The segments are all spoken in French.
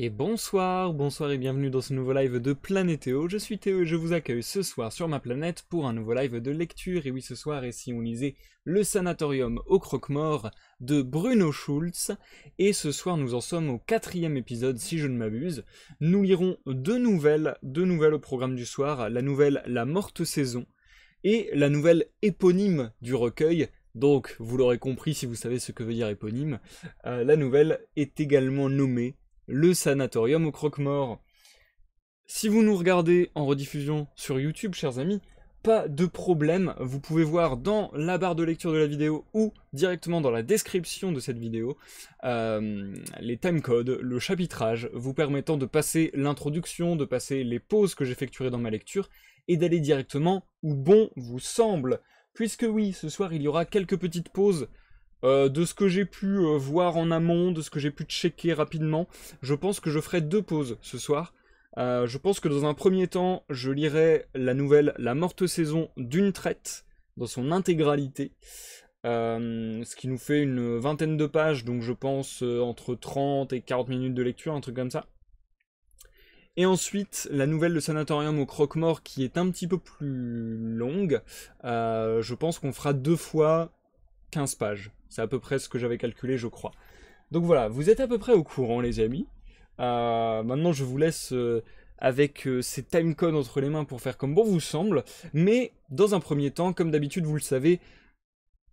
Et bonsoir, bonsoir et bienvenue dans ce nouveau live de Planétéo. Je suis Théo et je vous accueille ce soir sur ma planète pour un nouveau live de lecture. Et oui, ce soir, et si on lisait Le Sanatorium au croque-mort de Bruno Schulz. Et ce soir, nous en sommes au quatrième épisode, si je ne m'abuse. Nous lirons deux nouvelles, deux nouvelles au programme du soir. La nouvelle La Morte Saison et la nouvelle éponyme du recueil, donc, vous l'aurez compris si vous savez ce que veut dire éponyme, euh, la nouvelle est également nommée le sanatorium au croque-mort. Si vous nous regardez en rediffusion sur YouTube, chers amis, pas de problème, vous pouvez voir dans la barre de lecture de la vidéo ou directement dans la description de cette vidéo euh, les timecodes, le chapitrage, vous permettant de passer l'introduction, de passer les pauses que j'effectuerai dans ma lecture et d'aller directement où bon vous semble. Puisque oui, ce soir il y aura quelques petites pauses euh, de ce que j'ai pu euh, voir en amont, de ce que j'ai pu checker rapidement, je pense que je ferai deux pauses ce soir. Euh, je pense que dans un premier temps, je lirai la nouvelle La morte saison d'une traite, dans son intégralité. ce qui nous fait une vingtaine de pages, donc je pense entre 30 et 40 minutes de lecture, un truc comme ça. Et ensuite, la nouvelle Le Sanatorium au Croque-Mort qui est un petit peu plus longue. je pense qu'on fera deux fois 15 pages. C'est à peu près ce que j'avais calculé, je crois. Donc voilà, vous êtes à peu près au courant, les amis. Euh, maintenant, je vous laisse euh, avec euh, ces timecodes entre les mains pour faire comme bon vous semble. Mais dans un premier temps, comme d'habitude, vous le savez,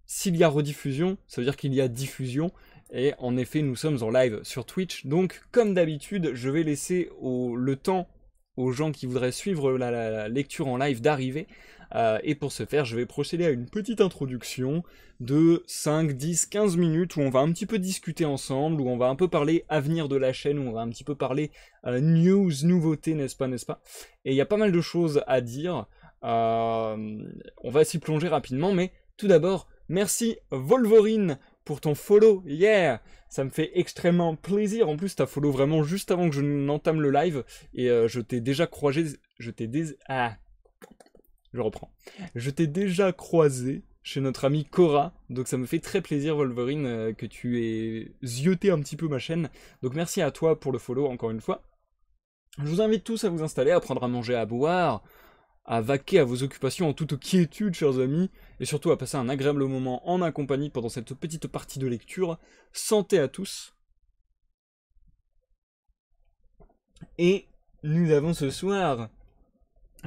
s'il y a rediffusion, ça veut dire qu'il y a diffusion. Et en effet, nous sommes en live sur Twitch. Donc, comme d'habitude, je vais laisser au, le temps aux gens qui voudraient suivre la lecture en live d'arriver. Euh, et pour ce faire, je vais procéder à une petite introduction de 5, 10, 15 minutes où on va un petit peu discuter ensemble, où on va un peu parler avenir de la chaîne, où on va un petit peu parler euh, news, nouveautés, n'est-ce pas, n'est-ce pas Et il y a pas mal de choses à dire. Euh, on va s'y plonger rapidement, mais tout d'abord, merci Volvorine pour ton follow, yeah Ça me fait extrêmement plaisir, en plus t'as follow vraiment juste avant que je n'entame le live, et je t'ai déjà croisé, je t'ai déjà. Ah, je reprends. Je t'ai déjà croisé chez notre ami Cora. Donc ça me fait très plaisir Wolverine euh, que tu aies zioté un petit peu ma chaîne. Donc merci à toi pour le follow encore une fois. Je vous invite tous à vous installer, à prendre à manger, à boire, à vaquer à vos occupations en toute quiétude, chers amis, et surtout à passer un agréable moment en ma compagnie pendant cette petite partie de lecture. Santé à tous. Et nous avons ce soir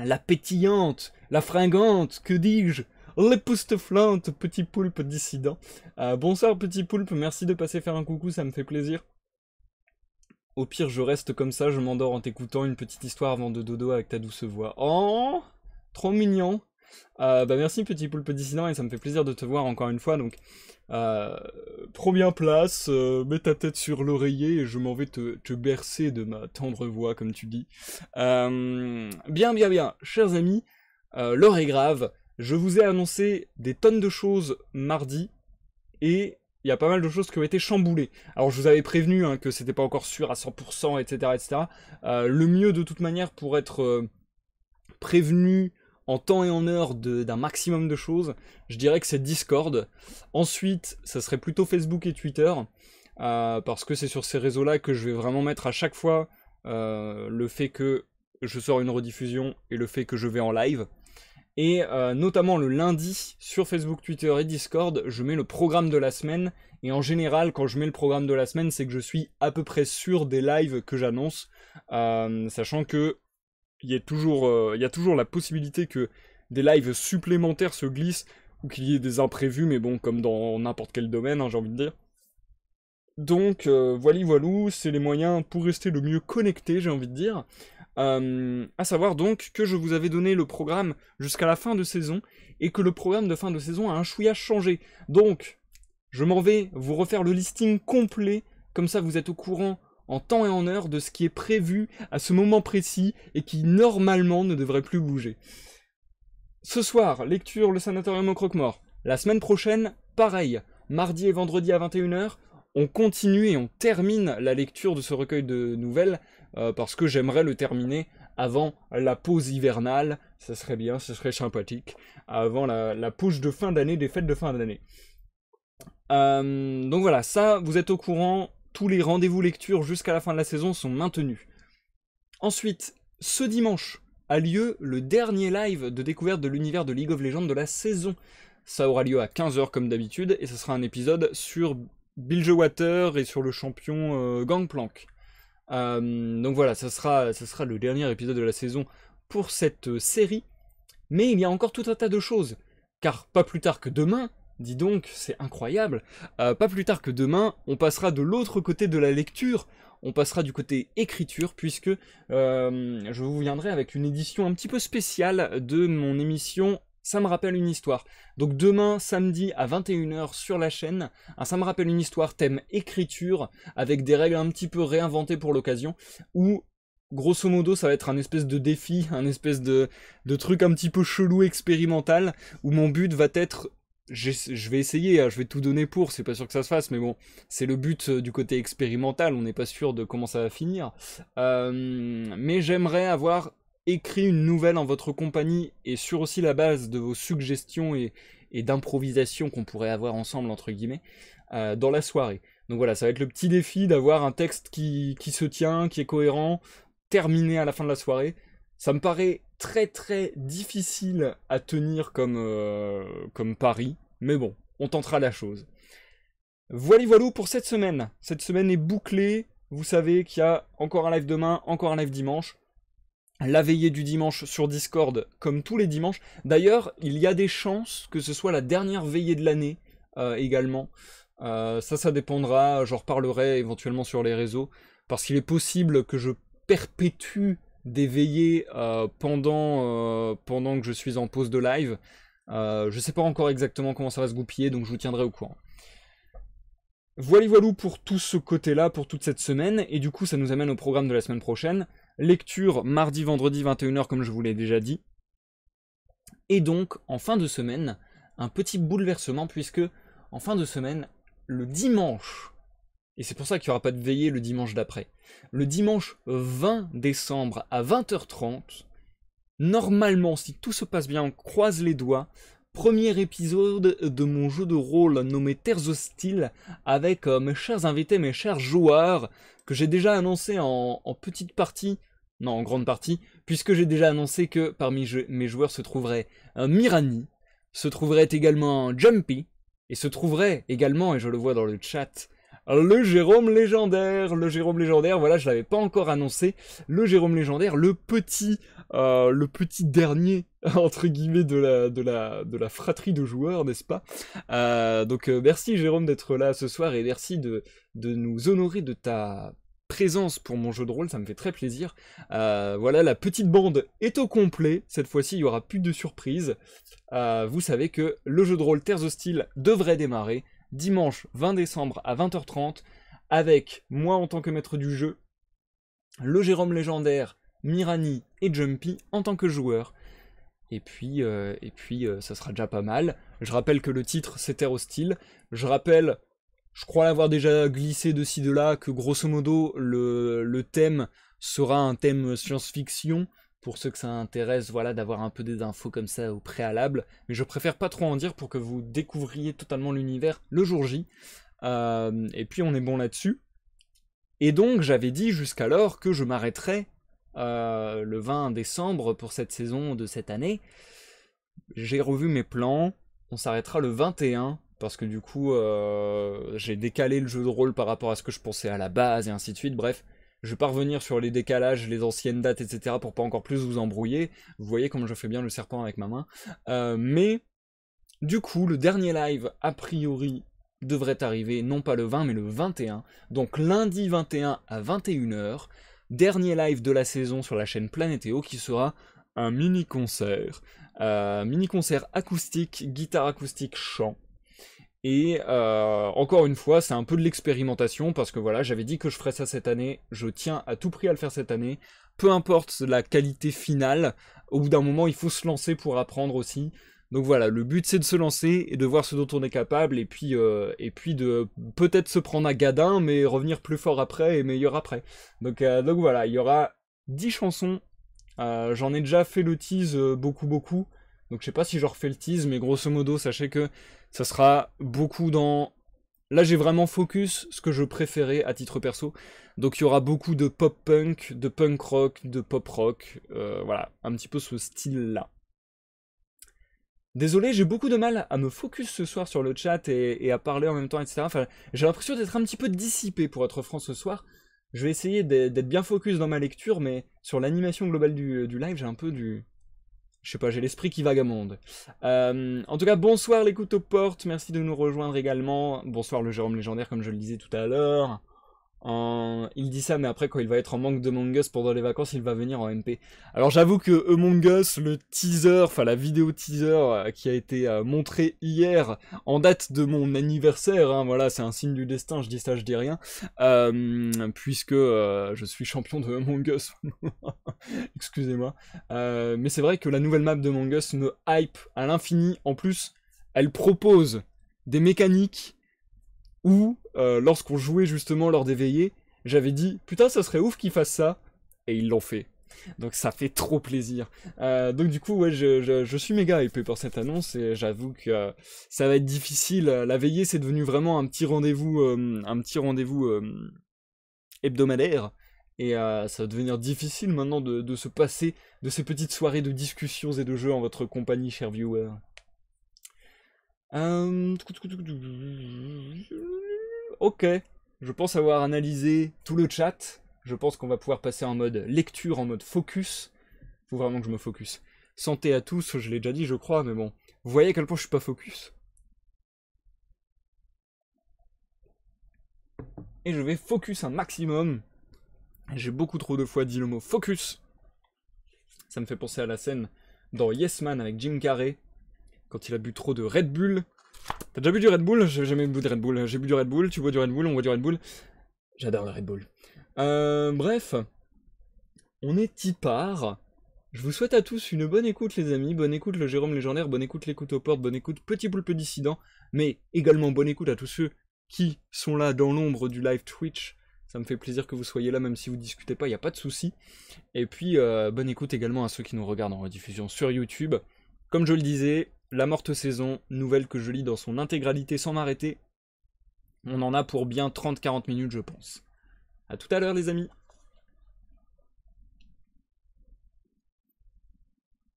la pétillante, la fringante, que dis-je, l'époustouflante petit poulpe dissident. Euh, bonsoir petit poulpe, merci de passer faire un coucou, ça me fait plaisir. Au pire, je reste comme ça, je m'endors en t'écoutant une petite histoire avant de dodo avec ta douce voix. Oh, trop mignon. Euh, bah, merci petit poulpe dissident et ça me fait plaisir de te voir encore une fois. Donc euh, première place, euh, mets ta tête sur l'oreiller et je m'en vais te, te, bercer de ma tendre voix comme tu dis. bien bien bien, chers amis, l'heure est grave. Je vous ai annoncé des tonnes de choses mardi et il y a pas mal de choses qui ont été chamboulées. Alors je vous avais prévenu hein, que c'était pas encore sûr à 100%, etc. etc. le mieux de toute manière pour être prévenu en temps et en heure d'un maximum de choses, je dirais que c'est Discord. Ensuite, ça serait plutôt Facebook et Twitter, euh, parce que c'est sur ces réseaux-là que je vais vraiment mettre à chaque fois euh, le fait que je sors une rediffusion et le fait que je vais en live. Et euh, notamment le lundi, sur Facebook, Twitter et Discord, je mets le programme de la semaine. Et en général, quand je mets le programme de la semaine, c'est que je suis à peu près sûr des lives que j'annonce. sachant que euh, il y, a toujours la possibilité que des lives supplémentaires se glissent ou qu'il y ait des imprévus, mais bon, comme dans n'importe quel domaine, hein, j'ai envie de dire. Donc, voilà euh, voilà, voilou, c'est les moyens pour rester le mieux connecté, j'ai envie de dire. Euh, à savoir donc que je vous avais donné le programme jusqu'à la fin de saison et que le programme de fin de saison a un chouillage changé. Donc, je m'en vais vous refaire le listing complet, comme ça vous êtes au courant en temps et en heure de ce qui est prévu à ce moment précis et qui normalement ne devrait plus bouger. Ce soir, lecture Le Sanatorium au Croque-Mort. La semaine prochaine, pareil, mardi et vendredi à 21h, on continue et on termine la lecture de ce recueil de nouvelles euh, parce que j'aimerais le terminer avant la pause hivernale, ça serait bien, ce serait sympathique, avant la, pause de fin d'année, des fêtes de fin d'année. Euh, donc voilà, ça, vous êtes au courant, tous les rendez-vous lecture jusqu'à la fin de la saison sont maintenus. Ensuite, ce dimanche a lieu le dernier live de découverte de l'univers de League of Legends de la saison. Ça aura lieu à 15h comme d'habitude et ce sera un épisode sur Bilgewater et sur le champion euh, Gangplank. Euh, donc voilà, ça sera, ça sera le dernier épisode de la saison pour cette euh, série. Mais il y a encore tout un tas de choses, car pas plus tard que demain, Dis donc, c'est incroyable. Euh, pas plus tard que demain, on passera de l'autre côté de la lecture, on passera du côté écriture, puisque euh, je vous viendrai avec une édition un petit peu spéciale de mon émission ça me rappelle une histoire. Donc demain, samedi à 21h sur la chaîne, un Ça me rappelle une histoire thème écriture, avec des règles un petit peu réinventées pour l'occasion, où grosso modo ça va être un espèce de défi, un espèce de, de truc un petit peu chelou expérimental, où mon but va être je vais essayer, hein, je vais tout donner pour, c'est pas sûr que ça se fasse, mais bon, c'est le but euh, du côté expérimental, on n'est pas sûr de comment ça va finir. Euh, mais j'aimerais avoir écrit une nouvelle en votre compagnie et sur aussi la base de vos suggestions et, et d'improvisation qu'on pourrait avoir ensemble, entre guillemets, euh, dans la soirée. Donc voilà, ça va être le petit défi d'avoir un texte qui se tient, qui est cohérent, terminé à la fin de la soirée. Ça me paraît très très difficile à tenir comme, euh, comme pari, mais bon, on tentera la chose. Voilà, voilà pour cette semaine. Cette semaine est bouclée. Vous savez qu'il y a encore un live demain, encore un live dimanche. La veillée du dimanche sur Discord, comme tous les dimanches. D'ailleurs, il y a des chances que ce soit la dernière veillée de l'année euh, également. Euh, ça, ça dépendra. J'en reparlerai éventuellement sur les réseaux. Parce qu'il est possible que je perpétue d'éveiller euh, pendant, euh, pendant que je suis en pause de live. Euh, je ne sais pas encore exactement comment ça va se goupiller, donc je vous tiendrai au courant. Voilà, voilà pour tout ce côté-là, pour toute cette semaine, et du coup ça nous amène au programme de la semaine prochaine. Lecture mardi, vendredi, 21h comme je vous l'ai déjà dit. Et donc, en fin de semaine, un petit bouleversement puisque, en fin de semaine, le dimanche et c'est pour ça qu'il n'y aura pas de veillée le dimanche d'après. Le dimanche 20 décembre à 20h30, normalement, si tout se passe bien, on croise les doigts, premier épisode de mon jeu de rôle nommé Terres Hostiles avec euh, mes chers invités, mes chers joueurs, que j'ai déjà annoncé en, petite partie, non en grande partie, puisque j'ai déjà annoncé que parmi mes joueurs se trouverait euh, Mirani, se trouverait également Jumpy, et se trouverait également, et je le vois dans le chat, le Jérôme légendaire. Le Jérôme légendaire, voilà, je l'avais pas encore annoncé. Le Jérôme légendaire, le petit, euh, le petit dernier entre guillemets de la de la de la fratrie de joueurs, n'est-ce pas euh, Donc euh, merci Jérôme d'être là ce soir et merci de de nous honorer de ta présence pour mon jeu de rôle, ça me fait très plaisir. voilà, la petite bande est au complet. Cette fois-ci, il n'y aura plus de surprise. vous savez que le jeu de rôle Terre Hostile devrait démarrer dimanche 20 décembre à 20h30 avec moi en tant que maître du jeu, le Jérôme légendaire, Mirani et Jumpy en tant que joueur. Et puis, euh, et puis euh, ça sera déjà pas mal. Je rappelle que le titre c'était Hostile. Je rappelle, je crois l'avoir déjà glissé de ci de là, que grosso modo le, le thème sera un thème science-fiction pour ceux que ça intéresse, voilà, d'avoir un peu des infos comme ça au préalable. Mais je préfère pas trop en dire pour que vous découvriez totalement l'univers le jour J. Euh, et puis on est bon là-dessus. Et donc j'avais dit jusqu'alors que je m'arrêterais euh, le 20 décembre pour cette saison de cette année. J'ai revu mes plans. On s'arrêtera le 21 parce que du coup euh, j'ai décalé le jeu de rôle par rapport à ce que je pensais à la base et ainsi de suite. Bref, je vais pas revenir sur les décalages, les anciennes dates, etc. pour pas encore plus vous embrouiller. Vous voyez comment je fais bien le serpent avec ma main. Euh, mais du coup, le dernier live, a priori, devrait arriver non pas le 20 mais le 21. Donc lundi 21 à 21h, dernier live de la saison sur la chaîne Planétéo qui sera un mini concert. Euh, mini concert acoustique, guitare acoustique, chant. Et euh, encore une fois, c'est un peu de l'expérimentation parce que voilà, j'avais dit que je ferais ça cette année. Je tiens à tout prix à le faire cette année. Peu importe la qualité finale, au bout d'un moment, il faut se lancer pour apprendre aussi. Donc voilà, le but c'est de se lancer et de voir ce dont on est capable et puis, euh, et puis de peut-être se prendre à gadin mais revenir plus fort après et meilleur après. Donc, euh, donc voilà, il y aura 10 chansons. J'en ai déjà fait le tease beaucoup beaucoup. Donc je sais pas si je refais le tease, mais grosso modo, sachez que ça sera beaucoup dans... Là, j'ai vraiment focus ce que je préférais à titre perso. Donc il y aura beaucoup de pop-punk, de punk rock, de pop-rock. Euh, voilà, un petit peu ce style-là. Désolé, j'ai beaucoup de mal à me focus ce soir sur le chat et, à parler en même temps, etc. Enfin, j'ai l'impression d'être un petit peu dissipé, pour être franc, ce soir. Je vais essayer d'être bien focus dans ma lecture, mais sur l'animation globale du live, j'ai un peu du, je sais pas, j'ai l'esprit qui vagabonde. Euh, en tout cas, bonsoir les couteaux portes, merci de nous rejoindre également. Bonsoir le Jérôme légendaire, comme je le disais tout à l'heure. Il dit ça, mais après, quand il va être en manque de Us pendant les vacances, il va venir en MP. Alors j'avoue que Among Us, le teaser, enfin la vidéo teaser euh, qui a été euh, montrée hier en date de mon anniversaire, hein, voilà, c'est un signe du destin, je dis ça, je dis rien, euh, puisque je suis champion de Among Excusez-moi. mais c'est vrai que la nouvelle map de Among me hype à l'infini. En plus, elle propose des mécaniques où, euh, lorsqu'on jouait justement lors des veillées, j'avais dit putain, ça serait ouf qu'ils fassent ça, et ils l'ont fait. Donc ça fait trop plaisir. Euh, donc du coup, ouais, je, suis méga hypé pour cette annonce et j'avoue que euh, ça va être difficile. La veillée, c'est devenu vraiment un petit rendez-vous, un petit rendez-vous hebdomadaire. Et ça va devenir difficile maintenant de, de se passer de ces petites soirées de discussions et de jeux en votre compagnie, cher viewers. Euh, ok, je pense avoir analysé tout le chat. Je pense qu'on va pouvoir passer en mode lecture, en mode focus. Faut vraiment que je me focus. Santé à tous, je l'ai déjà dit, je crois, mais bon. Vous voyez à quel point je suis pas focus Et je vais focus un maximum. J'ai beaucoup trop de fois dit le mot focus. Ça me fait penser à la scène dans Yes Man avec Jim Carrey, quand il a bu trop de Red Bull. T'as déjà bu du Red Bull J'ai jamais bu de Red Bull. J'ai bu du Red Bull, tu bois du Red Bull, on voit du Red Bull. J'adore le Red Bull. Euh, bref, on est y par. Je vous souhaite à tous une bonne écoute, les amis. Bonne écoute, le Jérôme légendaire. Bonne écoute, l'écoute aux portes. Bonne écoute, petit poulpe dissident. Mais également, bonne écoute à tous ceux qui sont là dans l'ombre du live Twitch. Ça me fait plaisir que vous soyez là, même si vous discutez pas, il n'y a pas de souci. Et puis, euh, bonne écoute également à ceux qui nous regardent en rediffusion sur YouTube. Comme je le disais, la morte saison, nouvelle que je lis dans son intégralité sans m'arrêter. On en a pour bien 30-40 minutes, je pense. A tout à l'heure, les amis.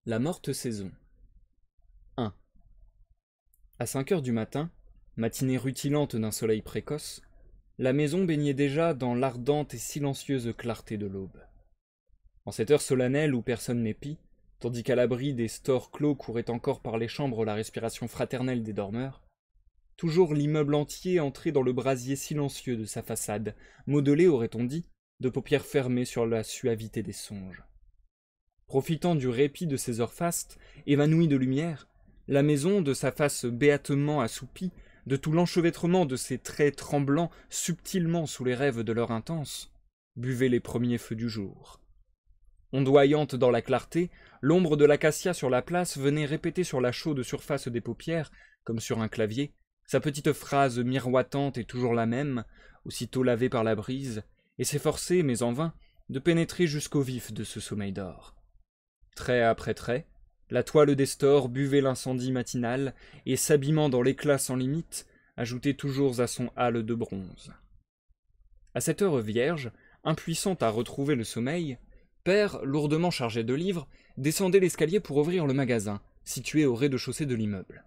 La morte saison. 1. À 5 heures du matin, matinée rutilante d'un soleil précoce, la maison baignait déjà dans l'ardente et silencieuse clarté de l'aube. En cette heure solennelle où personne n'épie, tandis qu'à l'abri des stores clos courait encore par les chambres la respiration fraternelle des dormeurs, toujours l'immeuble entier entrait dans le brasier silencieux de sa façade, modelé, aurait-on dit, de paupières fermées sur la suavité des songes. Profitant du répit de ses heures fastes, évanouie de lumière, la maison, de sa face béatement assoupie, de tout l'enchevêtrement de ses traits tremblants subtilement sous les rêves de l'heure intense, buvait les premiers feux du jour. Ondoyante dans la clarté, L'ombre de l'acacia sur la place venait répéter sur la chaude surface des paupières, comme sur un clavier, sa petite phrase miroitante et toujours la même, aussitôt lavée par la brise, et s'efforçait, mais en vain, de pénétrer jusqu'au vif de ce sommeil d'or. Trait après trait, la toile des stores buvait l'incendie matinal et s'abîmant dans l'éclat sans limite, ajoutait toujours à son hâle de bronze. À cette heure vierge, impuissante à retrouver le sommeil, Père, lourdement chargé de livres, descendait l'escalier pour ouvrir le magasin, situé au rez-de-chaussée de, l'immeuble.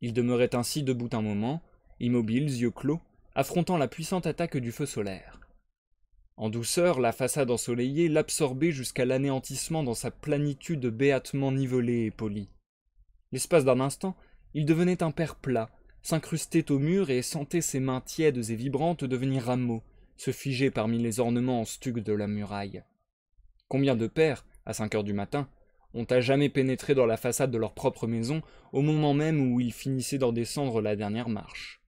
Il demeurait ainsi debout un moment, immobile, yeux clos, affrontant la puissante attaque du feu solaire. En douceur, la façade ensoleillée l'absorbait jusqu'à l'anéantissement dans sa planitude béatement nivelée et polie. L'espace d'un instant, il devenait un père plat, s'incrustait au mur et sentait ses mains tièdes et vibrantes devenir rameaux, se figer parmi les ornements en stuc de la muraille. Combien de pères, à 5 heures du matin, ont à jamais pénétré dans la façade de leur propre maison au moment même où ils finissaient d'en descendre la dernière marche.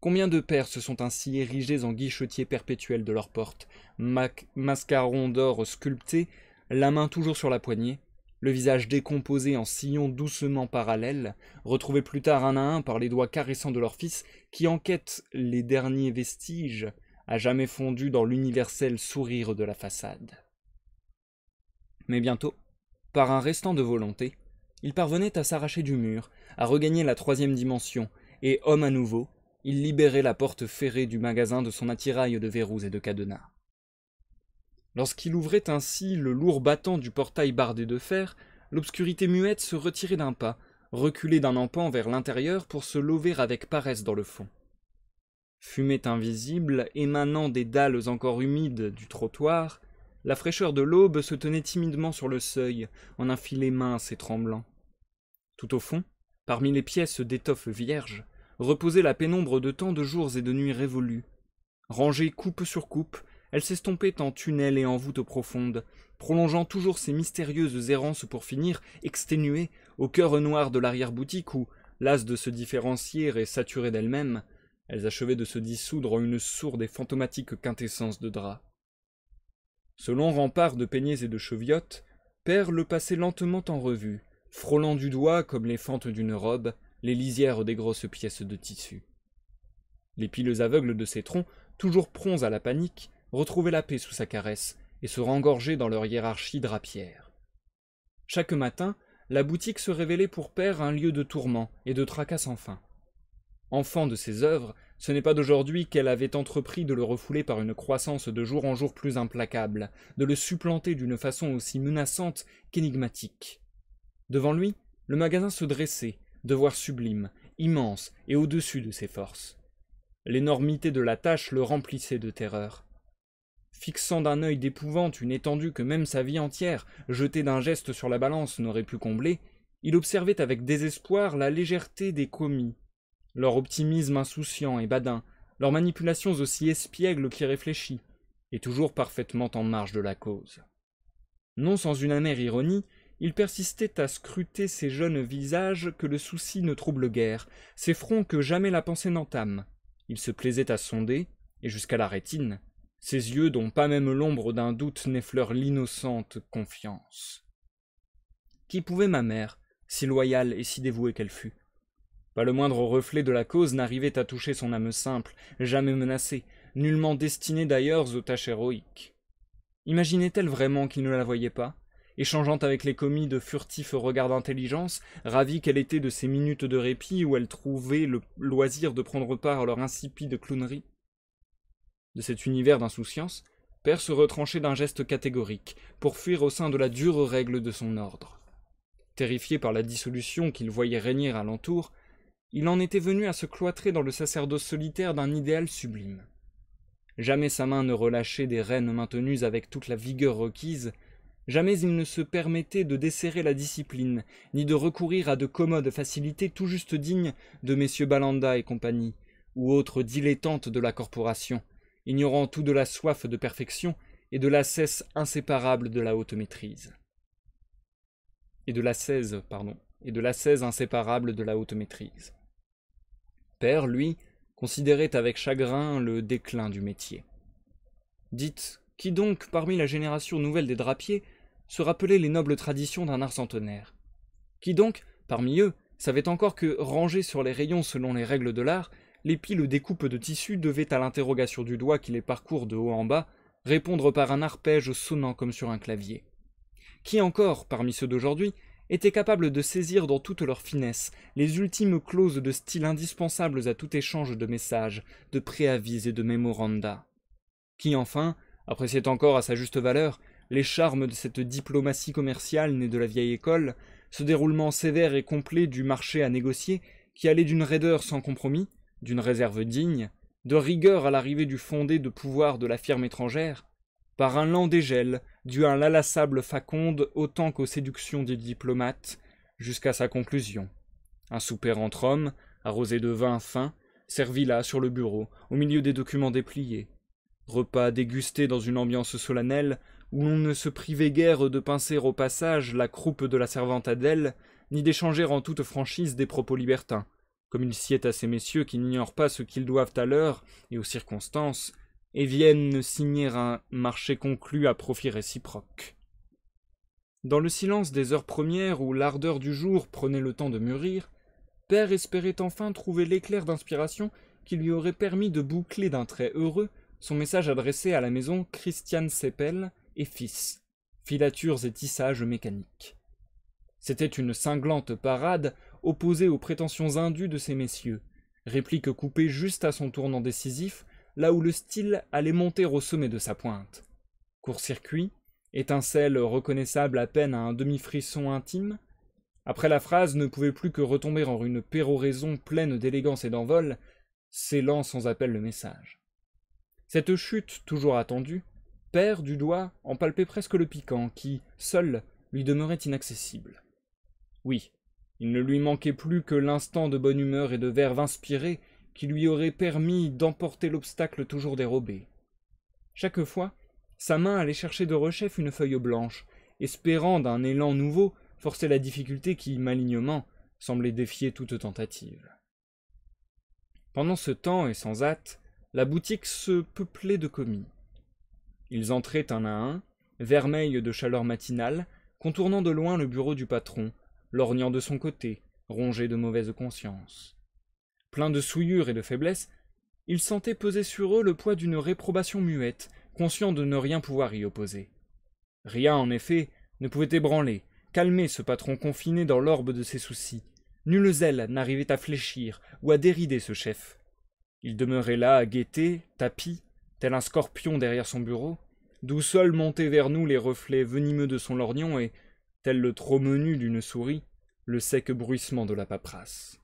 Combien de pères se sont ainsi érigés en guichetiers perpétuels de leurs portes, mascarons d'or sculptés, la main toujours sur la poignée, le visage décomposé en sillons doucement parallèles, retrouvés plus tard un à un par les doigts caressants de leur fils qui enquêtent les derniers vestiges, à jamais fondus dans l'universel sourire de la façade. Mais bientôt, par un restant de volonté, il parvenait à s'arracher du mur, à regagner la troisième dimension, et homme à nouveau, il libérait la porte ferrée du magasin de son attirail de verrous et de cadenas. Lorsqu'il ouvrait ainsi le lourd battant du portail bardé de fer, l'obscurité muette se retirait d'un pas, reculait d'un empan vers l'intérieur pour se lever avec paresse dans le fond. Fumée invisible, émanant des dalles encore humides du trottoir, la fraîcheur de l'aube se tenait timidement sur le seuil, en un filet mince et tremblant. Tout au fond, parmi les pièces d'étoffe vierge, reposait la pénombre de tant de jours et de nuits révolus. Rangées coupe sur coupe, elles s'estompaient en tunnels et en voûtes profondes, prolongeant toujours ces mystérieuses errances pour finir, exténuées, au cœur noir de l'arrière-boutique où, lasse de se différencier et saturée d'elle-même, elles achevaient de se dissoudre en une sourde et fantomatique quintessence de drap. Ce long rempart de peignets et de cheviottes, Père le passait lentement en revue, frôlant du doigt, comme les fentes d'une robe, les lisières des grosses pièces de tissu. Les piles aveugles de ses troncs, toujours prompts à la panique, retrouvaient la paix sous sa caresse et se rengorgeaient dans leur hiérarchie drapière. Chaque matin, la boutique se révélait pour Père un lieu de tourment et de tracas sans fin. Enfant de ses œuvres, ce n'est pas d'aujourd'hui qu'elle avait entrepris de le refouler par une croissance de jour en jour plus implacable, de le supplanter d'une façon aussi menaçante qu'énigmatique. Devant lui, le magasin se dressait, devoir sublime, immense et au-dessus de ses forces. L'énormité de la tâche le remplissait de terreur. Fixant d'un œil d'épouvante une étendue que même sa vie entière, jetée d'un geste sur la balance, n'aurait pu combler, il observait avec désespoir la légèreté des commis, leur optimisme insouciant et badin, leurs manipulations aussi espiègles qu'irréfléchies, et toujours parfaitement en marge de la cause. Non sans une amère ironie, il persistait à scruter ces jeunes visages que le souci ne trouble guère, ces fronts que jamais la pensée n'entame. Il se plaisait à sonder, et jusqu'à la rétine, ces yeux dont pas même l'ombre d'un doute n'effleure l'innocente confiance. Qui pouvait ma mère, si loyale et si dévouée qu'elle fût, pas le moindre reflet de la cause n'arrivait à toucher son âme simple, jamais menacée, nullement destinée d'ailleurs aux tâches héroïques. Imaginait-elle vraiment qu'il ne la voyait pas Échangeant avec les commis de furtifs regards d'intelligence, ravie qu'elle était de ces minutes de répit où elle trouvait le loisir de prendre part à leur insipide clownerie De cet univers d'insouciance, Père se retranchait d'un geste catégorique, pour fuir au sein de la dure règle de son ordre. Terrifié par la dissolution qu'il voyait régner alentour, il en était venu à se cloîtrer dans le sacerdoce solitaire d'un idéal sublime. Jamais sa main ne relâchait des rênes maintenues avec toute la vigueur requise, jamais il ne se permettait de desserrer la discipline, ni de recourir à de commodes facilités tout juste dignes de messieurs Balanda et compagnie, ou autres dilettantes de la corporation, ignorant tout de la soif de perfection et de la cesse inséparable de la haute maîtrise. Et de la cesse, pardon, et de la cesse inséparable de la haute maîtrise lui, considérait avec chagrin le déclin du métier. Dites, qui donc, parmi la génération nouvelle des drapiers, se rappelait les nobles traditions d'un art centenaire Qui donc, parmi eux, savait encore que, rangés sur les rayons selon les règles de l'art, les piles des de tissus devaient à l'interrogation du doigt qui les parcourt de haut en bas répondre par un arpège sonnant comme sur un clavier. Qui encore, parmi ceux d'aujourd'hui, étaient capables de saisir dans toute leur finesse les ultimes clauses de style indispensables à tout échange de messages, de préavis et de mémoranda. Qui enfin appréciait encore à sa juste valeur les charmes de cette diplomatie commerciale née de la vieille école, ce déroulement sévère et complet du marché à négocier qui allait d'une raideur sans compromis, d'une réserve digne, de rigueur à l'arrivée du fondé de pouvoir de la firme étrangère, par un lent dégel dû à l'inlassable Faconde autant qu'aux séductions des diplomates, jusqu'à sa conclusion. Un souper entre hommes, arrosé de vin fin, servi là sur le bureau, au milieu des documents dépliés. Repas dégusté dans une ambiance solennelle où l'on ne se privait guère de pincer au passage la croupe de la servante Adèle, ni d'échanger en toute franchise des propos libertins, comme il sied à ces messieurs qui n'ignorent pas ce qu'ils doivent à l'heure et aux circonstances et viennent signer un marché conclu à profit réciproque. Dans le silence des heures premières où l'ardeur du jour prenait le temps de mûrir, Père espérait enfin trouver l'éclair d'inspiration qui lui aurait permis de boucler d'un trait heureux son message adressé à la maison Christiane Seppel et fils, filatures et tissages mécaniques. C'était une cinglante parade opposée aux prétentions indues de ces messieurs, réplique coupée juste à son tournant décisif là où le style allait monter au sommet de sa pointe. Court-circuit, étincelle reconnaissable à peine à un demi-frisson intime, après la phrase ne pouvait plus que retomber en une péroraison pleine d'élégance et d'envol, scellant sans appel le message. Cette chute, toujours attendue, perd du doigt en palpait presque le piquant qui, seul, lui demeurait inaccessible. Oui, il ne lui manquait plus que l'instant de bonne humeur et de verve inspiré qui lui aurait permis d'emporter l'obstacle toujours dérobé. Chaque fois, sa main allait chercher de rechef une feuille blanche, espérant d'un élan nouveau forcer la difficulté qui, malignement, semblait défier toute tentative. Pendant ce temps et sans hâte, la boutique se peuplait de commis. Ils entraient un à un, vermeils de chaleur matinale, contournant de loin le bureau du patron, lorgnant de son côté, rongé de mauvaise conscience. Plein de souillure et de faiblesse, ils sentaient peser sur eux le poids d'une réprobation muette, conscient de ne rien pouvoir y opposer. Rien, en effet, ne pouvait ébranler, calmer ce patron confiné dans l'orbe de ses soucis. Nul zèle n'arrivait à fléchir ou à dérider ce chef. Il demeurait là, guetté, tapi, tapis, tel un scorpion derrière son bureau, d'où seuls montaient vers nous les reflets venimeux de son lorgnon et, tel le trop menu d'une souris, le sec bruissement de la paperasse.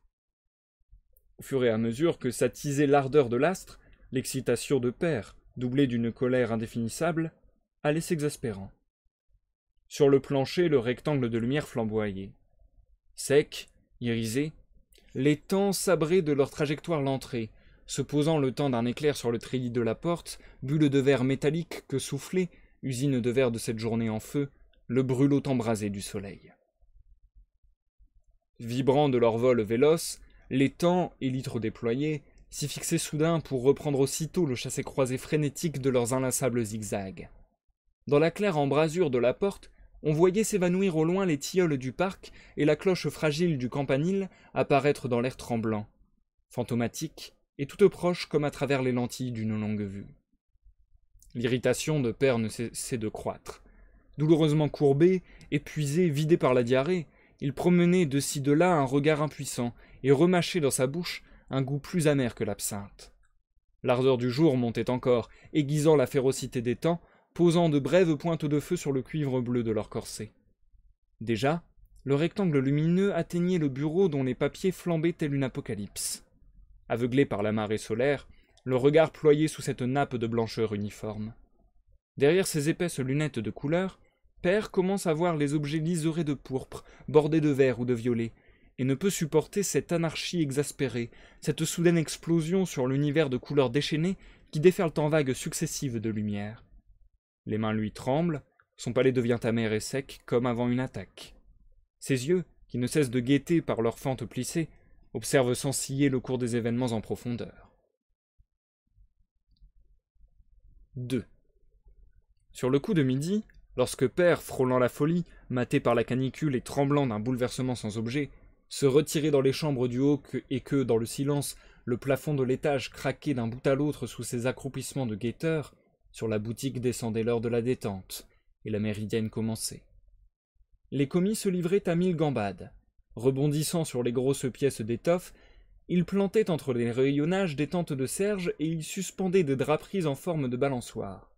Au fur et à mesure que s'attisait l'ardeur de l'astre, l'excitation de père, doublée d'une colère indéfinissable, allait s'exaspérant. Sur le plancher, le rectangle de lumière flamboyait. Sec, irisé, les temps sabraient de leur trajectoire l'entrée, se posant le temps d'un éclair sur le treillis de la porte, bulle de verre métallique que soufflait, usine de verre de cette journée en feu, le brûlot embrasé du soleil. Vibrant de leur vol véloce, les temps, élytres déployés, s'y fixaient soudain pour reprendre aussitôt le chassé-croisé frénétique de leurs inlassables zigzags. Dans la claire embrasure de la porte, on voyait s'évanouir au loin les tilleuls du parc et la cloche fragile du campanile apparaître dans l'air tremblant, fantomatique et toute proche comme à travers les lentilles d'une longue vue. L'irritation de père ne cessait de croître. Douloureusement courbé, épuisé, vidé par la diarrhée, il promenait de ci de là un regard impuissant, et remâchait dans sa bouche un goût plus amer que l'absinthe. L'ardeur du jour montait encore, aiguisant la férocité des temps, posant de brèves pointes de feu sur le cuivre bleu de leur corset. Déjà, le rectangle lumineux atteignait le bureau dont les papiers flambaient tel une apocalypse. Aveuglé par la marée solaire, le regard ployait sous cette nappe de blancheur uniforme. Derrière ses épaisses lunettes de couleur, Père commence à voir les objets liserés de pourpre, bordés de vert ou de violet, et ne peut supporter cette anarchie exaspérée, cette soudaine explosion sur l'univers de couleurs déchaînées qui déferlent en vagues successives de lumière. Les mains lui tremblent, son palais devient amer et sec comme avant une attaque. Ses yeux, qui ne cessent de guetter par leurs fentes plissées, observent sans ciller le cours des événements en profondeur. 2. Sur le coup de midi, lorsque Père, frôlant la folie, maté par la canicule et tremblant d'un bouleversement sans objet, se retirer dans les chambres du haut que, et que, dans le silence, le plafond de l'étage craquait d'un bout à l'autre sous ses accroupissements de guetteurs, sur la boutique descendait l'heure de la détente, et la méridienne commençait. Les commis se livraient à mille gambades. Rebondissant sur les grosses pièces d'étoffe, ils plantaient entre les rayonnages des tentes de serge et ils suspendaient des draperies en forme de balançoire.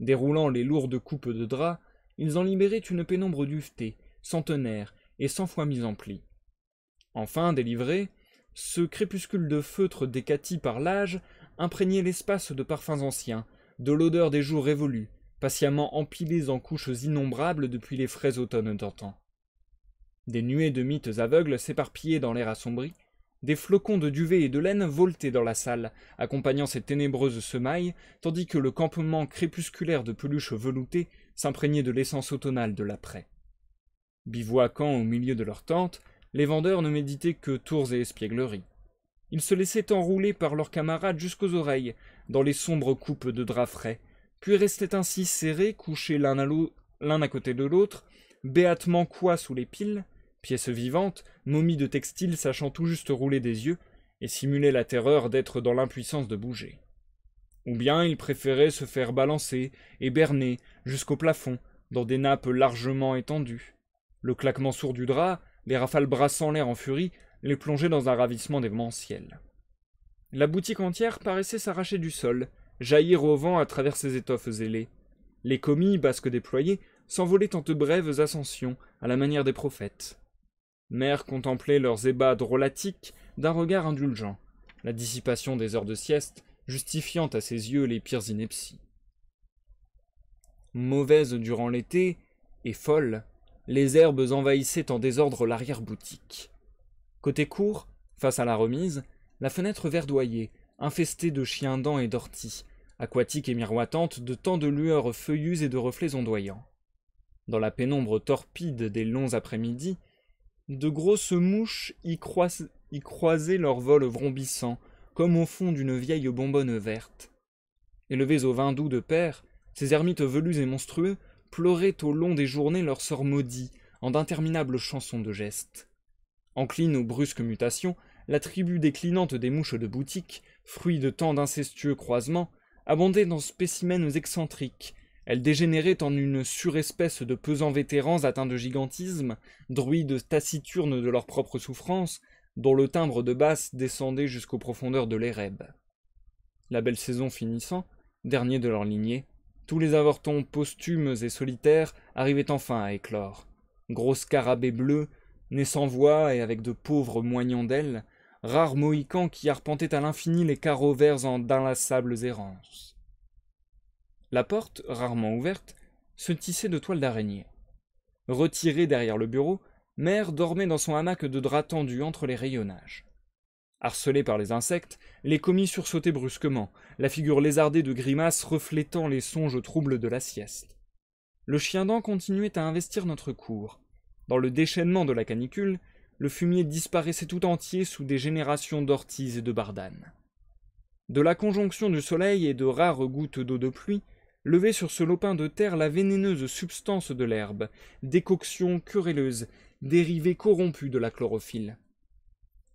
Déroulant les lourdes coupes de drap, ils en libéraient une pénombre duvetée, centenaire et cent fois mise en plis Enfin, délivré, ce crépuscule de feutre décati par l'âge imprégnait l'espace de parfums anciens, de l'odeur des jours révolus, patiemment empilés en couches innombrables depuis les frais automnes d'antan. Des nuées de mythes aveugles s'éparpillaient dans l'air assombri, des flocons de duvet et de laine voltaient dans la salle, accompagnant ces ténébreuses semailles, tandis que le campement crépusculaire de peluches veloutées s'imprégnait de l'essence automnale de l'après. Bivouaquant au milieu de leur tente, les vendeurs ne méditaient que tours et espiègleries. Ils se laissaient enrouler par leurs camarades jusqu'aux oreilles, dans les sombres coupes de drap frais, puis restaient ainsi serrés, couchés l'un à, à côté de l'autre, béatement quoi sous les piles, pièces vivantes, momies de textile sachant tout juste rouler des yeux, et simulaient la terreur d'être dans l'impuissance de bouger. Ou bien ils préféraient se faire balancer, et berner, jusqu'au plafond, dans des nappes largement étendues. Le claquement sourd du drap, les rafales brassant l'air en furie, les plongeaient dans un ravissement démentiel. La boutique entière paraissait s'arracher du sol, jaillir au vent à travers ses étoffes ailées. Les commis, basques déployés, s'envolaient en de brèves ascensions, à la manière des prophètes. Mère contemplait leurs ébats drôlatiques d'un regard indulgent, la dissipation des heures de sieste justifiant à ses yeux les pires inepties. Mauvaise durant l'été, et folle, les herbes envahissaient en désordre l'arrière-boutique. Côté cour, face à la remise, la fenêtre verdoyait, infestée de chiens dents et d'orties, aquatiques et miroitantes de tant de lueurs feuillues et de reflets ondoyants. Dans la pénombre torpide des longs après-midi, de grosses mouches y, croisaient leur vol vrombissant, comme au fond d'une vieille bonbonne verte. Élevés au vin doux de père, ces ermites velus et monstrueux pleuraient au long des journées leur sort maudit, en d'interminables chansons de gestes. Encline aux brusques mutations, la tribu déclinante des mouches de boutique, fruit de tant d'incestueux croisements, abondait dans spécimens excentriques, elle dégénérait en une surespèce de pesants vétérans atteints de gigantisme, druides taciturnes de leur propre souffrance, dont le timbre de basse descendait jusqu'aux profondeurs de l'érèbe. La belle saison finissant, dernier de leur lignée, tous les avortons posthumes et solitaires arrivaient enfin à éclore. Gros scarabées bleus, nés sans voix et avec de pauvres moignons d'ailes, rares mohicans qui arpentaient à l'infini les carreaux verts en d'inlassables errances. La porte, rarement ouverte, se tissait de toiles d'araignée. Retirée derrière le bureau, Mère dormait dans son hamac de drap tendu entre les rayonnages. Harcelés par les insectes, les commis sursautaient brusquement, la figure lézardée de grimaces reflétant les songes troubles de la sieste. Le chien dent continuait à investir notre cour. Dans le déchaînement de la canicule, le fumier disparaissait tout entier sous des générations d'orties et de bardanes. De la conjonction du soleil et de rares gouttes d'eau de pluie, levait sur ce lopin de terre la vénéneuse substance de l'herbe, décoction querelleuse, dérivée corrompue de la chlorophylle.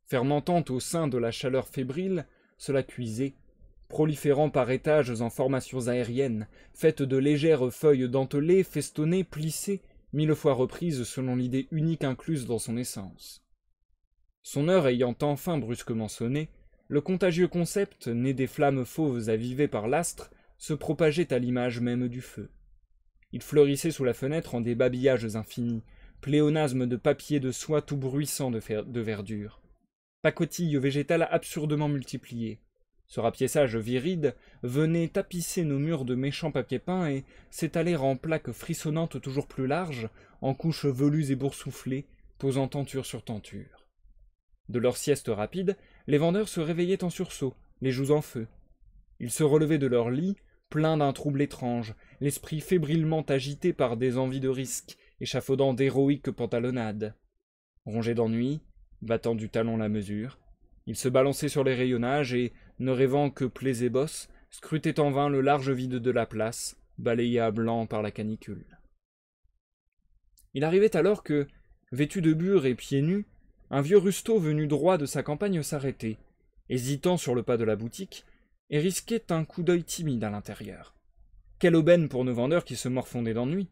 Fermentant au sein de la chaleur fébrile, cela cuisait, proliférant par étages en formations aériennes, faites de légères feuilles dentelées, festonnées, plissées, mille fois reprises selon l'idée unique incluse dans son essence. Son heure ayant enfin brusquement sonné, le contagieux concept, né des flammes fauves avivées par l'astre, se propageait à l'image même du feu. Il fleurissait sous la fenêtre en des babillages infinis, pléonasmes de papier de soie tout bruissant de verdure, pacotilles végétales absurdement multipliées. Ce rapiessage viride venait tapisser nos murs de méchants papier peints et s'étaler en plaques frissonnantes toujours plus larges, en couches velues et boursouflées, posant tenture sur tenture. De leur sieste rapide, les vendeurs se réveillaient en sursaut, les joues en feu. Ils se relevaient de leur lit, pleins d'un trouble étrange, l'esprit fébrilement agité par des envies de risque, échafaudant d'héroïques pantalonnades. Rongés d'ennui, battant du talon la mesure. Il se balançait sur les rayonnages et, ne rêvant que plaiser bosse, scrutait en vain le large vide de la place, balayé à blanc par la canicule. Il arrivait alors que, vêtu de bure et pieds nus, un vieux rustaud venu droit de sa campagne s'arrêtait, hésitant sur le pas de la boutique, et risquait un coup d'œil timide à l'intérieur. Quelle aubaine pour nos vendeurs qui se morfondaient d'ennui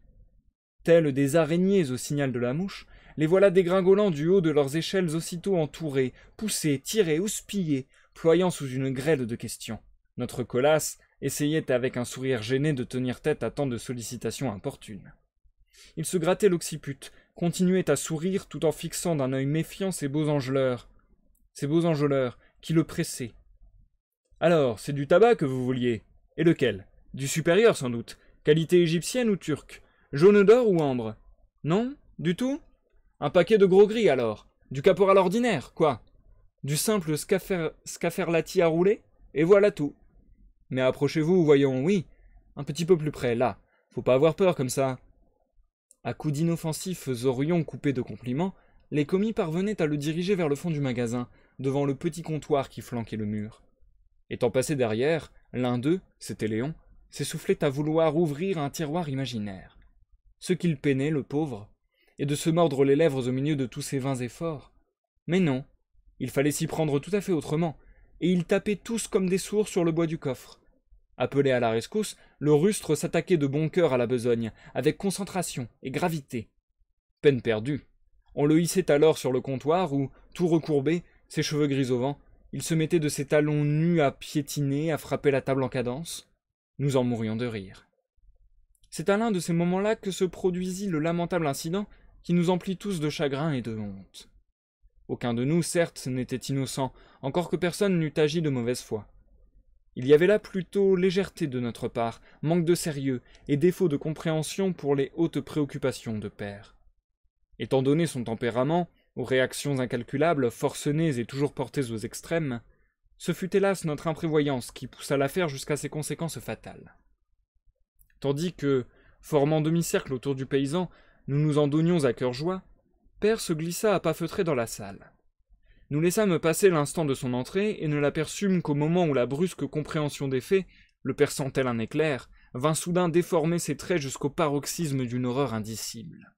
Telles des araignées au signal de la mouche, les voilà dégringolant du haut de leurs échelles aussitôt entourés, poussés, tirés, houspillés, ployant sous une grêle de questions. Notre colasse essayait avec un sourire gêné de tenir tête à tant de sollicitations importunes. Il se grattait l'occiput, continuait à sourire tout en fixant d'un œil méfiant ces beaux angeleurs, ces beaux angeleurs qui le pressaient. Alors, c'est du tabac que vous vouliez Et lequel Du supérieur sans doute. Qualité égyptienne ou turque Jaune d'or ou ambre Non Du tout un paquet de gros gris alors Du caporal ordinaire, quoi Du simple scaferlati à rouler Et voilà tout. Mais approchez-vous, voyons, oui. Un petit peu plus près, là. Faut pas avoir peur comme ça. À coups d'inoffensifs orions coupés de compliments, les commis parvenaient à le diriger vers le fond du magasin, devant le petit comptoir qui flanquait le mur. Étant passé derrière, l'un d'eux, c'était Léon, s'essoufflait à vouloir ouvrir un tiroir imaginaire. Ce qu'il peinait, le pauvre, et de se mordre les lèvres au milieu de tous ces vains efforts. Mais non, il fallait s'y prendre tout à fait autrement, et ils tapaient tous comme des sourds sur le bois du coffre. Appelé à la rescousse, le rustre s'attaquait de bon cœur à la besogne, avec concentration et gravité. Peine perdue. On le hissait alors sur le comptoir où, tout recourbé, ses cheveux gris au vent, il se mettait de ses talons nus à piétiner, à frapper la table en cadence. Nous en mourions de rire. C'est à l'un de ces moments-là que se produisit le lamentable incident qui nous emplit tous de chagrin et de honte. Aucun de nous, certes, n'était innocent, encore que personne n'eût agi de mauvaise foi. Il y avait là plutôt légèreté de notre part, manque de sérieux et défaut de compréhension pour les hautes préoccupations de père. Étant donné son tempérament, aux réactions incalculables, forcenées et toujours portées aux extrêmes, ce fut hélas notre imprévoyance qui poussa l'affaire jusqu'à ses conséquences fatales. Tandis que, formant demi-cercle autour du paysan, nous nous en donnions à cœur joie, père se glissa à pas feutrés dans la salle. Nous laissâmes passer l'instant de son entrée et ne l'aperçûmes qu'au moment où la brusque compréhension des faits, le perçant tel un éclair, vint soudain déformer ses traits jusqu'au paroxysme d'une horreur indicible.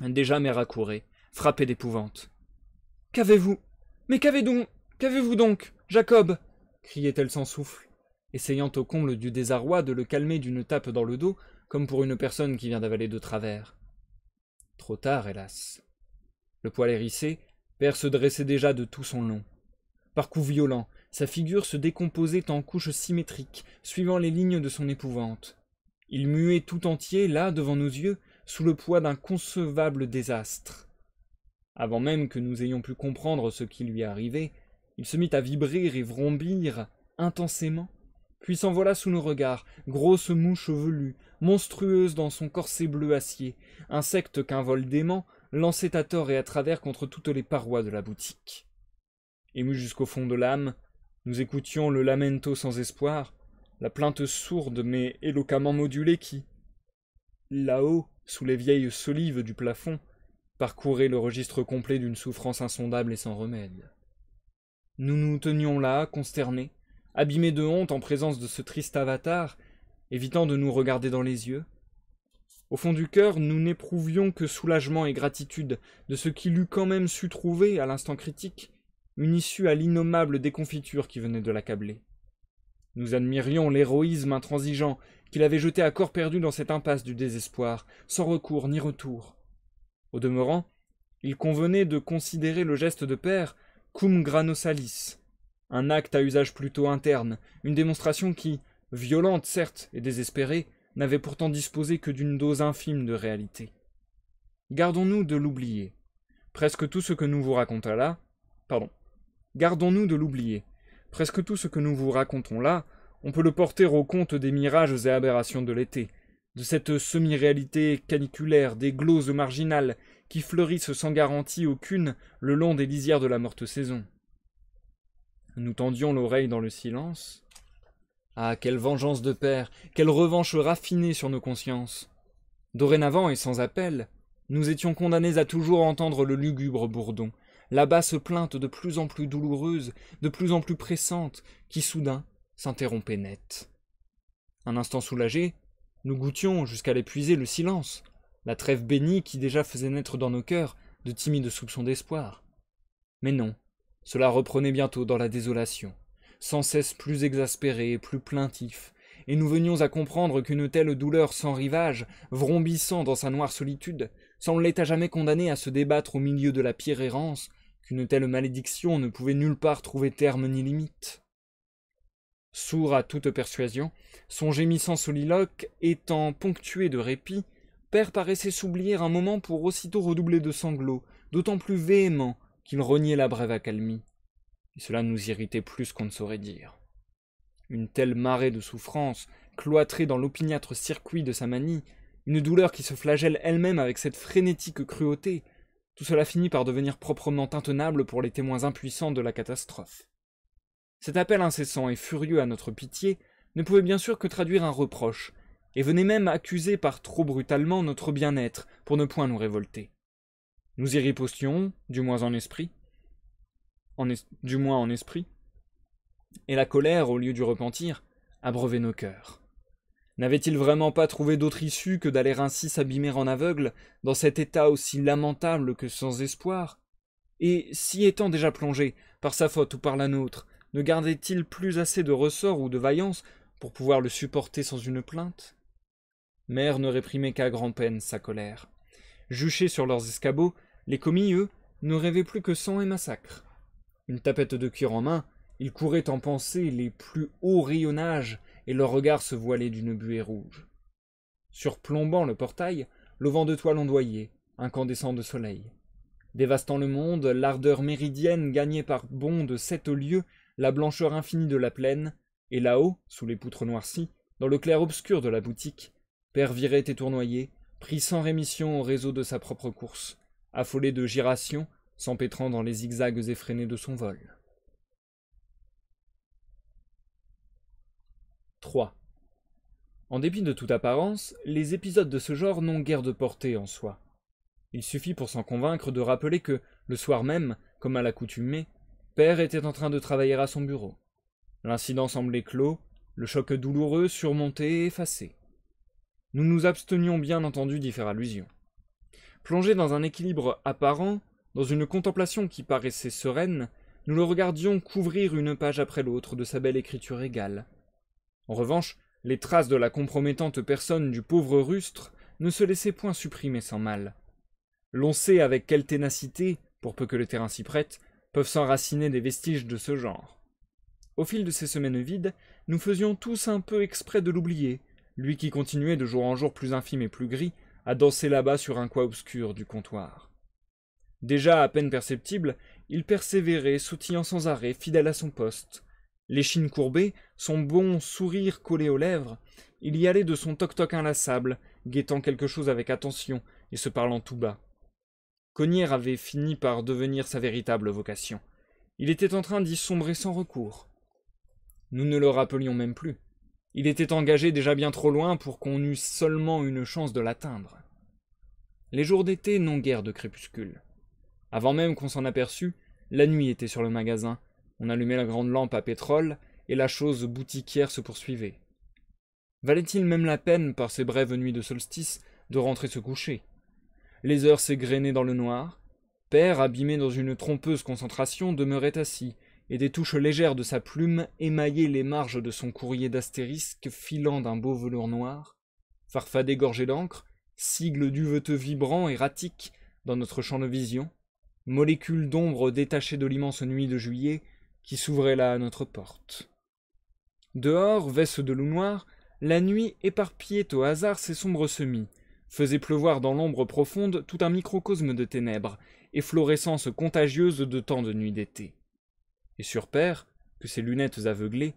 Déjà mère accourait, frappée d'épouvante. Qu'avez-vous Mais qu'avez donc Qu'avez-vous donc Jacob criait-elle sans souffle. Essayant au comble du désarroi de le calmer d'une tape dans le dos, comme pour une personne qui vient d'avaler de travers. Trop tard, hélas. Le poil hérissé, Père se dressait déjà de tout son long. Par coups violents, sa figure se décomposait en couches symétriques, suivant les lignes de son épouvante. Il muait tout entier, là, devant nos yeux, sous le poids d'un concevable désastre. Avant même que nous ayons pu comprendre ce qui lui arrivait, il se mit à vibrer et vrombir intensément, puis s'envola sous nos regards, grosse mouche velue, monstrueuse dans son corset bleu acier, insecte qu'un vol dément lançait à tort et à travers contre toutes les parois de la boutique. Émus jusqu'au fond de l'âme, nous écoutions le lamento sans espoir, la plainte sourde mais éloquemment modulée qui, là-haut, sous les vieilles solives du plafond, parcourait le registre complet d'une souffrance insondable et sans remède. Nous nous tenions là, consternés, abîmé de honte en présence de ce triste avatar, évitant de nous regarder dans les yeux. Au fond du cœur, nous n'éprouvions que soulagement et gratitude de ce qu'il eût quand même su trouver, à l'instant critique, une issue à l'innommable déconfiture qui venait de l'accabler. Nous admirions l'héroïsme intransigeant qu'il avait jeté à corps perdu dans cette impasse du désespoir, sans recours ni retour. Au demeurant, il convenait de considérer le geste de père cum grano un acte à usage plutôt interne, une démonstration qui, violente certes et désespérée, n'avait pourtant disposé que d'une dose infime de réalité. Gardons-nous de l'oublier. Presque tout ce que nous vous racontons là, pardon, gardons-nous de l'oublier. Presque tout ce que nous vous racontons là, on peut le porter au compte des mirages et aberrations de l'été, de cette semi-réalité caniculaire, des gloses marginales qui fleurissent sans garantie aucune le long des lisières de la morte saison. Nous tendions l'oreille dans le silence. Ah, quelle vengeance de père, quelle revanche raffinée sur nos consciences. Dorénavant et sans appel, nous étions condamnés à toujours entendre le lugubre bourdon, la basse plainte de plus en plus douloureuse, de plus en plus pressante, qui soudain s'interrompait net. Un instant soulagé, nous goûtions jusqu'à l'épuiser le silence, la trêve bénie qui déjà faisait naître dans nos cœurs de timides soupçons d'espoir. Mais non, cela reprenait bientôt dans la désolation, sans cesse plus exaspéré et plus plaintif, et nous venions à comprendre qu'une telle douleur sans rivage, vrombissant dans sa noire solitude, semblait à jamais condamnée à se débattre au milieu de la pire errance, qu'une telle malédiction ne pouvait nulle part trouver terme ni limite. Sourd à toute persuasion, son gémissant soliloque étant ponctué de répit, Père paraissait s'oublier un moment pour aussitôt redoubler de sanglots, d'autant plus véhéments qu'il reniait la brève accalmie, et cela nous irritait plus qu'on ne saurait dire. Une telle marée de souffrance, cloîtrée dans l'opiniâtre circuit de sa manie, une douleur qui se flagelle elle-même avec cette frénétique cruauté, tout cela finit par devenir proprement intenable pour les témoins impuissants de la catastrophe. Cet appel incessant et furieux à notre pitié ne pouvait bien sûr que traduire un reproche, et venait même accuser par trop brutalement notre bien-être pour ne point nous révolter. Nous y ripostions, du moins en esprit. du moins en esprit. Et la colère, au lieu du repentir, abreuvait nos cœurs. N'avait-il vraiment pas trouvé d'autre issue que d'aller ainsi s'abîmer en aveugle, dans cet état aussi lamentable que sans espoir Et s'y étant déjà plongé, par sa faute ou par la nôtre, ne gardait-il plus assez de ressort ou de vaillance pour pouvoir le supporter sans une plainte Mère ne réprimait qu'à grand-peine sa colère. Juchés sur leurs escabeaux, les commis, eux, ne rêvaient plus que sang et massacre. Une tapette de cuir en main, ils couraient en pensée les plus hauts rayonnages et leurs regards se voilaient d'une buée rouge. Surplombant le portail, le vent de toile ondoyait, incandescent de soleil. Dévastant le monde, l'ardeur méridienne gagnait par bond de sept lieues la blancheur infinie de la plaine, et là-haut, sous les poutres noircies, dans le clair-obscur de la boutique, Père virait et tournoyait, pris sans rémission au réseau de sa propre course, affolé de girations, s'empêtrant dans les zigzags effrénés de son vol. 3. En dépit de toute apparence, les épisodes de ce genre n'ont guère de portée en soi. Il suffit pour s'en convaincre de rappeler que, le soir même, comme à l'accoutumée, Père était en train de travailler à son bureau. L'incident semblait clos, le choc douloureux surmonté et effacé. Nous nous abstenions bien entendu d'y faire allusion. Plongé dans un équilibre apparent, dans une contemplation qui paraissait sereine, nous le regardions couvrir une page après l'autre de sa belle écriture égale. En revanche, les traces de la compromettante personne du pauvre rustre ne se laissaient point supprimer sans mal. L'on sait avec quelle ténacité, pour peu que le terrain s'y prête, peuvent s'enraciner des vestiges de ce genre. Au fil de ces semaines vides, nous faisions tous un peu exprès de l'oublier, lui qui continuait de jour en jour plus infime et plus gris, à danser là-bas sur un coin obscur du comptoir. Déjà à peine perceptible, il persévérait, sautillant sans arrêt, fidèle à son poste. L'échine courbée, son bon sourire collé aux lèvres, il y allait de son toc-toc inlassable, guettant quelque chose avec attention et se parlant tout bas. Cognière avait fini par devenir sa véritable vocation. Il était en train d'y sombrer sans recours. Nous ne le rappelions même plus. Il était engagé déjà bien trop loin pour qu'on eût seulement une chance de l'atteindre. Les jours d'été n'ont guère de crépuscule. Avant même qu'on s'en aperçût, la nuit était sur le magasin. On allumait la grande lampe à pétrole, et la chose boutiquière se poursuivait. Valait-il même la peine, par ces brèves nuits de solstice, de rentrer se coucher Les heures s'égrenaient dans le noir. Père, abîmé dans une trompeuse concentration, demeurait assis, et des touches légères de sa plume émaillaient les marges de son courrier d'astérisque filant d'un beau velours noir. Farfadet gorgé d'encre, sigle duveteux vibrant et ratiques dans notre champ de vision, molécules d'ombre détachées de l'immense nuit de juillet qui s'ouvrait là à notre porte. Dehors, veste de loup noir, la nuit éparpillait au hasard ses sombres semis, faisait pleuvoir dans l'ombre profonde tout un microcosme de ténèbres, efflorescence contagieuse de tant de nuits d'été et sur Père, que ses lunettes aveuglées,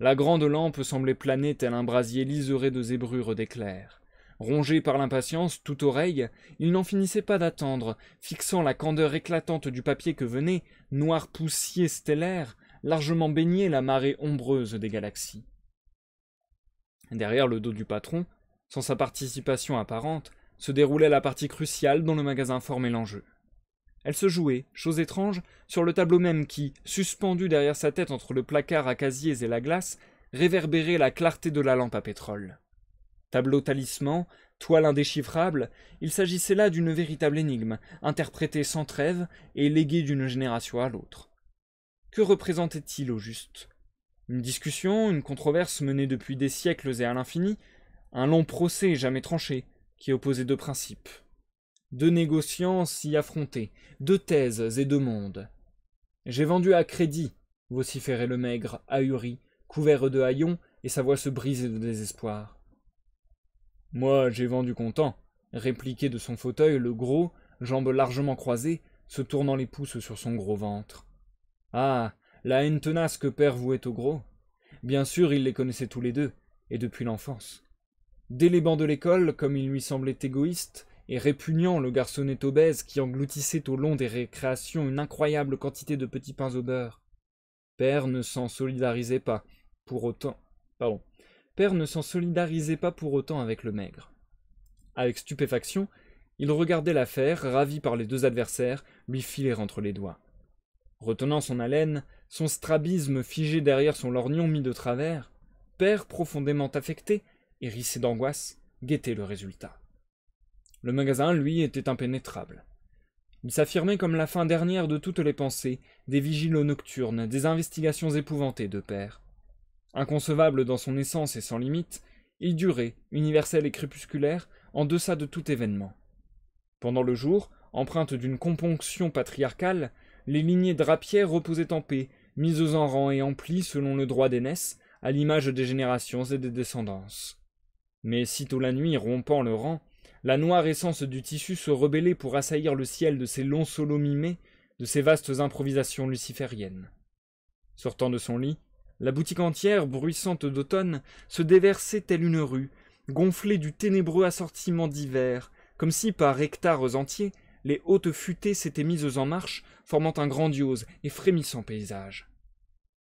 la grande lampe semblait planer tel un brasier liseré de zébrures d'éclairs. Rongé par l'impatience, tout oreille, il n'en finissait pas d'attendre, fixant la candeur éclatante du papier que venait, noir poussier stellaire, largement baigner la marée ombreuse des galaxies. Derrière le dos du patron, sans sa participation apparente, se déroulait la partie cruciale dont le magasin formait l'enjeu. Elle se jouait, chose étrange, sur le tableau même qui, suspendu derrière sa tête entre le placard à casiers et la glace, réverbérait la clarté de la lampe à pétrole. Tableau talisman, toile indéchiffrable, il s'agissait là d'une véritable énigme, interprétée sans trêve et léguée d'une génération à l'autre. Que représentait-il au juste Une discussion, une controverse menée depuis des siècles et à l'infini, un long procès jamais tranché, qui opposait deux principes deux négociants s'y affrontaient, deux thèses et deux mondes. J'ai vendu à crédit, vociférait le maigre, ahuri, couvert de haillons, et sa voix se brisait de désespoir. Moi, j'ai vendu content, répliquait de son fauteuil le gros, jambes largement croisées, se tournant les pouces sur son gros ventre. Ah, la haine tenace que père vouait au gros. Bien sûr, il les connaissait tous les deux, et depuis l'enfance. Dès les bancs de l'école, comme il lui semblait égoïste, et répugnant le garçonnet obèse qui engloutissait au long des récréations une incroyable quantité de petits pains au beurre. Père ne s'en solidarisait pas, pour autant. Pardon. Père ne s'en solidarisait pas pour autant avec le maigre. Avec stupéfaction, il regardait l'affaire, ravi par les deux adversaires, lui filer entre les doigts. Retenant son haleine, son strabisme figé derrière son lorgnon mis de travers, Père, profondément affecté, hérissé d'angoisse, guettait le résultat. Le magasin, lui, était impénétrable. Il s'affirmait comme la fin dernière de toutes les pensées, des vigiles nocturnes, des investigations épouvantées de père. Inconcevable dans son essence et sans limite, il durait, universel et crépusculaire, en deçà de tout événement. Pendant le jour, empreinte d'une componction patriarcale, les lignées drapières reposaient en paix, mises en rang et en selon le droit d'aînesse, à l'image des générations et des descendances. Mais sitôt la nuit rompant le rang, la noire essence du tissu se rebellait pour assaillir le ciel de ses longs solos mimés, de ses vastes improvisations lucifériennes. Sortant de son lit, la boutique entière, bruissante d'automne, se déversait telle une rue, gonflée du ténébreux assortiment d'hiver, comme si par hectares entiers, les hautes futées s'étaient mises en marche, formant un grandiose et frémissant paysage.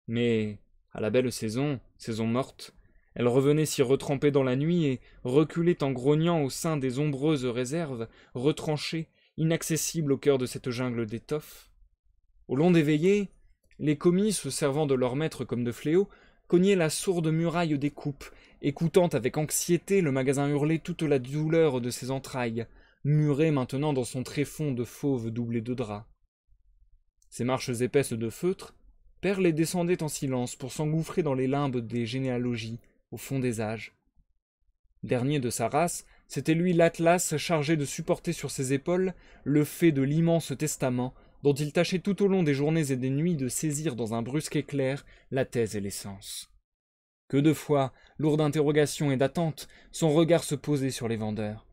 Mais, à la belle saison, saison morte, elle revenait s'y retremper dans la nuit et reculait en grognant au sein des ombreuses réserves, retranchées, inaccessibles au cœur de cette jungle d'étoffes. Au long des veillées, les commis, se servant de leur maître comme de fléau, cognaient la sourde muraille des coupes, écoutant avec anxiété le magasin hurler toute la douleur de ses entrailles, murées maintenant dans son tréfonds de fauve doublé de draps. Ses marches épaisses de feutre, père les descendait en silence pour s'engouffrer dans les limbes des généalogies, au fond des âges. Dernier de sa race, c'était lui l'Atlas chargé de supporter sur ses épaules le fait de l'immense testament dont il tâchait tout au long des journées et des nuits de saisir dans un brusque éclair la thèse et l'essence. Que de fois, lourd d'interrogations et d'attente, son regard se posait sur les vendeurs.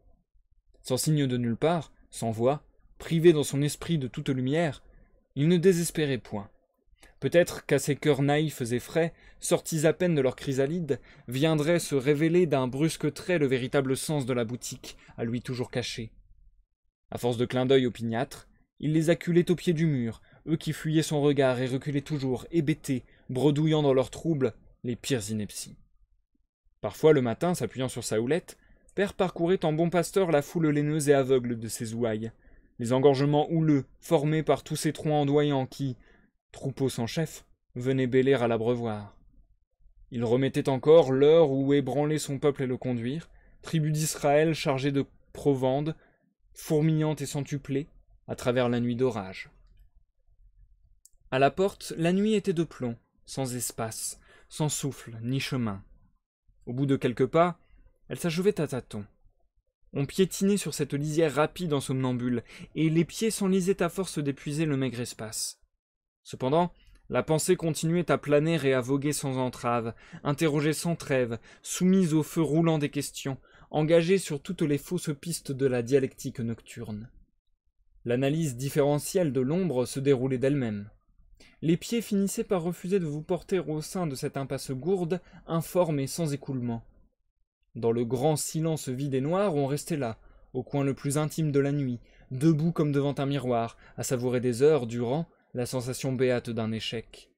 Sans signe de nulle part, sans voix, privé dans son esprit de toute lumière, il ne désespérait point. Peut-être qu'à ses cœurs naïfs et frais sortis à peine de leur chrysalide, viendraient se révéler d'un brusque trait le véritable sens de la boutique, à lui toujours caché. À force de clins d'œil opiniâtres, il les acculait au pied du mur, eux qui fuyaient son regard et reculaient toujours, hébétés, bredouillant dans leurs troubles, les pires inepties. Parfois, le matin, s'appuyant sur sa houlette, Père parcourait en bon pasteur la foule laineuse et aveugle de ses ouailles, les engorgements houleux formés par tous ces troncs endoyants qui, troupeaux sans chef, venaient bêler à l'abreuvoir. Il remettait encore l'heure où ébranler son peuple et le conduire, tribu d'Israël chargée de provende, fourmillante et centuplée, à travers la nuit d'orage. À la porte, la nuit était de plomb, sans espace, sans souffle, ni chemin. Au bout de quelques pas, elle s'achevait à tâtons. On piétinait sur cette lisière rapide en somnambule, et les pieds s'enlisaient à force d'épuiser le maigre espace. Cependant, la pensée continuait à planer et à voguer sans entrave, interrogée sans trêve, soumise au feu roulant des questions, engagée sur toutes les fausses pistes de la dialectique nocturne. L'analyse différentielle de l'ombre se déroulait d'elle-même. Les pieds finissaient par refuser de vous porter au sein de cette impasse gourde, informe et sans écoulement. Dans le grand silence vide et noir, on restait là, au coin le plus intime de la nuit, debout comme devant un miroir, à savourer des heures durant la sensation béate d'un échec.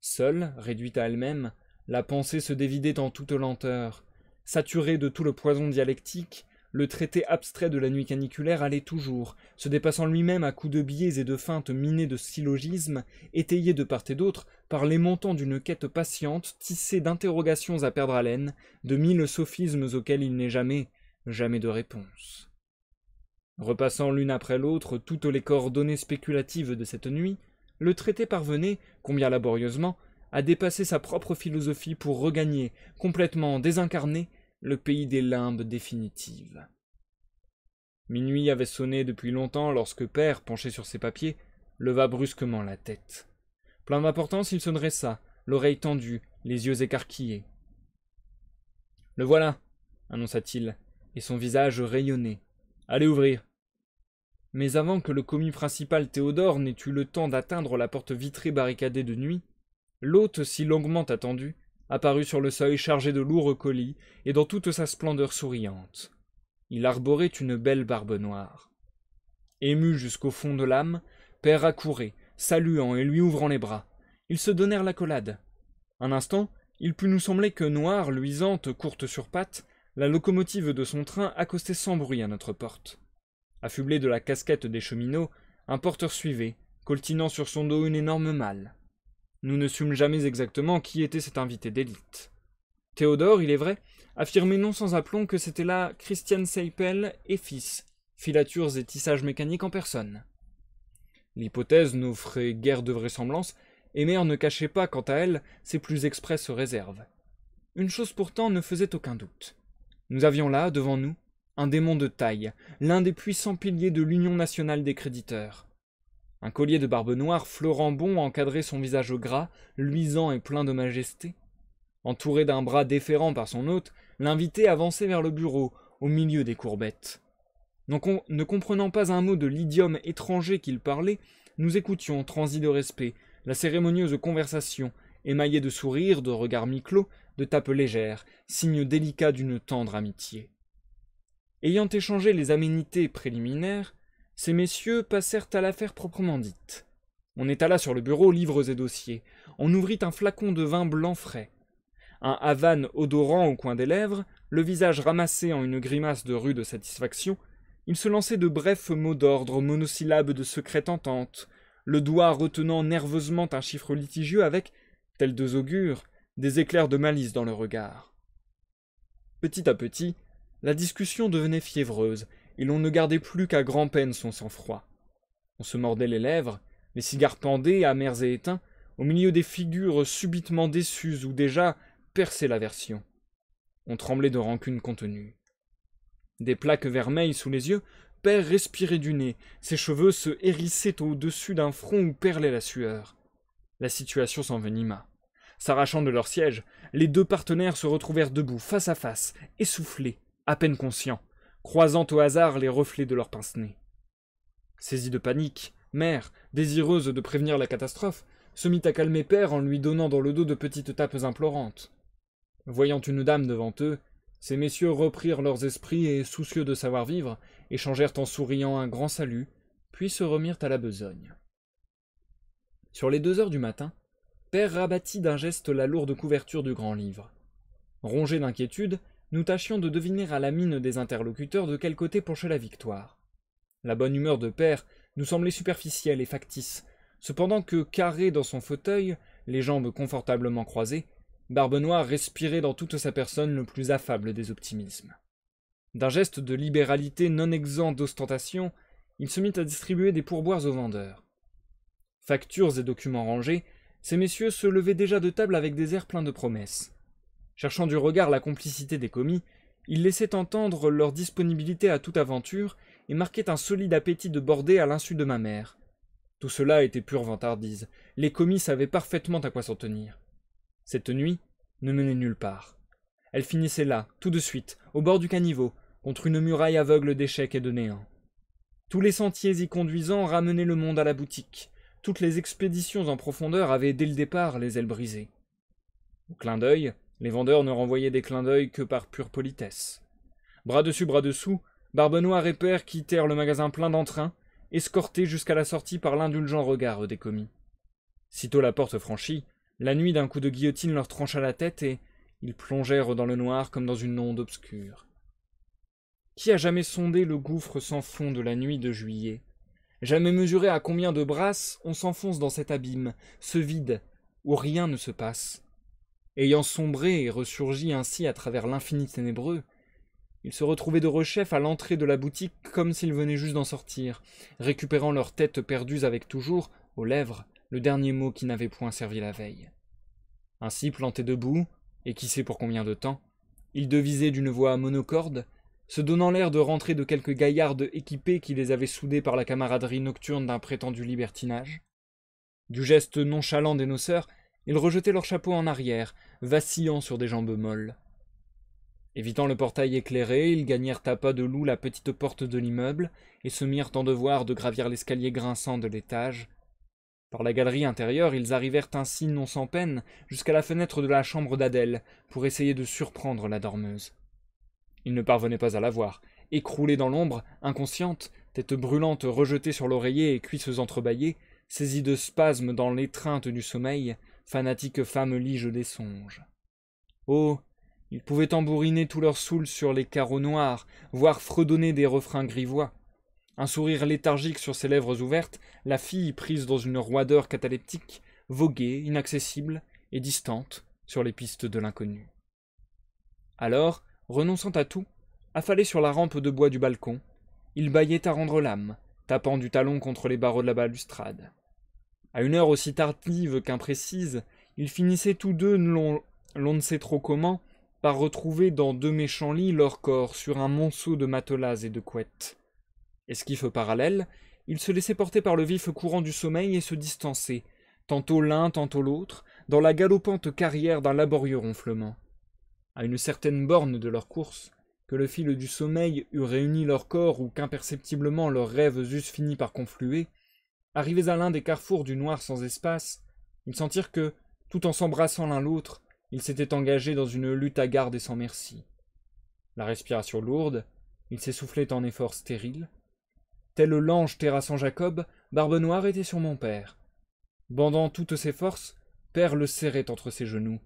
Seule, réduite à elle-même, la pensée se dévidait en toute lenteur. Saturée de tout le poison dialectique, le traité abstrait de la nuit caniculaire allait toujours, se dépassant lui-même à coups de biais et de feintes minées de syllogismes, étayées de part et d'autre par les montants d'une quête patiente tissée d'interrogations à perdre haleine, de mille sophismes auxquels il n'est jamais, jamais de réponse. Repassant l'une après l'autre toutes les coordonnées spéculatives de cette nuit, le traité parvenait, combien laborieusement, à dépasser sa propre philosophie pour regagner, complètement désincarné, le pays des limbes définitives. Minuit avait sonné depuis longtemps lorsque Père, penché sur ses papiers, leva brusquement la tête. Plein d'importance, il se dressa, l'oreille tendue, les yeux écarquillés. Le voilà, annonça-t-il, et son visage rayonnait. Allez ouvrir. Mais avant que le commis principal Théodore n'ait eu le temps d'atteindre la porte vitrée barricadée de nuit, l'hôte si longuement attendu apparut sur le seuil chargé de lourds colis et dans toute sa splendeur souriante. Il arborait une belle barbe noire. Ému jusqu'au fond de l'âme, Père accourait, saluant et lui ouvrant les bras. Ils se donnèrent l'accolade. Un instant, il put nous sembler que Noire, luisante, courte sur pattes, la locomotive de son train accostait sans bruit à notre porte. Affublé de la casquette des cheminots, un porteur suivait, coltinant sur son dos une énorme malle. Nous ne sûmes jamais exactement qui était cet invité d'élite. Théodore, il est vrai, affirmait non sans aplomb que c'était là Christian Seipel et fils, filatures et tissages mécaniques en personne. L'hypothèse n'offrait guère de vraisemblance, et Mère ne cachait pas, quant à elle, ses plus expresses réserves. Une chose pourtant ne faisait aucun doute. Nous avions là, devant nous, un démon de taille, l'un des puissants piliers de l'Union nationale des créditeurs. Un collier de barbe noire bon encadrait son visage gras, luisant et plein de majesté. Entouré d'un bras déférent par son hôte, l'invité avançait vers le bureau, au milieu des courbettes. ne comprenant pas un mot de l'idiome étranger qu'il parlait, nous écoutions, transis de respect, la cérémonieuse conversation, émaillée de sourires, de regards mi-clos, de tape légère, signe délicat d'une tendre amitié. Ayant échangé les aménités préliminaires, ces messieurs passèrent à l'affaire proprement dite. On étala sur le bureau livres et dossiers. On ouvrit un flacon de vin blanc frais. Un havane odorant au coin des lèvres, le visage ramassé en une grimace de rude satisfaction, il se lançait de brefs mots d'ordre, monosyllabes de secrète entente, le doigt retenant nerveusement un chiffre litigieux avec, tels deux augures, des éclairs de malice dans le regard. Petit à petit, la discussion devenait fiévreuse, et l'on ne gardait plus qu'à grand-peine son sang-froid. On se mordait les lèvres, les cigares pendaient, amers et éteints, au milieu des figures subitement déçues ou déjà la l'aversion. On tremblait de rancune contenue. Des plaques vermeilles sous les yeux, Père respirait du nez, ses cheveux se hérissaient au-dessus d'un front où perlait la sueur. La situation s'envenima. S'arrachant de leur siège, les deux partenaires se retrouvèrent debout, face à face, essoufflés, à peine conscients, croisant au hasard les reflets de leurs pince-nez. Saisie de panique, mère, désireuse de prévenir la catastrophe, se mit à calmer père en lui donnant dans le dos de petites tapes implorantes. Voyant une dame devant eux, ces messieurs reprirent leurs esprits et, soucieux de savoir vivre, échangèrent en souriant un grand salut, puis se remirent à la besogne. Sur les deux heures du matin, rabattit d'un geste la lourde couverture du grand livre. Rongé d'inquiétude, nous tâchions de deviner à la mine des interlocuteurs de quel côté penchait la victoire. La bonne humeur de père nous semblait superficielle et factice, cependant que, carré dans son fauteuil, les jambes confortablement croisées, Barbe respirait dans toute sa personne le plus affable des optimismes. D'un geste de libéralité non exempt d'ostentation, il se mit à distribuer des pourboires aux vendeurs. Factures et documents rangés, ces messieurs se levaient déjà de table avec des airs pleins de promesses. Cherchant du regard la complicité des commis, ils laissaient entendre leur disponibilité à toute aventure et marquaient un solide appétit de bordée à l'insu de ma mère. Tout cela était pure vantardise. Les commis savaient parfaitement à quoi s'en tenir. Cette nuit ne menait nulle part. Elle finissait là, tout de suite, au bord du caniveau, contre une muraille aveugle d'échecs et de néant. Tous les sentiers y conduisant ramenaient le monde à la boutique, toutes les expéditions en profondeur avaient dès le départ les ailes brisées. Au clin d'œil, les vendeurs ne renvoyaient des clins d'œil que par pure politesse. Bras dessus, bras dessous, Barbe Noire et Père quittèrent le magasin plein d'entrain, escortés jusqu'à la sortie par l'indulgent regard des commis. Sitôt la porte franchie, la nuit d'un coup de guillotine leur trancha la tête et ils plongèrent dans le noir comme dans une onde obscure. Qui a jamais sondé le gouffre sans fond de la nuit de juillet Jamais mesuré à combien de brasses on s'enfonce dans cet abîme, ce vide, où rien ne se passe. Ayant sombré et ressurgi ainsi à travers l'infini ténébreux, ils se retrouvaient de rechef à l'entrée de la boutique comme s'ils venaient juste d'en sortir, récupérant leurs têtes perdues avec toujours, aux lèvres, le dernier mot qui n'avait point servi la veille. Ainsi plantés debout, et qui sait pour combien de temps, ils devisaient d'une voix monocorde se donnant l'air de rentrer de quelques gaillardes équipés qui les avaient soudés par la camaraderie nocturne d'un prétendu libertinage. Du geste nonchalant des noceurs, ils rejetaient leurs chapeaux en arrière, vacillant sur des jambes molles. Évitant le portail éclairé, ils gagnèrent à pas de loup la petite porte de l'immeuble et se mirent en devoir de gravir l'escalier grinçant de l'étage. Par la galerie intérieure, ils arrivèrent ainsi non sans peine jusqu'à la fenêtre de la chambre d'Adèle pour essayer de surprendre la dormeuse. Il ne parvenait pas à la voir. Écroulée dans l'ombre, inconsciente, tête brûlante rejetée sur l'oreiller et cuisses entrebâillées, saisie de spasmes dans l'étreinte du sommeil, fanatique femme lige des songes. Oh Ils pouvaient tambouriner tout leur soul sur les carreaux noirs, voire fredonner des refrains grivois. Un sourire léthargique sur ses lèvres ouvertes, la fille, prise dans une roideur cataleptique, voguait, inaccessible et distante, sur les pistes de l'inconnu. Alors, renonçant à tout, affalé sur la rampe de bois du balcon, il bâillait à rendre l'âme, tapant du talon contre les barreaux de la balustrade. À une heure aussi tardive qu'imprécise, ils finissaient tous deux, l'on ne sait trop comment, par retrouver dans deux méchants lits leur corps sur un monceau de matelas et de couettes. Esquifs parallèles, ils se laissaient porter par le vif courant du sommeil et se distançaient, tantôt l'un, tantôt l'autre, dans la galopante carrière d'un laborieux ronflement à une certaine borne de leur course, que le fil du sommeil eût réuni leur corps ou qu'imperceptiblement leurs rêves eussent fini par confluer, arrivés à l'un des carrefours du noir sans espace, ils sentirent que, tout en s'embrassant l'un l'autre, ils s'étaient engagés dans une lutte à garde et sans merci. La respiration lourde, ils s'essoufflaient en efforts stériles. Tel l'ange terrassant Jacob, Barbe Noire était sur mon père. Bandant toutes ses forces, Père le serrait entre ses genoux,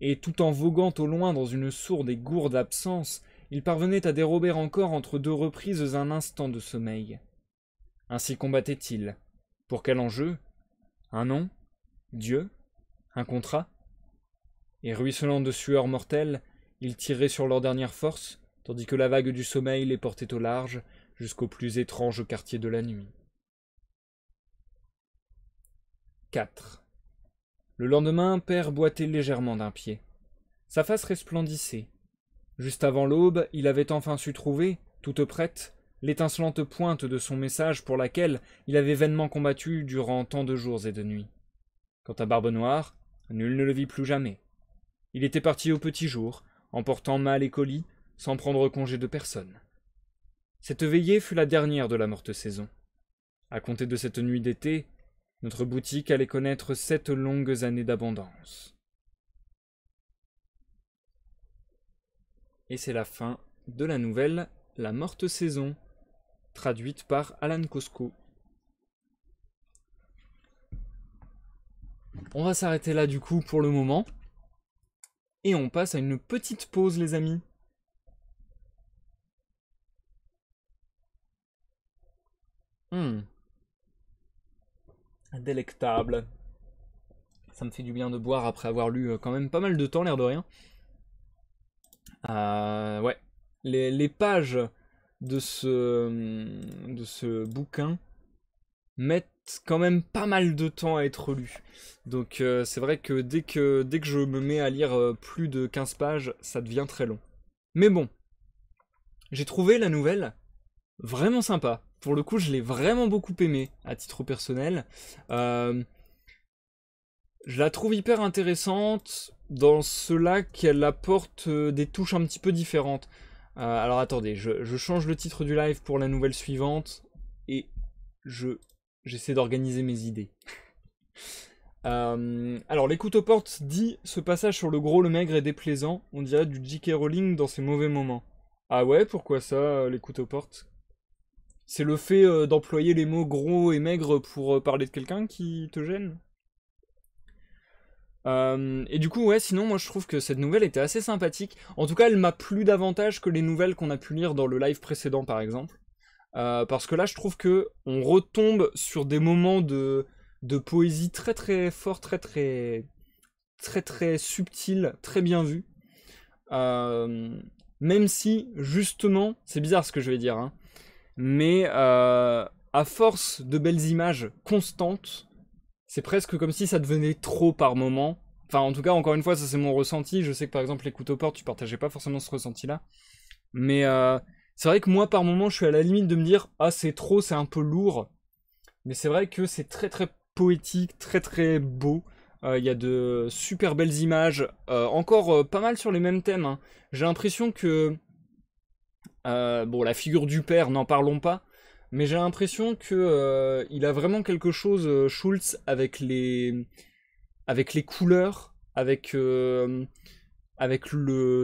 et tout en voguant au loin dans une sourde et gourde absence, il parvenait à dérober encore entre deux reprises un instant de sommeil. Ainsi combattait-il. Pour quel enjeu Un nom Dieu Un contrat Et ruisselant de sueur mortelle, ils tiraient sur leur dernière force, tandis que la vague du sommeil les portait au large, jusqu'au plus étrange quartier de la nuit. 4. Le lendemain, père boitait légèrement d'un pied. Sa face resplendissait. Juste avant l'aube, il avait enfin su trouver, toute prête, l'étincelante pointe de son message pour laquelle il avait vainement combattu durant tant de jours et de nuits. Quant à Barbe Noire, nul ne le vit plus jamais. Il était parti au petit jour, emportant mal et colis, sans prendre congé de personne. Cette veillée fut la dernière de la morte saison. À compter de cette nuit d'été, notre boutique allait connaître sept longues années d'abondance. Et c'est la fin de la nouvelle La morte saison, traduite par Alan Cosco. On va s'arrêter là du coup pour le moment. Et on passe à une petite pause les amis. Hmm délectable. Ça me fait du bien de boire après avoir lu euh, quand même pas mal de temps, l'air de rien. Euh, ouais, les, pages de ce, euh, de ce bouquin mettent quand même pas mal de temps à être lues. Donc c'est vrai que dès, que dès que je me mets à lire plus de 15 pages, ça devient très long. Mais bon, j'ai trouvé la nouvelle vraiment sympa pour le coup, je l'ai vraiment beaucoup aimé à titre personnel. Euh, je la trouve hyper intéressante dans cela qu'elle apporte euh, des touches un petit peu différentes. Euh, alors attendez, je, change le titre du live pour la nouvelle suivante et je j'essaie d'organiser mes idées. alors l'écoute aux portes dit ce passage sur le gros, le maigre est déplaisant. On dirait du J.K. Rowling dans ses mauvais moments. Ah ouais, pourquoi ça, l'écoute aux portes c'est le fait euh, d'employer les mots gros et maigres pour euh, parler de quelqu'un qui te gêne euh, et du coup, ouais, sinon, moi je trouve que cette nouvelle était assez sympathique. En tout cas, elle m'a plu davantage que les nouvelles qu'on a pu lire dans le live précédent, par exemple. parce que là, je trouve que on retombe sur des moments de, poésie très très fort, très très très très subtil, très bien vu. même si, justement, c'est bizarre ce que je vais dire, hein, mais euh, à force de belles images constantes, c'est presque comme si ça devenait trop par moment. Enfin, en tout cas, encore une fois, ça c'est mon ressenti. Je sais que par exemple, les couteaux port, tu partageais pas forcément ce ressenti-là. Mais euh, c'est vrai que moi, par moment, je suis à la limite de me dire Ah, c'est trop, c'est un peu lourd. Mais c'est vrai que c'est très très poétique, très très beau. Euh, il y a de super belles images, encore pas mal sur les mêmes thèmes. Hein. J'ai l'impression que euh, bon, la figure du père, n'en parlons pas. Mais j'ai l'impression qu'il euh, a vraiment quelque chose, euh, Schultz, avec les, avec les couleurs, avec, le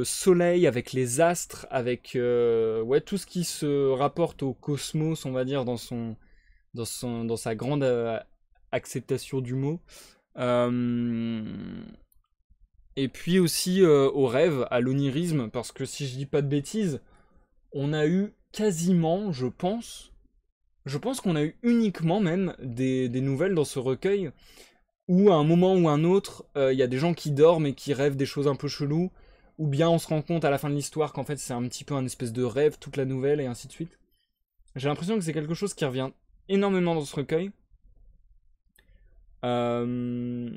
soleil, avec les astres, avec ouais, tout ce qui se rapporte au cosmos, on va dire, dans, dans, son, dans sa grande acceptation du mot. et puis aussi au rêve, à l'onirisme, parce que si je dis pas de bêtises, on a eu quasiment, je pense, je pense qu'on a eu uniquement même des, nouvelles dans ce recueil où à un moment ou un autre, euh, il y a des gens qui dorment et qui rêvent des choses un peu cheloues, ou bien on se rend compte à la fin de l'histoire qu'en fait c'est un petit peu un espèce de rêve, toute la nouvelle et ainsi de suite. J'ai l'impression que c'est quelque chose qui revient énormément dans ce recueil. Euh,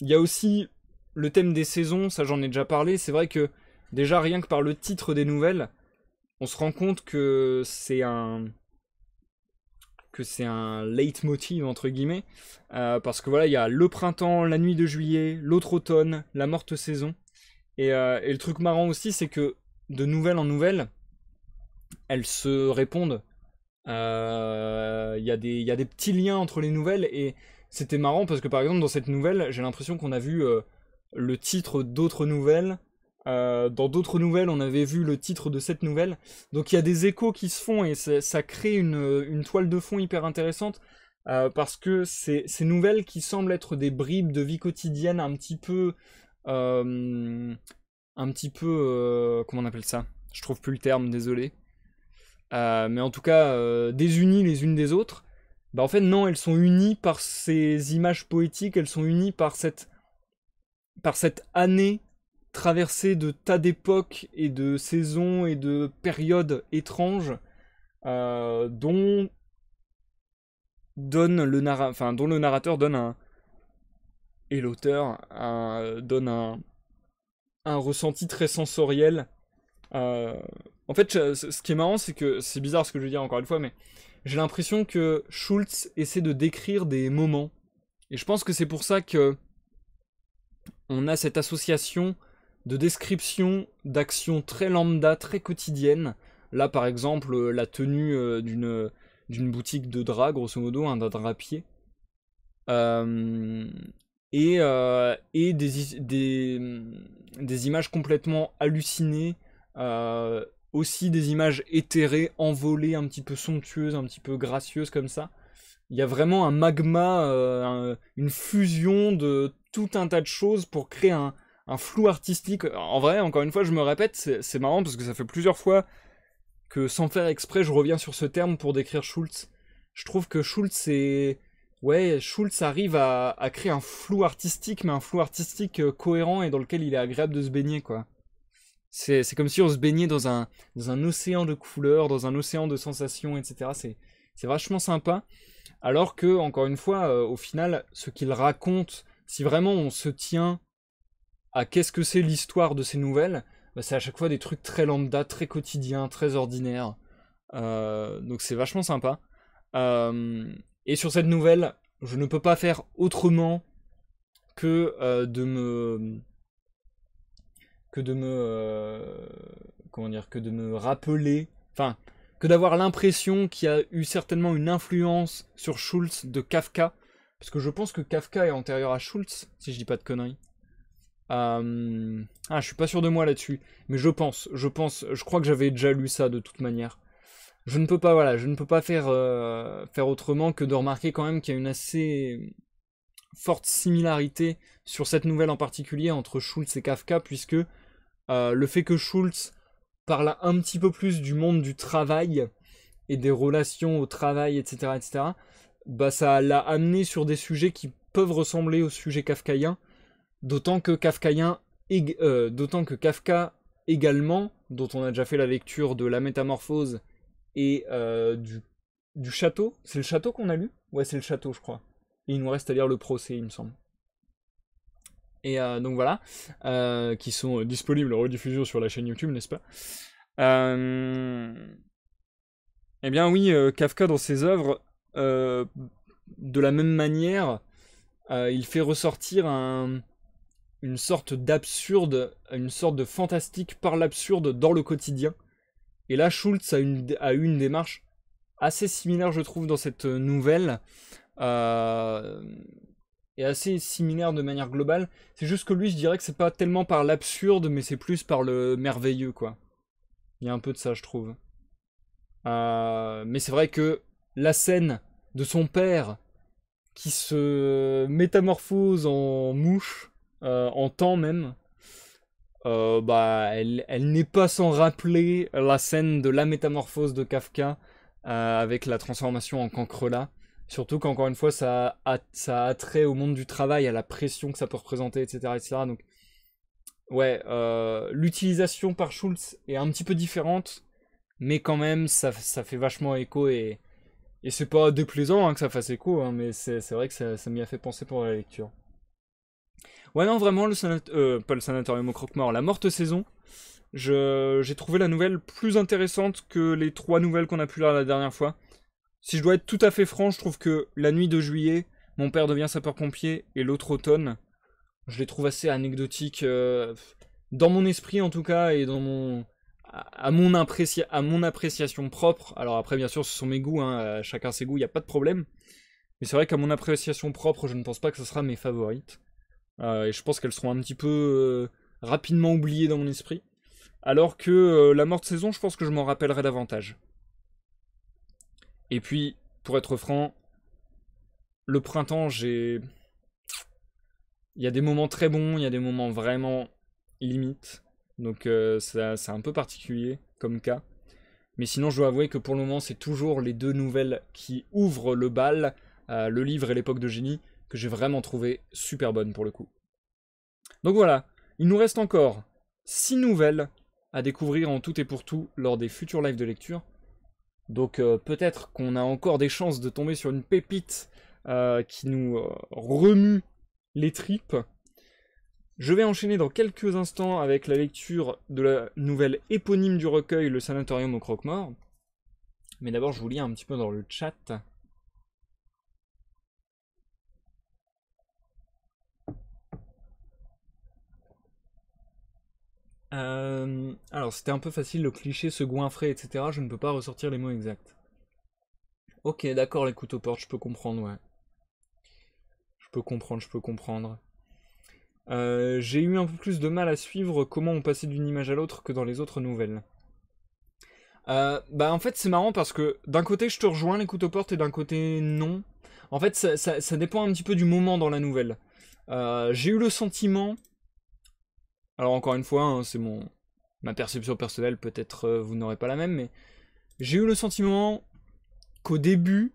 il y a aussi le thème des saisons, ça j'en ai déjà parlé, c'est vrai que déjà rien que par le titre des nouvelles, on se rend compte que c'est un que c'est un leitmotiv entre guillemets euh, parce que voilà il y a le printemps la nuit de juillet l'autre automne la morte saison et, euh, le truc marrant aussi c'est que de nouvelles en nouvelle elles se répondent euh, il y, a des petits liens entre les nouvelles et c'était marrant parce que par exemple dans cette nouvelle j'ai l'impression qu'on a vu le titre d'autres nouvelles euh, dans d'autres nouvelles, on avait vu le titre de cette nouvelle. Donc il y a des échos qui se font et ça crée une, toile de fond hyper intéressante euh, parce que ces, nouvelles qui semblent être des bribes de vie quotidienne un petit peu... Euh, un petit peu... comment on appelle ça Je trouve plus le terme, désolé. mais en tout cas, désunies les unes des autres. Bah en fait non, elles sont unies par ces images poétiques, elles sont unies par cette, par cette année traversé de tas d'époques et de saisons et de périodes étranges euh, dont, donne le dont le narrateur donne un et l'auteur euh, donne un, un, ressenti très sensoriel. Euh, en fait, ce qui est marrant, c'est que c'est bizarre ce que je veux dire encore une fois, mais j'ai l'impression que Schultz essaie de décrire des moments, et je pense que c'est pour ça que on a cette association de descriptions d'actions très lambda, très quotidiennes. Là, par exemple, euh, la tenue euh, d'une, euh, d'une boutique de drap, grosso modo, hein, un drapier. et, des, mm, des, images complètement hallucinées, aussi des images éthérées, envolées, un petit peu somptueuses, un petit peu gracieuses comme ça. Il y a vraiment un magma, une fusion de tout un tas de choses pour créer un, un flou artistique. En vrai, encore une fois, je me répète, c'est marrant parce que ça fait plusieurs fois que sans faire exprès, je reviens sur ce terme pour décrire Schultz. Je trouve que Schultz est... Ouais, Schultz arrive à, créer un flou artistique, mais un flou artistique euh, cohérent et dans lequel il est agréable de se baigner, quoi. C'est comme si on se baignait dans un, océan de couleurs, dans un océan de sensations, etc. C'est vachement sympa. Alors que, encore une fois, euh, au final, ce qu'il raconte, si vraiment on se tient à qu'est-ce que c'est l'histoire de ces nouvelles, bah, c'est à chaque fois des trucs très lambda, très quotidiens, très ordinaires. Euh, donc c'est vachement sympa. Euh, et sur cette nouvelle, je ne peux pas faire autrement que euh, de me que de me comment dire que de me rappeler, enfin que d'avoir l'impression qu'il y a eu certainement une influence sur Schultz de Kafka, parce que je pense que Kafka est antérieur à Schultz, si je dis pas de conneries. Euh, ah, je suis pas sûr de moi là-dessus, mais je pense, je pense, je crois que j'avais déjà lu ça de toute manière. Je ne peux pas, voilà, je ne peux pas faire, euh, faire autrement que de remarquer quand même qu'il y a une assez forte similarité sur cette nouvelle en particulier entre Schultz et Kafka, puisque euh, le fait que Schultz parle un petit peu plus du monde du travail et des relations au travail, etc., etc., bah ça l'a amené sur des sujets qui peuvent ressembler aux sujets kafkaïens, D'autant que euh, que Kafka également, dont on a déjà fait la lecture de La Métamorphose et euh, du, du, Château. C'est le Château qu'on a lu Ouais, c'est le Château, je crois. Et il nous reste à lire le procès, il me semble. Et euh, donc voilà, qui sont disponibles en rediffusion sur la chaîne YouTube, n'est-ce pas Eh bien oui, Kafka dans ses œuvres, de la même manière, il fait ressortir un, une sorte d'absurde, une sorte de fantastique par l'absurde dans le quotidien. Et là, Schultz a, une, eu une démarche assez similaire, je trouve, dans cette nouvelle. Euh, et assez similaire de manière globale. C'est juste que lui, je dirais que c'est pas tellement par l'absurde, mais c'est plus par le merveilleux, quoi. Il y a un peu de ça, je trouve. Euh, mais c'est vrai que la scène de son père qui se métamorphose en mouche, euh, en temps même, euh, bah, elle, n'est pas sans rappeler la scène de la métamorphose de Kafka euh, avec la transformation en cancrela. Surtout qu'encore une fois, ça a, ça trait au monde du travail, à la pression que ça peut représenter, etc. etc. Donc, ouais, l'utilisation par Schultz est un petit peu différente, mais quand même, ça, fait vachement écho et, c'est pas déplaisant hein, que ça fasse écho, hein, mais c'est vrai que ça m'y a fait penser pour la lecture. Ouais, non, vraiment, le euh, pas le sanatorium au croque-mort, la morte saison. J'ai trouvé la nouvelle plus intéressante que les trois nouvelles qu'on a pu lire la dernière fois. Si je dois être tout à fait franc, je trouve que la nuit de juillet, mon père devient sapeur-pompier, et l'autre automne, je les trouve assez anecdotiques. Euh, dans mon esprit, en tout cas, et dans mon. À mon, à mon appréciation propre, alors après bien sûr ce sont mes goûts, hein. chacun ses goûts, il n'y a pas de problème, mais c'est vrai qu'à mon appréciation propre, je ne pense pas que ce sera mes favorites. Euh, et je pense qu'elles seront un petit peu euh, rapidement oubliées dans mon esprit. Alors que euh, la mort de saison, je pense que je m'en rappellerai davantage. Et puis, pour être franc, le printemps, j'ai. Il y a des moments très bons, il y a des moments vraiment limites. Donc, c'est un peu particulier comme cas. Mais sinon, je dois avouer que pour le moment, c'est toujours les deux nouvelles qui ouvrent le bal le livre et l'époque de génie que j'ai vraiment trouvé super bonne pour le coup. Donc voilà, il nous reste encore 6 nouvelles à découvrir en tout et pour tout lors des futurs lives de lecture. Donc euh, peut-être qu'on a encore des chances de tomber sur une pépite euh, qui nous euh, remue les tripes. Je vais enchaîner dans quelques instants avec la lecture de la nouvelle éponyme du recueil Le Sanatorium au Croque-Mort. Mais d'abord, je vous lis un petit peu dans le chat. Euh, alors, c'était un peu facile, le cliché, se frais, etc. Je ne peux pas ressortir les mots exacts. Ok, d'accord, les couteaux portes, je peux comprendre, ouais. Je peux comprendre, je peux comprendre. Euh, j'ai eu un peu plus de mal à suivre comment on passait d'une image à l'autre que dans les autres nouvelles. Euh, bah en fait c'est marrant parce que d'un côté je te rejoins les couteaux portes et d'un côté non. En fait ça, ça, dépend un petit peu du moment dans la nouvelle. J'ai eu le sentiment alors encore une fois, hein, c'est mon ma perception personnelle, peut-être euh, vous n'aurez pas la même, mais j'ai eu le sentiment qu'au début,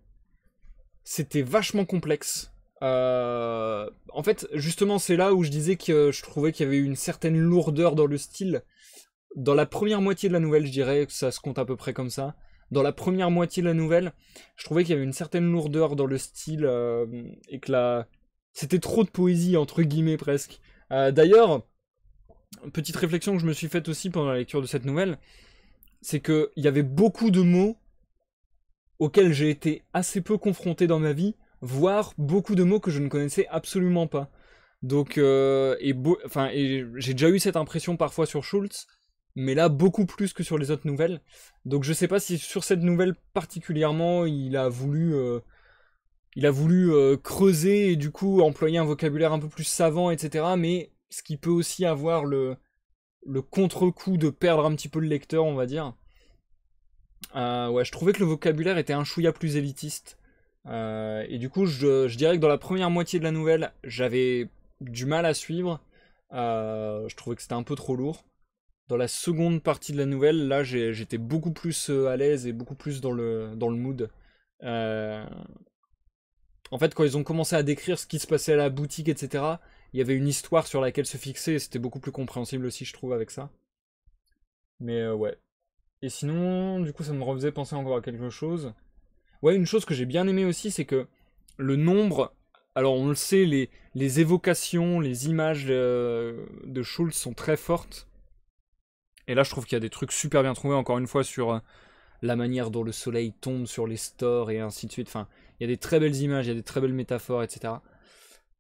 c'était vachement complexe. Euh, en fait, justement, c'est là où je disais que je trouvais qu'il y avait une certaine lourdeur dans le style. Dans la première moitié de la nouvelle, je dirais que ça se compte à peu près comme ça. Dans la première moitié de la nouvelle, je trouvais qu'il y avait une certaine lourdeur dans le style euh, et que là, c'était trop de poésie entre guillemets presque. D'ailleurs, petite réflexion que je me suis faite aussi pendant la lecture de cette nouvelle, c'est qu'il y avait beaucoup de mots auxquels j'ai été assez peu confronté dans ma vie, voire beaucoup de mots que je ne connaissais absolument pas. Donc, euh, enfin, j'ai déjà eu cette impression parfois sur Schultz, mais là beaucoup plus que sur les autres nouvelles. Donc je sais pas si sur cette nouvelle particulièrement il a voulu, euh, il a voulu euh, creuser et du coup employer un vocabulaire un peu plus savant, etc. Mais ce qui peut aussi avoir le, le contre-coup de perdre un petit peu le lecteur, on va dire. Euh, ouais, je trouvais que le vocabulaire était un chouïa plus élitiste. Euh, et du coup, je, dirais que dans la première moitié de la nouvelle, j'avais du mal à suivre. Euh, je trouvais que c'était un peu trop lourd. Dans la seconde partie de la nouvelle, là, j'étais beaucoup plus à l'aise et beaucoup plus dans le, dans le mood. en fait, quand ils ont commencé à décrire ce qui se passait à la boutique, etc., il y avait une histoire sur laquelle se fixer, c'était beaucoup plus compréhensible aussi, je trouve, avec ça. Mais euh, ouais. Et sinon, du coup, ça me refaisait penser encore à quelque chose. Ouais, une chose que j'ai bien aimé aussi, c'est que le nombre. Alors, on le sait, les, les évocations, les images euh, de Schultz sont très fortes. Et là, je trouve qu'il y a des trucs super bien trouvés, encore une fois, sur euh, la manière dont le soleil tombe sur les stores et ainsi de suite. Enfin, il y a des très belles images, il y a des très belles métaphores, etc.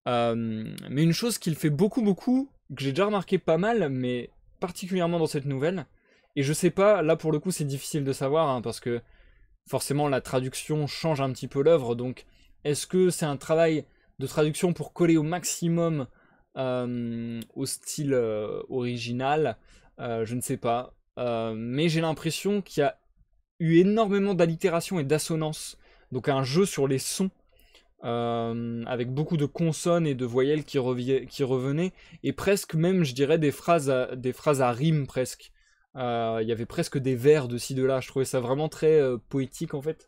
Euh, mais une chose qu'il fait beaucoup, beaucoup, que j'ai déjà remarqué pas mal, mais particulièrement dans cette nouvelle, et je sais pas, là pour le coup c'est difficile de savoir, hein, parce que forcément la traduction change un petit peu l'œuvre, donc est-ce que c'est un travail de traduction pour coller au maximum euh, au style euh, original Je ne sais pas. mais j'ai l'impression qu'il y a eu énormément d'allitération et d'assonance, donc un jeu sur les sons euh, avec beaucoup de consonnes et de voyelles qui, revenaient, et presque même, je dirais, des phrases à, des phrases à rime presque. Euh, il y avait presque des vers de ci, de là, je trouvais ça vraiment très euh, poétique en fait.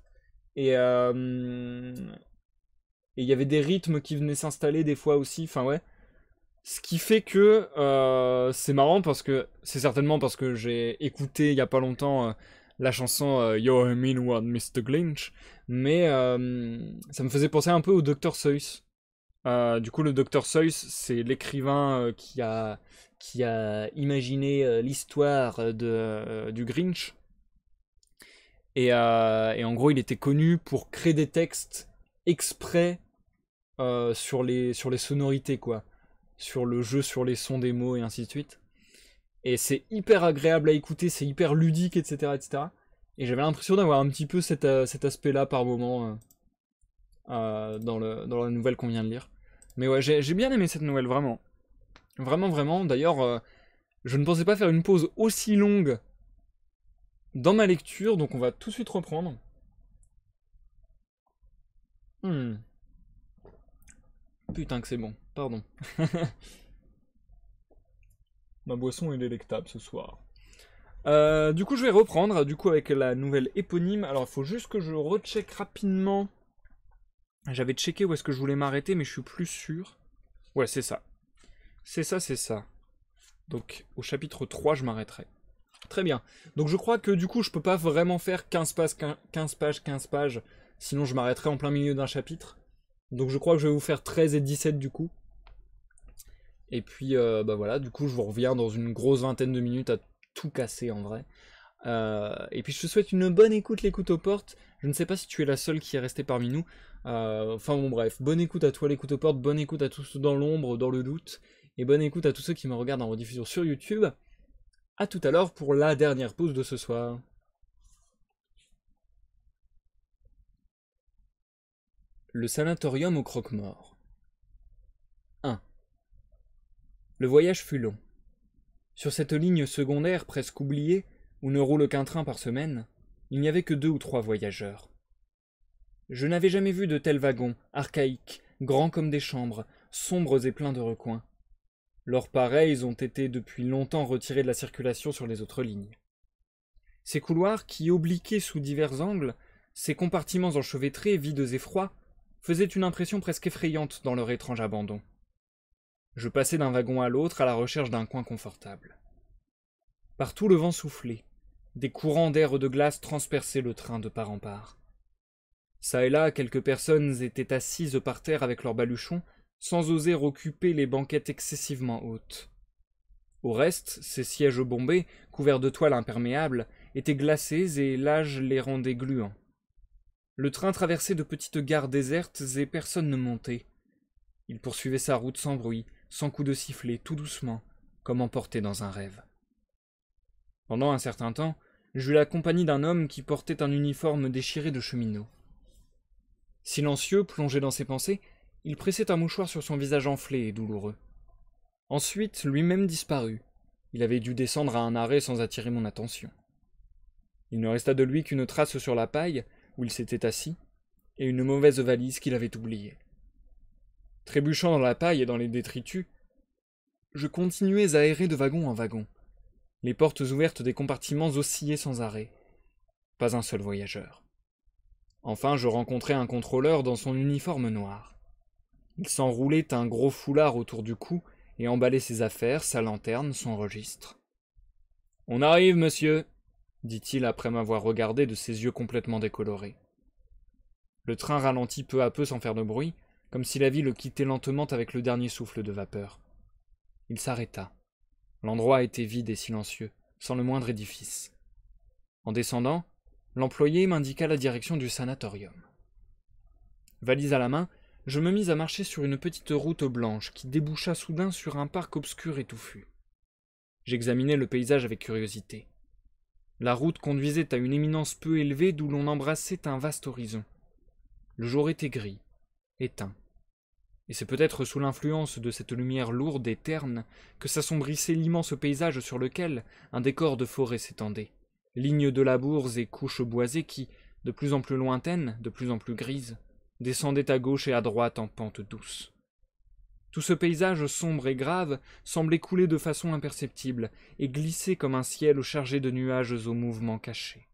Et il y avait des rythmes qui venaient s'installer des fois aussi, enfin ouais. Ce qui fait que c'est marrant parce que c'est certainement parce que j'ai écouté il n'y a pas longtemps la chanson You're Mean One, Mr. Glinch mais euh, ça me faisait penser un peu au Dr Seuss. Euh, du coup, le Dr Seuss, c'est l'écrivain euh, qui a qui a imaginé l'histoire du Grinch. Et, et, en gros, il était connu pour créer des textes exprès sur les sur les sonorités quoi, sur le jeu, sur les sons des mots et ainsi de suite. Et c'est hyper agréable à écouter, c'est hyper ludique, etc., etc. Et j'avais l'impression d'avoir un petit peu cet, euh, aspect-là par moment euh, euh, dans, la nouvelle qu'on vient de lire. Mais ouais, j'ai bien aimé cette nouvelle, vraiment. Vraiment, vraiment. D'ailleurs, je ne pensais pas faire une pause aussi longue dans ma lecture, donc on va tout de suite reprendre. Hmm. Putain que c'est bon, pardon. ma boisson est délectable ce soir. Euh, du coup, je vais reprendre, du coup, avec la nouvelle éponyme. Alors, il faut juste que je recheck rapidement. J'avais checké où est-ce que je voulais m'arrêter, mais je suis plus sûr. Ouais, c'est ça. C'est ça, c'est ça. Donc, au chapitre 3, je m'arrêterai. Très bien. Donc, je crois que, du coup, je peux pas vraiment faire 15 pages, 15 pages, 15 pages. Sinon, je m'arrêterai en plein milieu d'un chapitre. Donc, je crois que je vais vous faire 13 et 17, du coup. Et puis, euh, bah voilà, du coup, je vous reviens dans une grosse vingtaine de minutes à tout cassé, en vrai. Euh, et puis je te souhaite une bonne écoute, l'écoute aux portes. Je ne sais pas si tu es la seule qui est restée parmi nous. Euh, enfin bon bref, bonne écoute à toi l'écoute aux portes, bonne écoute à tous dans l'ombre, dans le doute, et bonne écoute à tous ceux qui me regardent en rediffusion sur YouTube. A tout à l'heure pour la dernière pause de ce soir. Le sanatorium au croque-mort. 1. Le voyage fut long. Sur cette ligne secondaire presque oubliée, où ne roule qu'un train par semaine, il n'y avait que deux ou trois voyageurs. Je n'avais jamais vu de tels wagons, archaïques, grands comme des chambres, sombres et pleins de recoins. Leurs pareils ont été depuis longtemps retirés de la circulation sur les autres lignes. Ces couloirs, qui obliquaient sous divers angles, ces compartiments enchevêtrés, vides et froids, faisaient une impression presque effrayante dans leur étrange abandon. Je passais d'un wagon à l'autre à la recherche d'un coin confortable. Partout le vent soufflait. Des courants d'air de glace transperçaient le train de part en part. Ça et là, quelques personnes étaient assises par terre avec leurs baluchons, sans oser occuper les banquettes excessivement hautes. Au reste, ces sièges bombés, couverts de toile imperméables, étaient glacés et l'âge les rendait gluants. Le train traversait de petites gares désertes et personne ne montait. Il poursuivait sa route sans bruit, sans coup de sifflet, tout doucement, comme emporté dans un rêve. Pendant un certain temps, j'eus la compagnie d'un homme qui portait un uniforme déchiré de cheminot. Silencieux, plongé dans ses pensées, il pressait un mouchoir sur son visage enflé et douloureux. Ensuite, lui-même disparut. Il avait dû descendre à un arrêt sans attirer mon attention. Il ne resta de lui qu'une trace sur la paille, où il s'était assis, et une mauvaise valise qu'il avait oubliée. Trébuchant dans la paille et dans les détritus, je continuais à errer de wagon en wagon. Les portes ouvertes des compartiments oscillaient sans arrêt. Pas un seul voyageur. Enfin, je rencontrai un contrôleur dans son uniforme noir. Il s'enroulait un gros foulard autour du cou et emballait ses affaires, sa lanterne, son registre. On arrive, monsieur, dit-il après m'avoir regardé de ses yeux complètement décolorés. Le train ralentit peu à peu sans faire de bruit, comme si la vie le quittait lentement avec le dernier souffle de vapeur. Il s'arrêta. L'endroit était vide et silencieux, sans le moindre édifice. En descendant, l'employé m'indiqua la direction du sanatorium. Valise à la main, je me mis à marcher sur une petite route blanche qui déboucha soudain sur un parc obscur et touffu. J'examinai le paysage avec curiosité. La route conduisait à une éminence peu élevée d'où l'on embrassait un vaste horizon. Le jour était gris, éteint. Et c'est peut-être sous l'influence de cette lumière lourde et terne que s'assombrissait l'immense paysage sur lequel un décor de forêt s'étendait, lignes de labours et couches boisées qui, de plus en plus lointaines, de plus en plus grises, descendaient à gauche et à droite en pente douce. Tout ce paysage sombre et grave semblait couler de façon imperceptible et glisser comme un ciel chargé de nuages au mouvement caché.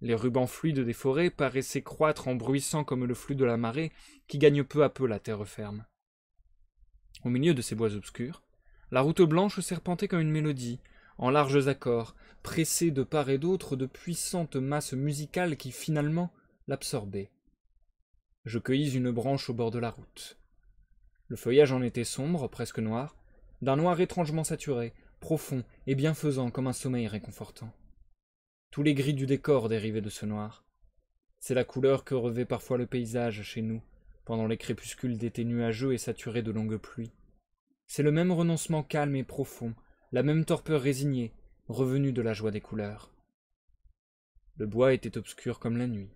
Les rubans fluides des forêts paraissaient croître en bruissant comme le flux de la marée qui gagne peu à peu la terre ferme. Au milieu de ces bois obscurs, la route blanche serpentait comme une mélodie, en larges accords, pressée de part et d'autre de puissantes masses musicales qui finalement l'absorbaient. Je cueillis une branche au bord de la route. Le feuillage en était sombre, presque noir, d'un noir étrangement saturé, profond et bienfaisant comme un sommeil réconfortant tous les gris du décor dérivaient de ce noir. C'est la couleur que revêt parfois le paysage chez nous, pendant les crépuscules d'été nuageux et saturés de longues pluies. C'est le même renoncement calme et profond, la même torpeur résignée, revenue de la joie des couleurs. Le bois était obscur comme la nuit.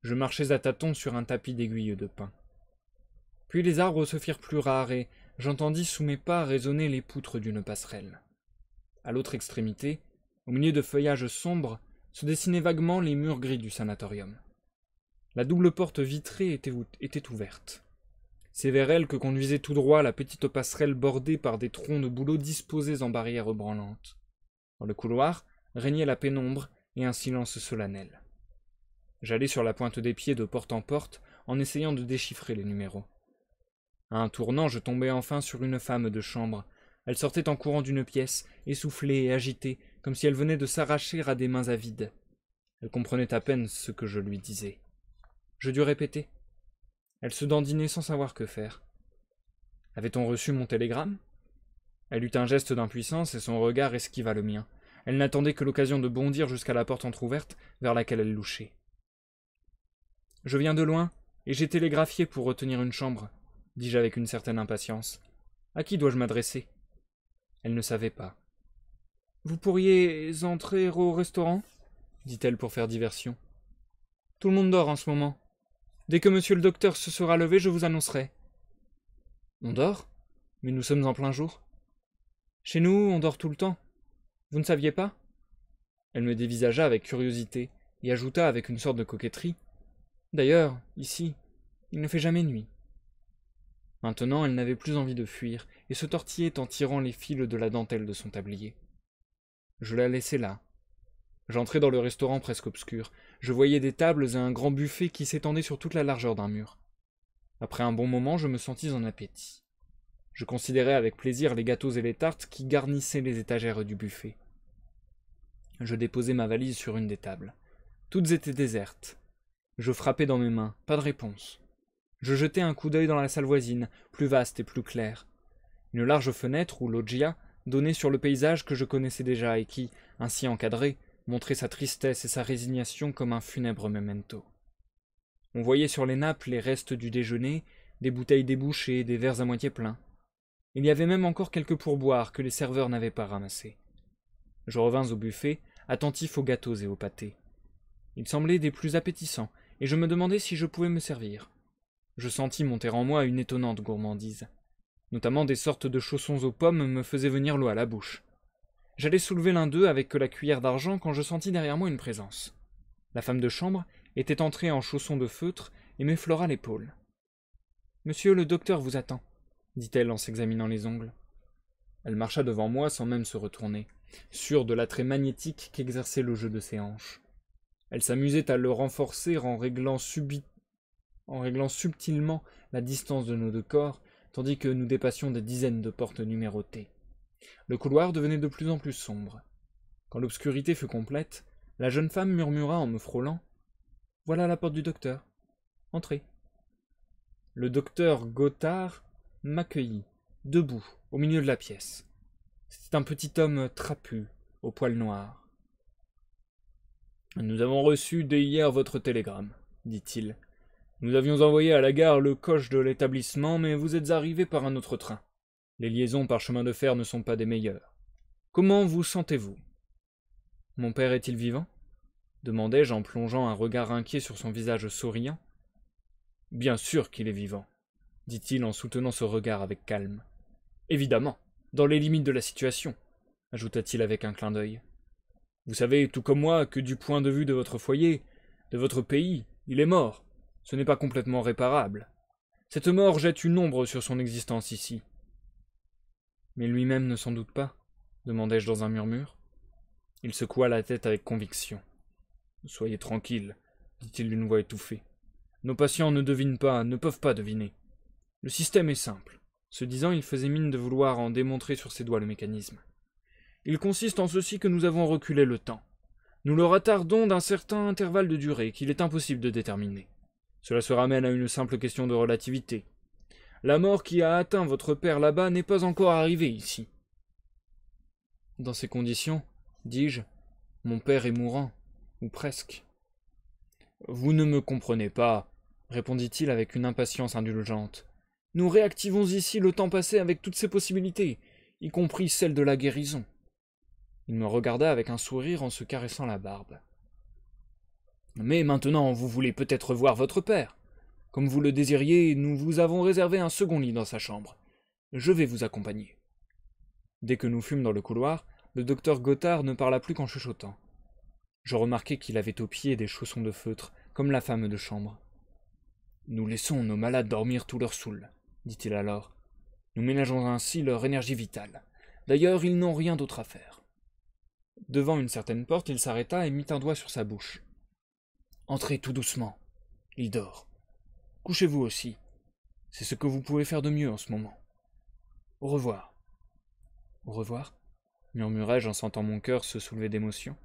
Je marchais à tâtons sur un tapis d'aiguilles de pin. Puis les arbres se firent plus rares et j'entendis sous mes pas résonner les poutres d'une passerelle. À l'autre extrémité, au milieu de feuillages sombres se dessinaient vaguement les murs gris du sanatorium. La double porte vitrée était, ouverte. C'est vers elle que conduisait tout droit la petite passerelle bordée par des troncs de bouleaux disposés en barrière branlante. Dans le couloir régnait la pénombre et un silence solennel. J'allais sur la pointe des pieds de porte en porte en essayant de déchiffrer les numéros. À un tournant, je tombai enfin sur une femme de chambre. Elle sortait en courant d'une pièce, essoufflée et agitée, comme si elle venait de s'arracher à des mains avides. Elle comprenait à peine ce que je lui disais. Je dus répéter. Elle se dandinait sans savoir que faire. Avait-on reçu mon télégramme Elle eut un geste d'impuissance et son regard esquiva le mien. Elle n'attendait que l'occasion de bondir jusqu'à la porte entr'ouverte vers laquelle elle louchait. Je viens de loin et j'ai télégraphié pour retenir une chambre, dis-je avec une certaine impatience. À qui dois-je m'adresser Elle ne savait pas. Vous pourriez entrer au restaurant dit-elle pour faire diversion. Tout le monde dort en ce moment. Dès que monsieur le docteur se sera levé, je vous annoncerai. On dort Mais nous sommes en plein jour. Chez nous, on dort tout le temps. Vous ne saviez pas Elle me dévisagea avec curiosité et ajouta avec une sorte de coquetterie D'ailleurs, ici, il ne fait jamais nuit. Maintenant, elle n'avait plus envie de fuir et se tortillait en tirant les fils de la dentelle de son tablier. Je la laissai là. J'entrai dans le restaurant presque obscur. Je voyais des tables et un grand buffet qui s'étendait sur toute la largeur d'un mur. Après un bon moment, je me sentis en appétit. Je considérais avec plaisir les gâteaux et les tartes qui garnissaient les étagères du buffet. Je déposai ma valise sur une des tables. Toutes étaient désertes. Je frappai dans mes mains, pas de réponse. Je jetai un coup d'œil dans la salle voisine, plus vaste et plus claire. Une large fenêtre ou loggia donnée sur le paysage que je connaissais déjà et qui, ainsi encadré, montrait sa tristesse et sa résignation comme un funèbre memento. On voyait sur les nappes les restes du déjeuner, des bouteilles débouchées, des verres à moitié pleins. Il y avait même encore quelques pourboires que les serveurs n'avaient pas ramassés. Je revins au buffet, attentif aux gâteaux et aux pâtés. Ils semblaient des plus appétissants, et je me demandais si je pouvais me servir. Je sentis monter en moi une étonnante gourmandise notamment des sortes de chaussons aux pommes, me faisaient venir l'eau à la bouche. J'allais soulever l'un d'eux avec la cuillère d'argent quand je sentis derrière moi une présence. La femme de chambre était entrée en chaussons de feutre et m'effleura l'épaule. Monsieur le docteur vous attend, dit-elle en s'examinant les ongles. Elle marcha devant moi sans même se retourner, sûre de l'attrait magnétique qu'exerçait le jeu de ses hanches. Elle s'amusait à le renforcer en réglant, subit, en réglant subtilement la distance de nos deux corps tandis que nous dépassions des dizaines de portes numérotées. Le couloir devenait de plus en plus sombre. Quand l'obscurité fut complète, la jeune femme murmura en me frôlant Voilà la porte du docteur. Entrez. Le docteur Gothard m'accueillit, debout, au milieu de la pièce. C'était un petit homme trapu, au poil noir. Nous avons reçu dès hier votre télégramme, dit-il. Nous avions envoyé à la gare le coche de l'établissement, mais vous êtes arrivé par un autre train. Les liaisons par chemin de fer ne sont pas des meilleures. Comment vous sentez-vous Mon père est-il vivant demandai-je en plongeant un regard inquiet sur son visage souriant. Bien sûr qu'il est vivant, dit-il en soutenant ce regard avec calme. Évidemment, dans les limites de la situation, ajouta-t-il avec un clin d'œil. Vous savez, tout comme moi, que du point de vue de votre foyer, de votre pays, il est mort, ce n'est pas complètement réparable. Cette mort jette une ombre sur son existence ici. Mais lui-même ne s'en doute pas demandai-je dans un murmure. Il secoua la tête avec conviction. Soyez tranquille, dit-il d'une voix étouffée. Nos patients ne devinent pas, ne peuvent pas deviner. Le système est simple. Ce disant, il faisait mine de vouloir en démontrer sur ses doigts le mécanisme. Il consiste en ceci que nous avons reculé le temps. Nous le retardons d'un certain intervalle de durée qu'il est impossible de déterminer. Cela se ramène à une simple question de relativité. La mort qui a atteint votre père là-bas n'est pas encore arrivée ici. Dans ces conditions, dis-je, mon père est mourant, ou presque. Vous ne me comprenez pas, répondit-il avec une impatience indulgente. Nous réactivons ici le temps passé avec toutes ses possibilités, y compris celle de la guérison. Il me regarda avec un sourire en se caressant la barbe. Mais maintenant, vous voulez peut-être voir votre père. Comme vous le désiriez, nous vous avons réservé un second lit dans sa chambre. Je vais vous accompagner. Dès que nous fûmes dans le couloir, le docteur Gothard ne parla plus qu'en chuchotant. Je remarquai qu'il avait aux pieds des chaussons de feutre, comme la femme de chambre. Nous laissons nos malades dormir tout leur saoul, dit-il alors. Nous ménageons ainsi leur énergie vitale. D'ailleurs, ils n'ont rien d'autre à faire. Devant une certaine porte, il s'arrêta et mit un doigt sur sa bouche. Entrez tout doucement. Il dort. Couchez-vous aussi. C'est ce que vous pouvez faire de mieux en ce moment. Au revoir. Au revoir murmurai-je en sentant mon cœur se soulever d'émotion.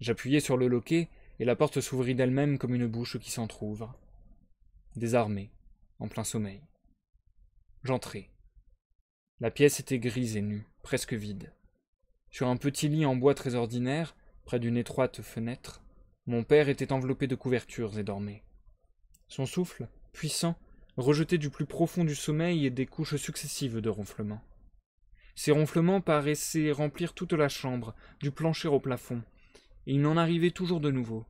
J'appuyai sur le loquet et la porte s'ouvrit d'elle-même comme une bouche qui s'entr'ouvre. Désarmé, en plein sommeil. J'entrai. La pièce était grise et nue, presque vide. Sur un petit lit en bois très ordinaire, près d'une étroite fenêtre, mon père était enveloppé de couvertures et dormait. Son souffle, puissant, rejetait du plus profond du sommeil et des couches successives de ronflements. Ces ronflements paraissaient remplir toute la chambre, du plancher au plafond, et il n'en arrivait toujours de nouveau.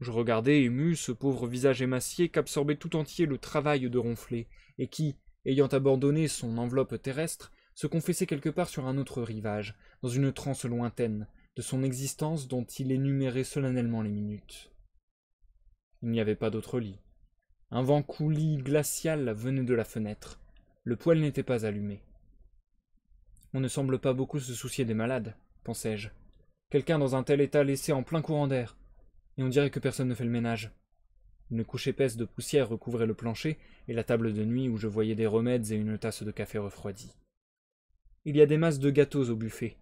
Je regardais ému ce pauvre visage émacié qu'absorbait tout entier le travail de ronfler, et qui, ayant abandonné son enveloppe terrestre, se confessait quelque part sur un autre rivage, dans une transe lointaine, de son existence dont il énumérait solennellement les minutes. Il n'y avait pas d'autre lit. Un vent coulis glacial venait de la fenêtre. Le poêle n'était pas allumé. On ne semble pas beaucoup se soucier des malades, pensai-je. Quelqu'un dans un tel état laissé en plein courant d'air. Et on dirait que personne ne fait le ménage. Une couche épaisse de poussière recouvrait le plancher et la table de nuit où je voyais des remèdes et une tasse de café refroidie. « Il y a des masses de gâteaux au buffet,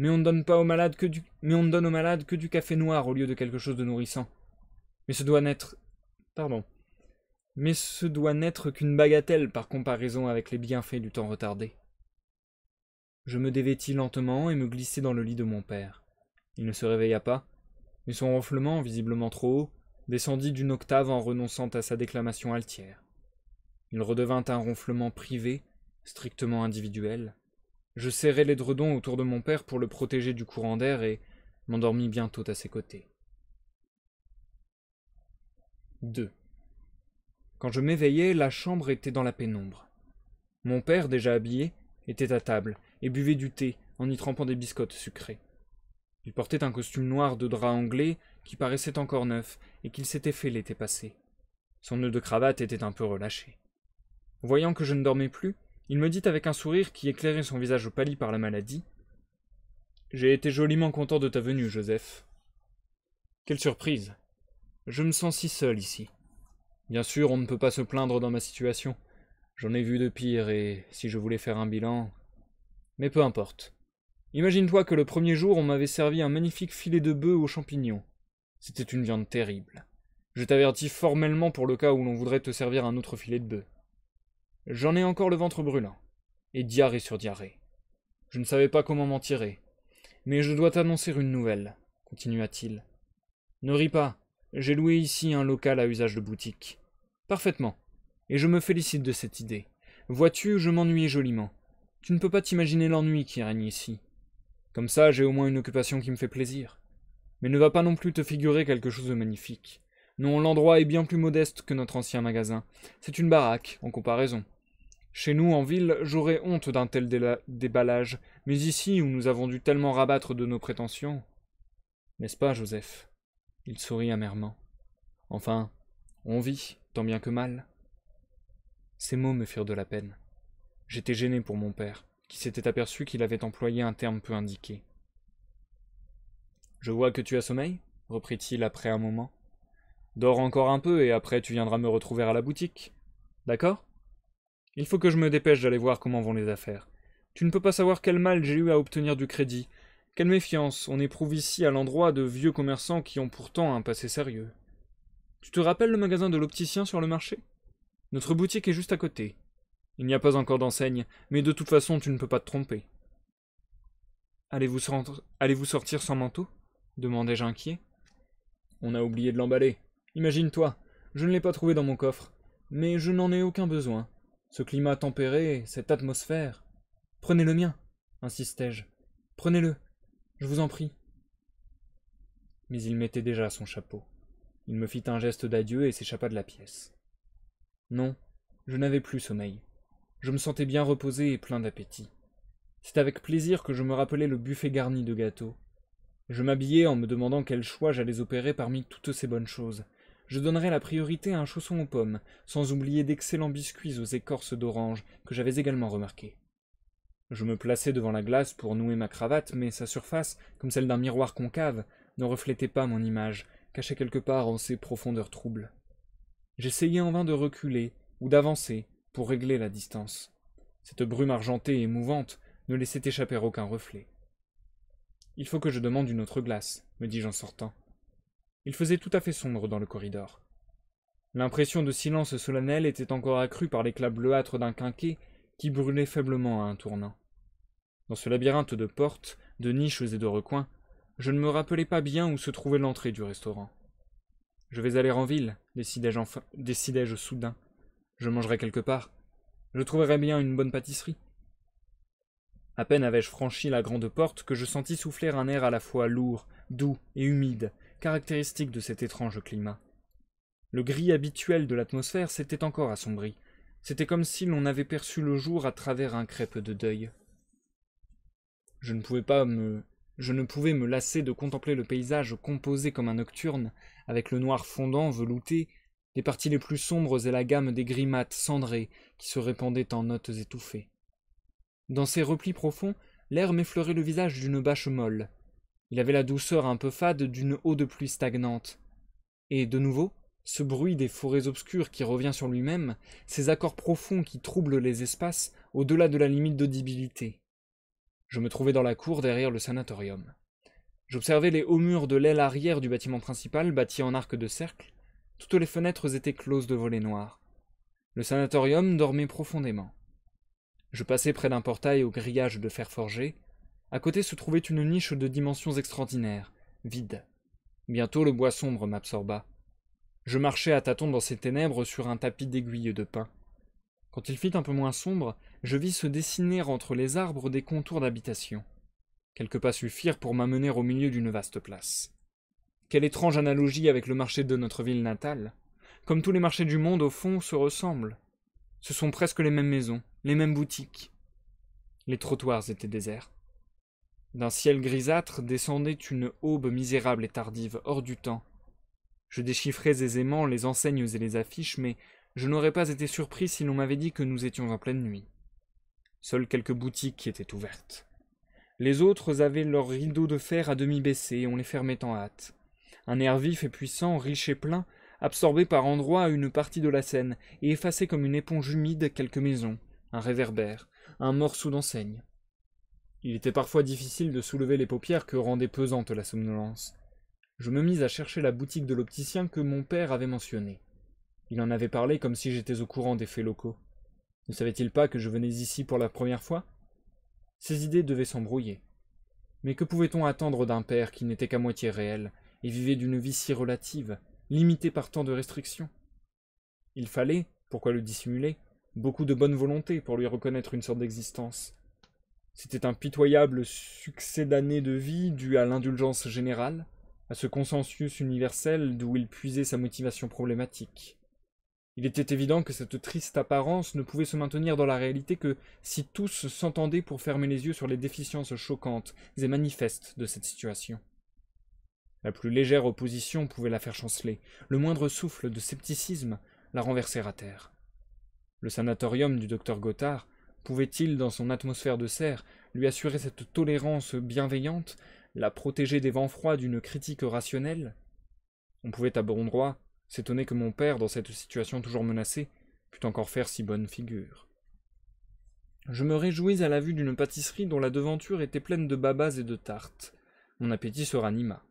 mais on ne donne pas aux malades que du... Mais on donne aux malades que du café noir au lieu de quelque chose de nourrissant. Mais ce doit n'être... Pardon. Mais ce doit n'être qu'une bagatelle par comparaison avec les bienfaits du temps retardé. Je me dévêtis lentement et me glissai dans le lit de mon père. Il ne se réveilla pas, mais son ronflement, visiblement trop haut, descendit d'une octave en renonçant à sa déclamation altière. Il redevint un ronflement privé, strictement individuel, je serrai dredons autour de mon père pour le protéger du courant d'air et m'endormis bientôt à ses côtés. 2. Quand je m'éveillai, la chambre était dans la pénombre. Mon père, déjà habillé, était à table et buvait du thé en y trempant des biscottes sucrées. Il portait un costume noir de drap anglais qui paraissait encore neuf et qu'il s'était fait l'été passé. Son nœud de cravate était un peu relâché. Voyant que je ne dormais plus, il me dit avec un sourire qui éclairait son visage pâli par la maladie J'ai été joliment content de ta venue, Joseph. Quelle surprise Je me sens si seul ici. Bien sûr, on ne peut pas se plaindre dans ma situation. J'en ai vu de pire et si je voulais faire un bilan. Mais peu importe. Imagine-toi que le premier jour, on m'avait servi un magnifique filet de bœuf aux champignons. C'était une viande terrible. Je t'avertis formellement pour le cas où l'on voudrait te servir un autre filet de bœuf. J'en ai encore le ventre brûlant, et diarrhée sur diarrhée. Je ne savais pas comment m'en tirer, mais je dois t'annoncer une nouvelle, continua-t-il. Ne ris pas, j'ai loué ici un local à usage de boutique. Parfaitement, et je me félicite de cette idée. Vois-tu, je m'ennuyais joliment. Tu ne peux pas t'imaginer l'ennui qui règne ici. Comme ça, j'ai au moins une occupation qui me fait plaisir. Mais ne va pas non plus te figurer quelque chose de magnifique. Non, l'endroit est bien plus modeste que notre ancien magasin. C'est une baraque, en comparaison. Chez nous, en ville, j'aurais honte d'un tel déballage, mais ici, où nous avons dû tellement rabattre de nos prétentions. N'est-ce pas, Joseph Il sourit amèrement. Enfin, on vit, tant bien que mal. Ces mots me firent de la peine. J'étais gêné pour mon père, qui s'était aperçu qu'il avait employé un terme peu indiqué. Je vois que tu as sommeil, reprit-il après un moment. Dors encore un peu et après tu viendras me retrouver à la boutique. D'accord Il faut que je me dépêche d'aller voir comment vont les affaires. Tu ne peux pas savoir quel mal j'ai eu à obtenir du crédit. Quelle méfiance on éprouve ici à l'endroit de vieux commerçants qui ont pourtant un passé sérieux. Tu te rappelles le magasin de l'opticien sur le marché Notre boutique est juste à côté. Il n'y a pas encore d'enseigne, mais de toute façon tu ne peux pas te tromper. Allez-vous, sortir sans manteau demandai-je inquiet. On a oublié de l'emballer, Imagine-toi, je ne l'ai pas trouvé dans mon coffre, mais je n'en ai aucun besoin. Ce climat tempéré, cette atmosphère. Prenez le mien, insistai-je. Prenez-le, je vous en prie. Mais il mettait déjà son chapeau. Il me fit un geste d'adieu et s'échappa de la pièce. Non, je n'avais plus sommeil. Je me sentais bien reposé et plein d'appétit. C'est avec plaisir que je me rappelais le buffet garni de gâteaux. Je m'habillai en me demandant quel choix j'allais opérer parmi toutes ces bonnes choses, je donnerais la priorité à un chausson aux pommes, sans oublier d'excellents biscuits aux écorces d'orange que j'avais également remarqués. Je me plaçai devant la glace pour nouer ma cravate, mais sa surface, comme celle d'un miroir concave, ne reflétait pas mon image, cachée quelque part en ses profondeurs troubles. J'essayai en vain de reculer ou d'avancer pour régler la distance. Cette brume argentée et mouvante ne laissait échapper aucun reflet. Il faut que je demande une autre glace, me dis-je en sortant. Il faisait tout à fait sombre dans le corridor. L'impression de silence solennel était encore accrue par l'éclat bleuâtre d'un quinquet qui brûlait faiblement à un tournant. Dans ce labyrinthe de portes, de niches et de recoins, je ne me rappelais pas bien où se trouvait l'entrée du restaurant. Je vais aller en ville, décidai-je soudain. Je mangerai quelque part. Je trouverai bien une bonne pâtisserie. À peine avais-je franchi la grande porte que je sentis souffler un air à la fois lourd, doux et humide, caractéristique de cet étrange climat. Le gris habituel de l'atmosphère s'était encore assombri. C'était comme si l'on avait perçu le jour à travers un crêpe de deuil. Je ne pouvais pas me je ne pouvais me lasser de contempler le paysage composé comme un nocturne, avec le noir fondant, velouté, les parties les plus sombres et la gamme des gris cendrées qui se répandaient en notes étouffées. Dans ces replis profonds, l'air m'effleurait le visage d'une bâche molle, il avait la douceur un peu fade d'une eau de pluie stagnante. Et de nouveau, ce bruit des forêts obscures qui revient sur lui-même, ces accords profonds qui troublent les espaces au-delà de la limite d'audibilité. Je me trouvais dans la cour derrière le sanatorium. J'observais les hauts murs de l'aile arrière du bâtiment principal, bâti en arc de cercle. Toutes les fenêtres étaient closes de volets noirs. Le sanatorium dormait profondément. Je passai près d'un portail au grillage de fer forgé, à côté se trouvait une niche de dimensions extraordinaires, vide. Bientôt le bois sombre m'absorba. Je marchais à tâtons dans ces ténèbres sur un tapis d'aiguilles de pin. Quand il fit un peu moins sombre, je vis se dessiner entre les arbres des contours d'habitation. Quelques pas suffirent pour m'amener au milieu d'une vaste place. Quelle étrange analogie avec le marché de notre ville natale. Comme tous les marchés du monde, au fond, se ressemblent. Ce sont presque les mêmes maisons, les mêmes boutiques. Les trottoirs étaient déserts. D'un ciel grisâtre descendait une aube misérable et tardive, hors du temps. Je déchiffrais aisément les enseignes et les affiches, mais je n'aurais pas été surpris si l'on m'avait dit que nous étions en pleine nuit. Seules quelques boutiques étaient ouvertes. Les autres avaient leurs rideaux de fer à demi baissés et on les fermait en hâte. Un air vif et puissant, riche et plein, absorbait par endroits une partie de la scène et effaçait comme une éponge humide quelques maisons, un réverbère, un morceau d'enseigne. Il était parfois difficile de soulever les paupières que rendait pesante la somnolence. Je me mis à chercher la boutique de l'opticien que mon père avait mentionnée. Il en avait parlé comme si j'étais au courant des faits locaux. Ne savait-il pas que je venais ici pour la première fois Ses idées devaient s'embrouiller. Mais que pouvait-on attendre d'un père qui n'était qu'à moitié réel et vivait d'une vie si relative, limitée par tant de restrictions Il fallait, pourquoi le dissimuler, beaucoup de bonne volonté pour lui reconnaître une sorte d'existence, c'était un pitoyable succès d'années de vie dû à l'indulgence générale, à ce consensus universel d'où il puisait sa motivation problématique. Il était évident que cette triste apparence ne pouvait se maintenir dans la réalité que si tous s'entendaient pour fermer les yeux sur les déficiences choquantes et manifestes de cette situation. La plus légère opposition pouvait la faire chanceler, le moindre souffle de scepticisme la renverser à terre. Le sanatorium du docteur Gothard Pouvait-il, dans son atmosphère de serre, lui assurer cette tolérance bienveillante, la protéger des vents froids d'une critique rationnelle On pouvait à bon droit s'étonner que mon père, dans cette situation toujours menacée, pût encore faire si bonne figure. Je me réjouis à la vue d'une pâtisserie dont la devanture était pleine de babas et de tartes. Mon appétit se ranima.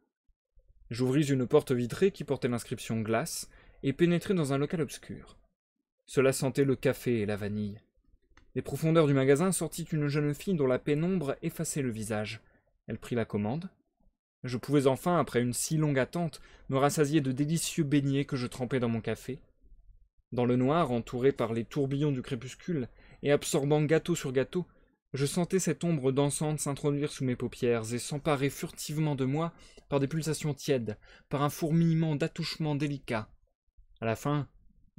J'ouvris une porte vitrée qui portait l'inscription glace et pénétrai dans un local obscur. Cela sentait le café et la vanille profondeurs du magasin sortit une jeune fille dont la pénombre effaçait le visage. Elle prit la commande. Je pouvais enfin, après une si longue attente, me rassasier de délicieux beignets que je trempais dans mon café. Dans le noir, entouré par les tourbillons du crépuscule, et absorbant gâteau sur gâteau, je sentais cette ombre dansante s'introduire sous mes paupières et s'emparer furtivement de moi par des pulsations tièdes, par un fourmillement d'attouchements délicats. À la fin,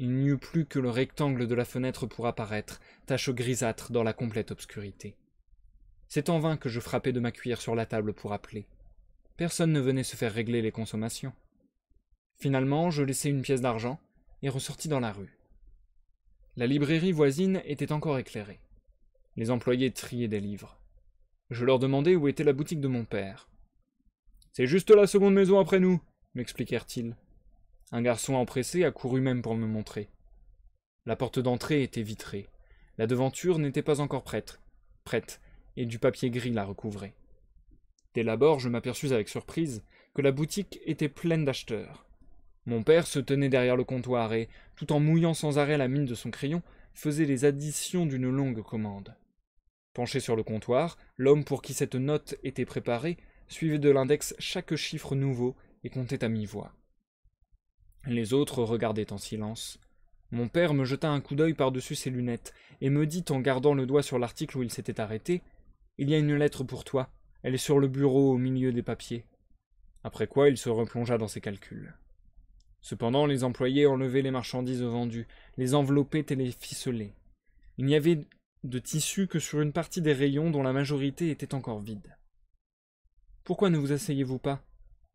il n'y eut plus que le rectangle de la fenêtre pour apparaître, tache grisâtre dans la complète obscurité. C'est en vain que je frappais de ma cuillère sur la table pour appeler. Personne ne venait se faire régler les consommations. Finalement, je laissai une pièce d'argent et ressortis dans la rue. La librairie voisine était encore éclairée. Les employés triaient des livres. Je leur demandai où était la boutique de mon père. C'est juste la seconde maison après nous, m'expliquèrent-ils. Un garçon empressé couru même pour me montrer. La porte d'entrée était vitrée. La devanture n'était pas encore prête, prête, et du papier gris la recouvrait. Dès l'abord, je m'aperçus avec surprise que la boutique était pleine d'acheteurs. Mon père se tenait derrière le comptoir et, tout en mouillant sans arrêt la mine de son crayon, faisait les additions d'une longue commande. Penché sur le comptoir, l'homme pour qui cette note était préparée suivait de l'index chaque chiffre nouveau et comptait à mi-voix. Les autres regardaient en silence. Mon père me jeta un coup d'œil par-dessus ses lunettes et me dit en gardant le doigt sur l'article où il s'était arrêté Il y a une lettre pour toi. Elle est sur le bureau au milieu des papiers. Après quoi, il se replongea dans ses calculs. Cependant, les employés enlevaient les marchandises vendues, les enveloppaient et les ficelaient. Il n'y avait de tissu que sur une partie des rayons dont la majorité était encore vide. Pourquoi ne vous asseyez-vous pas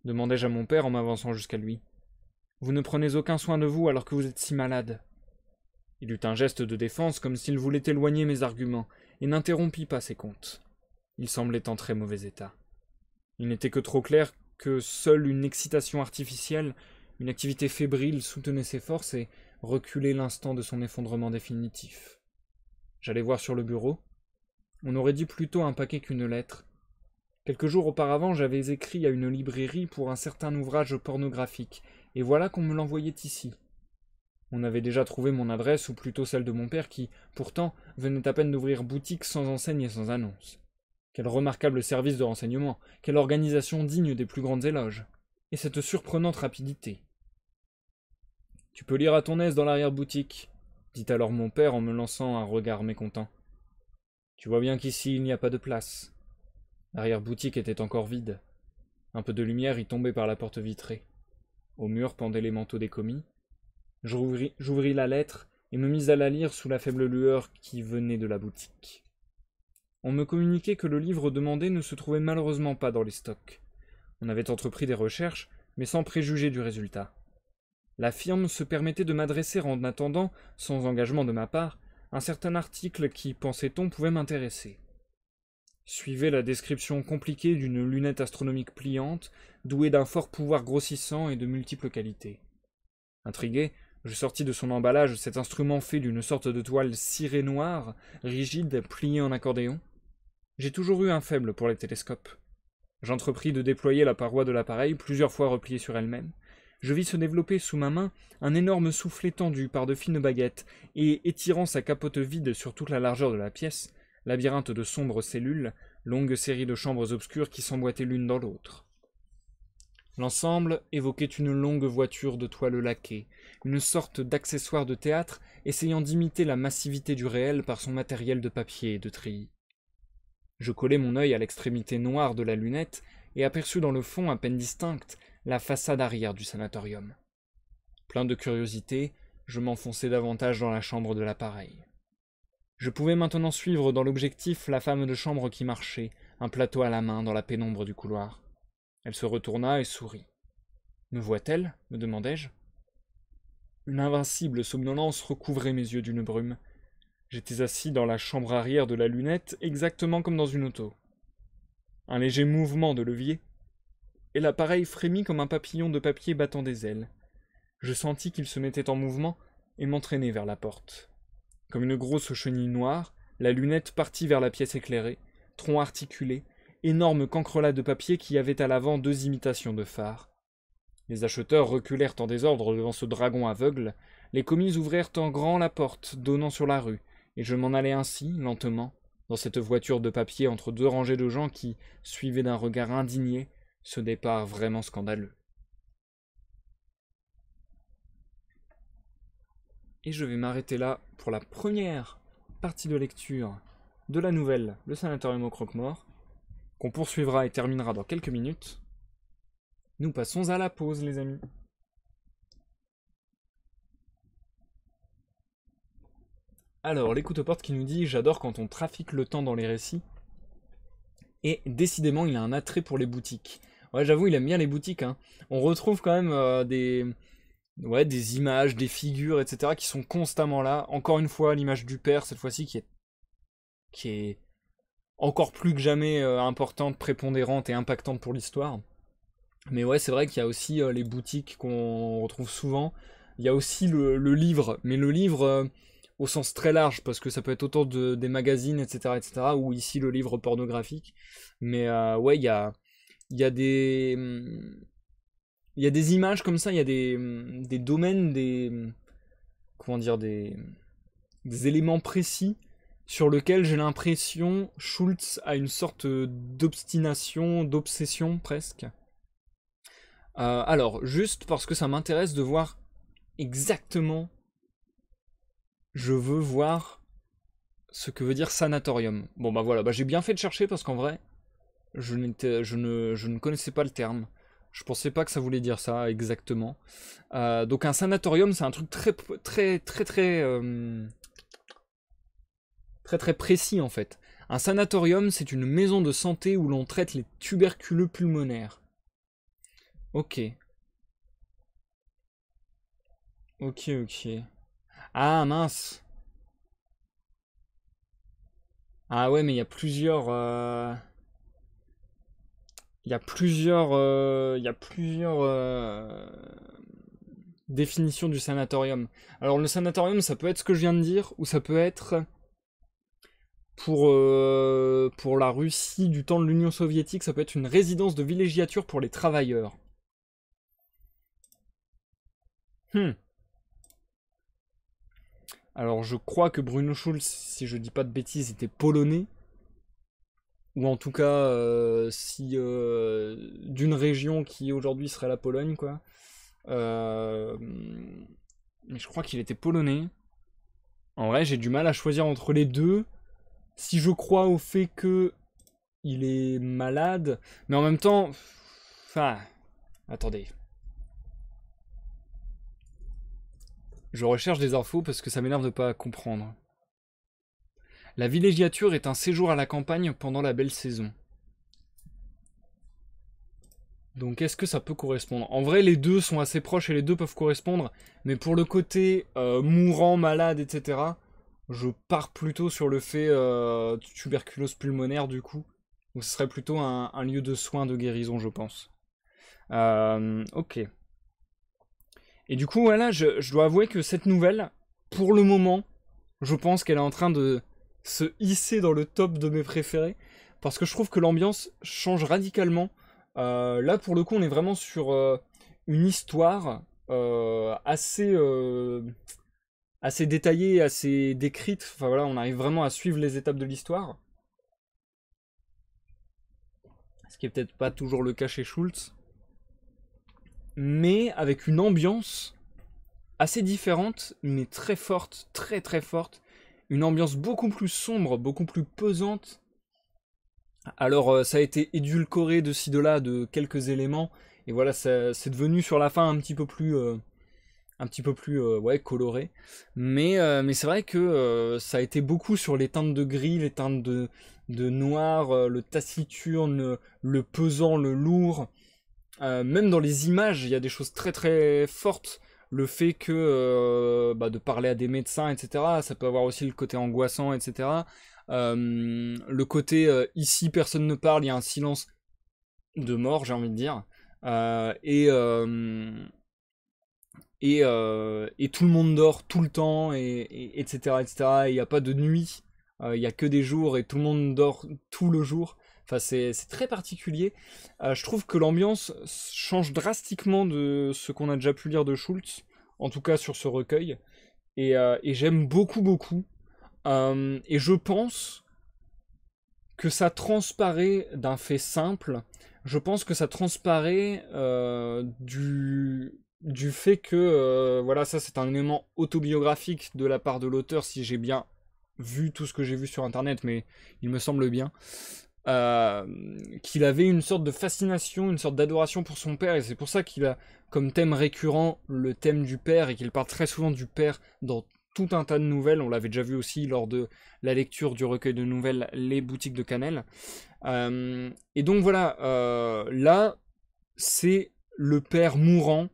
demandai-je à mon père en m'avançant jusqu'à lui. Vous ne prenez aucun soin de vous alors que vous êtes si malade. Il eut un geste de défense comme s'il voulait éloigner mes arguments, et n'interrompit pas ses comptes. Il semblait en très mauvais état. Il n'était que trop clair que seule une excitation artificielle, une activité fébrile soutenait ses forces et reculait l'instant de son effondrement définitif. J'allais voir sur le bureau. On aurait dit plutôt un paquet qu'une lettre. Quelques jours auparavant, j'avais écrit à une librairie pour un certain ouvrage pornographique et voilà qu'on me l'envoyait ici. On avait déjà trouvé mon adresse, ou plutôt celle de mon père qui, pourtant, venait à peine d'ouvrir boutique sans enseigne et sans annonce. Quel remarquable service de renseignement, quelle organisation digne des plus grands éloges. Et cette surprenante rapidité. Tu peux lire à ton aise dans l'arrière-boutique, dit alors mon père en me lançant un regard mécontent. Tu vois bien qu'ici il n'y a pas de place. L'arrière-boutique était encore vide. Un peu de lumière y tombait par la porte vitrée. Au mur pendaient les manteaux des commis. J'ouvris la lettre et me mis à la lire sous la faible lueur qui venait de la boutique. On me communiquait que le livre demandé ne se trouvait malheureusement pas dans les stocks. On avait entrepris des recherches, mais sans préjuger du résultat. La firme se permettait de m'adresser en attendant, sans engagement de ma part, un certain article qui, pensait-on, pouvait m'intéresser. Suivait la description compliquée d'une lunette astronomique pliante, douée d'un fort pouvoir grossissant et de multiples qualités. Intrigué, je sortis de son emballage cet instrument fait d'une sorte de toile cirée noire, rigide, pliée en accordéon. J'ai toujours eu un faible pour les télescopes. J'entrepris de déployer la paroi de l'appareil, plusieurs fois repliée sur elle-même. Je vis se développer sous ma main un énorme soufflet tendu par de fines baguettes, et étirant sa capote vide sur toute la largeur de la pièce, labyrinthe de sombres cellules, longue série de chambres obscures qui s'emboîtaient l'une dans l'autre. L'ensemble évoquait une longue voiture de toile laquée, une sorte d'accessoire de théâtre essayant d'imiter la massivité du réel par son matériel de papier et de treillis. Je collai mon œil à l'extrémité noire de la lunette et aperçus dans le fond à peine distincte la façade arrière du sanatorium. Plein de curiosité, je m'enfonçai davantage dans la chambre de l'appareil. Je pouvais maintenant suivre dans l'objectif la femme de chambre qui marchait, un plateau à la main dans la pénombre du couloir. Elle se retourna et sourit. Me voit-elle me demandai-je. Une invincible somnolence recouvrait mes yeux d'une brume. J'étais assis dans la chambre arrière de la lunette, exactement comme dans une auto. Un léger mouvement de levier, et l'appareil frémit comme un papillon de papier battant des ailes. Je sentis qu'il se mettait en mouvement et m'entraînait vers la porte. Comme une grosse chenille noire, la lunette partit vers la pièce éclairée, tronc articulé, énorme cancrelat de papier qui avait à l'avant deux imitations de phares. Les acheteurs reculèrent en désordre devant ce dragon aveugle, les commis ouvrirent en grand la porte donnant sur la rue, et je m'en allai ainsi, lentement, dans cette voiture de papier entre deux rangées de gens qui suivaient d'un regard indigné ce départ vraiment scandaleux. Et je vais m'arrêter là pour la première partie de lecture de la nouvelle Le Sanatorium au Croque-Mort, qu'on poursuivra et terminera dans quelques minutes. Nous passons à la pause, les amis. Alors, l'écoute aux portes qui nous dit J'adore quand on trafique le temps dans les récits. Et décidément, il a un attrait pour les boutiques. Ouais, j'avoue, il aime bien les boutiques. Hein. On retrouve quand même euh, des, ouais, des images, des figures, etc., qui sont constamment là. Encore une fois, l'image du père, cette fois-ci, qui est, qui est encore plus que jamais euh, importante, prépondérante et impactante pour l'histoire. Mais ouais, c'est vrai qu'il y a aussi euh, les boutiques qu'on retrouve souvent. Il y a aussi le, livre, mais le livre euh, au sens très large, parce que ça peut être autant de, des magazines, etc., etc., ou ici le livre pornographique. Mais ouais, il y a, il y a des hmm, il y a des images comme ça, il y a des, mm, domaines, des. Mm, comment dire, des, des éléments précis sur lesquels j'ai l'impression Schultz a une sorte d'obstination, d'obsession presque. Euh, alors, juste parce que ça m'intéresse de voir exactement. Je veux voir ce que veut dire sanatorium. Bon bah voilà, bah, j'ai bien fait de chercher parce qu'en vrai, je ne connaissais pas le terme. Je pensais pas que ça voulait dire ça exactement. Euh, donc un sanatorium, c'est un truc très très très très euh, très très précis en fait. Un sanatorium, c'est une maison de santé où l'on traite les tuberculeux pulmonaires. Ok. Ok, ok. Ah mince. Ah ouais, mais il y a plusieurs. Euh, il y a plusieurs, euh, il y plusieurs euh, définitions du sanatorium. Alors le sanatorium, ça peut être ce que je viens de dire, ou ça peut être pour, euh, pour la Russie du temps de l'Union soviétique, ça peut être une résidence de villégiature pour les travailleurs. Hmm. Alors je crois que Bruno Schulz, si je dis pas de bêtises, était polonais ou en tout cas euh, si euh, d'une région qui aujourd'hui serait la Pologne quoi. Euh, mais je crois qu'il était polonais. En vrai, j'ai du mal à choisir entre les deux. Si je crois au fait que il est malade, mais en même temps, enfin, attendez. Je recherche des infos parce que ça m'énerve de pas comprendre. La villégiature est un séjour à la campagne pendant la belle saison. Donc est-ce que ça peut correspondre En vrai, les deux sont assez proches et les deux peuvent correspondre, mais pour le côté euh, mourant, malade, etc., je pars plutôt sur le fait euh, tuberculose pulmonaire du coup. Ou ce serait plutôt un, lieu de soins, de guérison, je pense. Euh, ok. Et du coup, voilà, je dois avouer que cette nouvelle, pour le moment, je pense qu'elle est en train de, se hisser dans le top de mes préférés, parce que je trouve que l'ambiance change radicalement. Euh, là, pour le coup, on est vraiment sur euh, une histoire euh, assez, assez détaillée, assez décrite. Enfin voilà, on arrive vraiment à suivre les étapes de l'histoire. Ce qui est peut-être pas toujours le cas chez Schultz mais avec une ambiance assez différente, mais très forte, très très forte une ambiance beaucoup plus sombre, beaucoup plus pesante. Alors euh, ça a été édulcoré de ci de là de quelques éléments et voilà c'est devenu sur la fin un petit peu plus euh, un petit peu plus euh, ouais coloré mais mais c'est vrai que ça a été beaucoup sur les teintes de gris les teintes de, de noir le taciturne le pesant le lourd même dans les images il y a des choses très très fortes le fait que euh, bah, de parler à des médecins, etc., ça peut avoir aussi le côté angoissant, etc. le côté euh, ici personne ne parle, il y a un silence de mort, j'ai envie de dire. Euh, et, et, et, tout le monde dort tout le temps, et, etc. etc. Il n'y a pas de nuit, il n'y a que des jours, et tout le monde dort tout le jour. Enfin, c'est très particulier. Euh, je trouve que l'ambiance change drastiquement de ce qu'on a déjà pu lire de Schultz, en tout cas sur ce recueil. Et, euh, j'aime beaucoup, beaucoup. Euh, et je pense que ça transparaît d'un fait simple. Je pense que ça transparaît du, du fait que, voilà, ça c'est un élément autobiographique de la part de l'auteur, si j'ai bien vu tout ce que j'ai vu sur internet, mais il me semble bien. Euh, qu'il avait une sorte de fascination, une sorte d'adoration pour son père, et c'est pour ça qu'il a comme thème récurrent le thème du père, et qu'il parle très souvent du père dans tout un tas de nouvelles, on l'avait déjà vu aussi lors de la lecture du recueil de nouvelles Les boutiques de Cannelle. Euh, et donc voilà, euh, là, c'est le père mourant.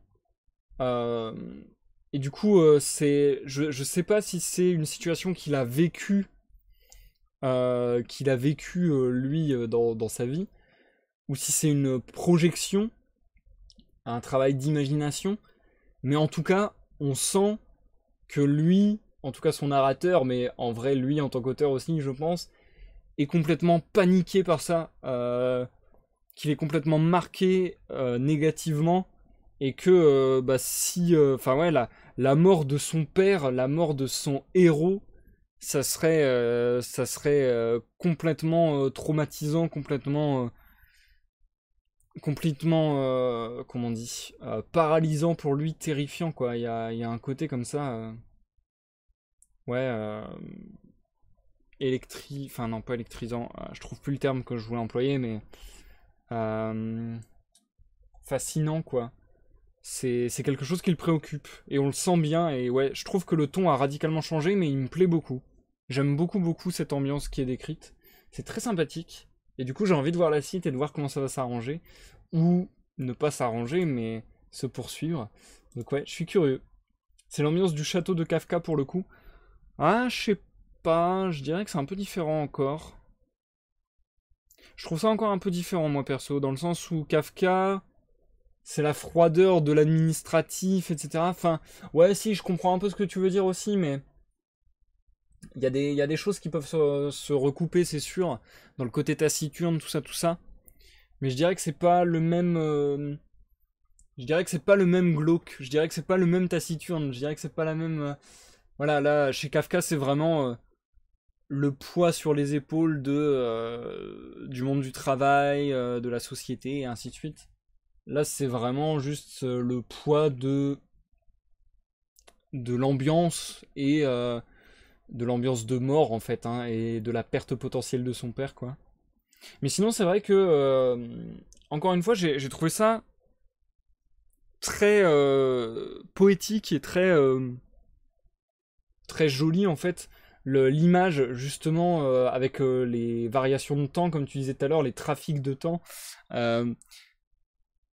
et du coup, c'est, je ne sais pas si c'est une situation qu'il a vécue euh, qu'il a vécu euh, lui euh, dans, sa vie, ou si c'est une projection, un travail d'imagination, mais en tout cas, on sent que lui, en tout cas son narrateur, mais en vrai lui en tant qu'auteur aussi, je pense, est complètement paniqué par ça, qu'il est complètement marqué négativement, et que bah, si, enfin ouais, la mort de son père, la mort de son héros, ça serait, euh, ça serait euh, complètement euh, traumatisant, complètement, complètement, comment on dit, paralysant pour lui, terrifiant quoi. Il y a, y a, un côté comme ça, ouais, électri, enfin non pas électrisant, je trouve plus le terme que je voulais employer, mais fascinant quoi c'est quelque chose qui le préoccupe. Et on le sent bien, et ouais, je trouve que le ton a radicalement changé, mais il me plaît beaucoup. J'aime beaucoup, beaucoup cette ambiance qui est décrite. C'est très sympathique. Et du coup, j'ai envie de voir la suite et de voir comment ça va s'arranger. Ou ne pas s'arranger, mais se poursuivre. Donc ouais, je suis curieux. C'est l'ambiance du château de Kafka pour le coup. Ah, je sais pas, je dirais que c'est un peu différent encore. Je trouve ça encore un peu différent moi perso, dans le sens où Kafka, c'est la froideur de l'administratif, etc. Enfin, ouais si, je comprends un peu ce que tu veux dire aussi, mais il y, a des, il y, a des choses qui peuvent se, recouper, c'est sûr, dans le côté taciturne, tout ça, tout ça. Mais je dirais que c'est pas le même. Euh, je dirais que c'est pas le même glauque. Je dirais que c'est pas le même taciturne. Je dirais que c'est pas la même. Euh, voilà, là, chez Kafka, c'est vraiment euh, le poids sur les épaules de, du monde du travail, de la société, et ainsi de suite. Là, c'est vraiment juste le poids de. de l'ambiance et de l'ambiance de mort en fait hein, et de la perte potentielle de son père quoi. Mais sinon c'est vrai que euh, encore une fois j'ai trouvé ça très euh, poétique et très euh, très joli en fait l'image justement avec les variations de temps comme tu disais tout à l'heure les trafics de temps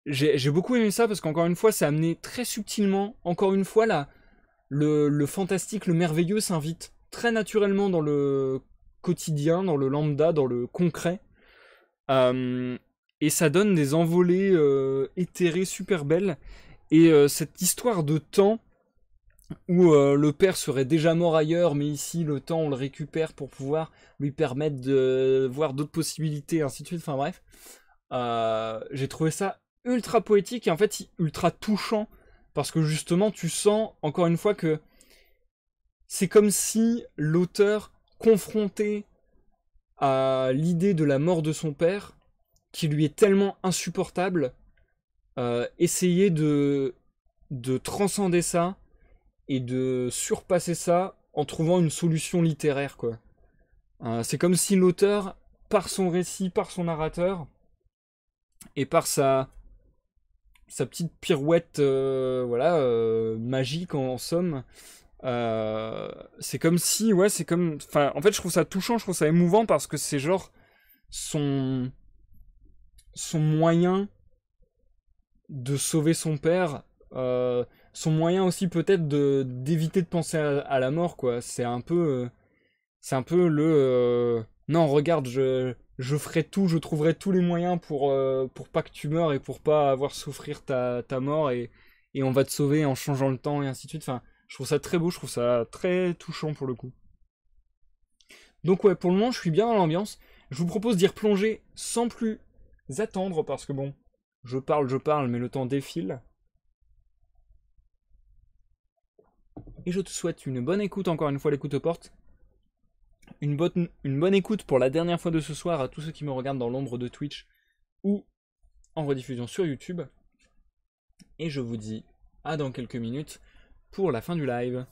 j'ai beaucoup aimé ça parce qu'encore une fois ça amené très subtilement encore une fois là le fantastique le merveilleux s'invite très naturellement dans le quotidien, dans le lambda, dans le concret. Euh, et ça donne des envolées euh, éthérées super belles. Et euh, cette histoire de temps où le père serait déjà mort ailleurs, mais ici le temps on le récupère pour pouvoir lui permettre de voir d'autres possibilités, ainsi de suite. Enfin bref, j'ai trouvé ça ultra poétique et en fait ultra touchant parce que justement tu sens encore une fois que c'est comme si l'auteur, confronté à l'idée de la mort de son père, qui lui est tellement insupportable, euh, essayait de, de transcender ça et de surpasser ça en trouvant une solution littéraire, quoi. Euh, c'est comme si l'auteur, par son récit, par son narrateur, et par sa, sa petite pirouette euh, voilà, magique en somme, euh, c'est comme si, ouais, c'est comme. Enfin, en fait, je trouve ça touchant, je trouve ça émouvant parce que c'est genre son. son moyen de sauver son père, euh, son moyen aussi peut-être de d'éviter de penser à, la mort, quoi. C'est un peu. Euh, c'est un peu le. non, regarde, je. Je ferai tout, je trouverai tous les moyens pour, pour pas que tu meurs et pour pas avoir souffrir ta, mort et, et on va te sauver en changeant le temps et ainsi de suite. Enfin, je trouve ça très beau, je trouve ça très touchant pour le coup. Donc ouais, pour le moment, je suis bien dans l'ambiance. Je vous propose d'y replonger sans plus attendre, parce que bon, je parle, je parle, mais le temps défile. Et je te souhaite une bonne écoute, encore une fois, l'écoute aux portes. Une bonne, une bonne écoute pour la dernière fois de ce soir à tous ceux qui me regardent dans l'ombre de Twitch ou en rediffusion sur YouTube. Et je vous dis à dans quelques minutes pour la fin du live.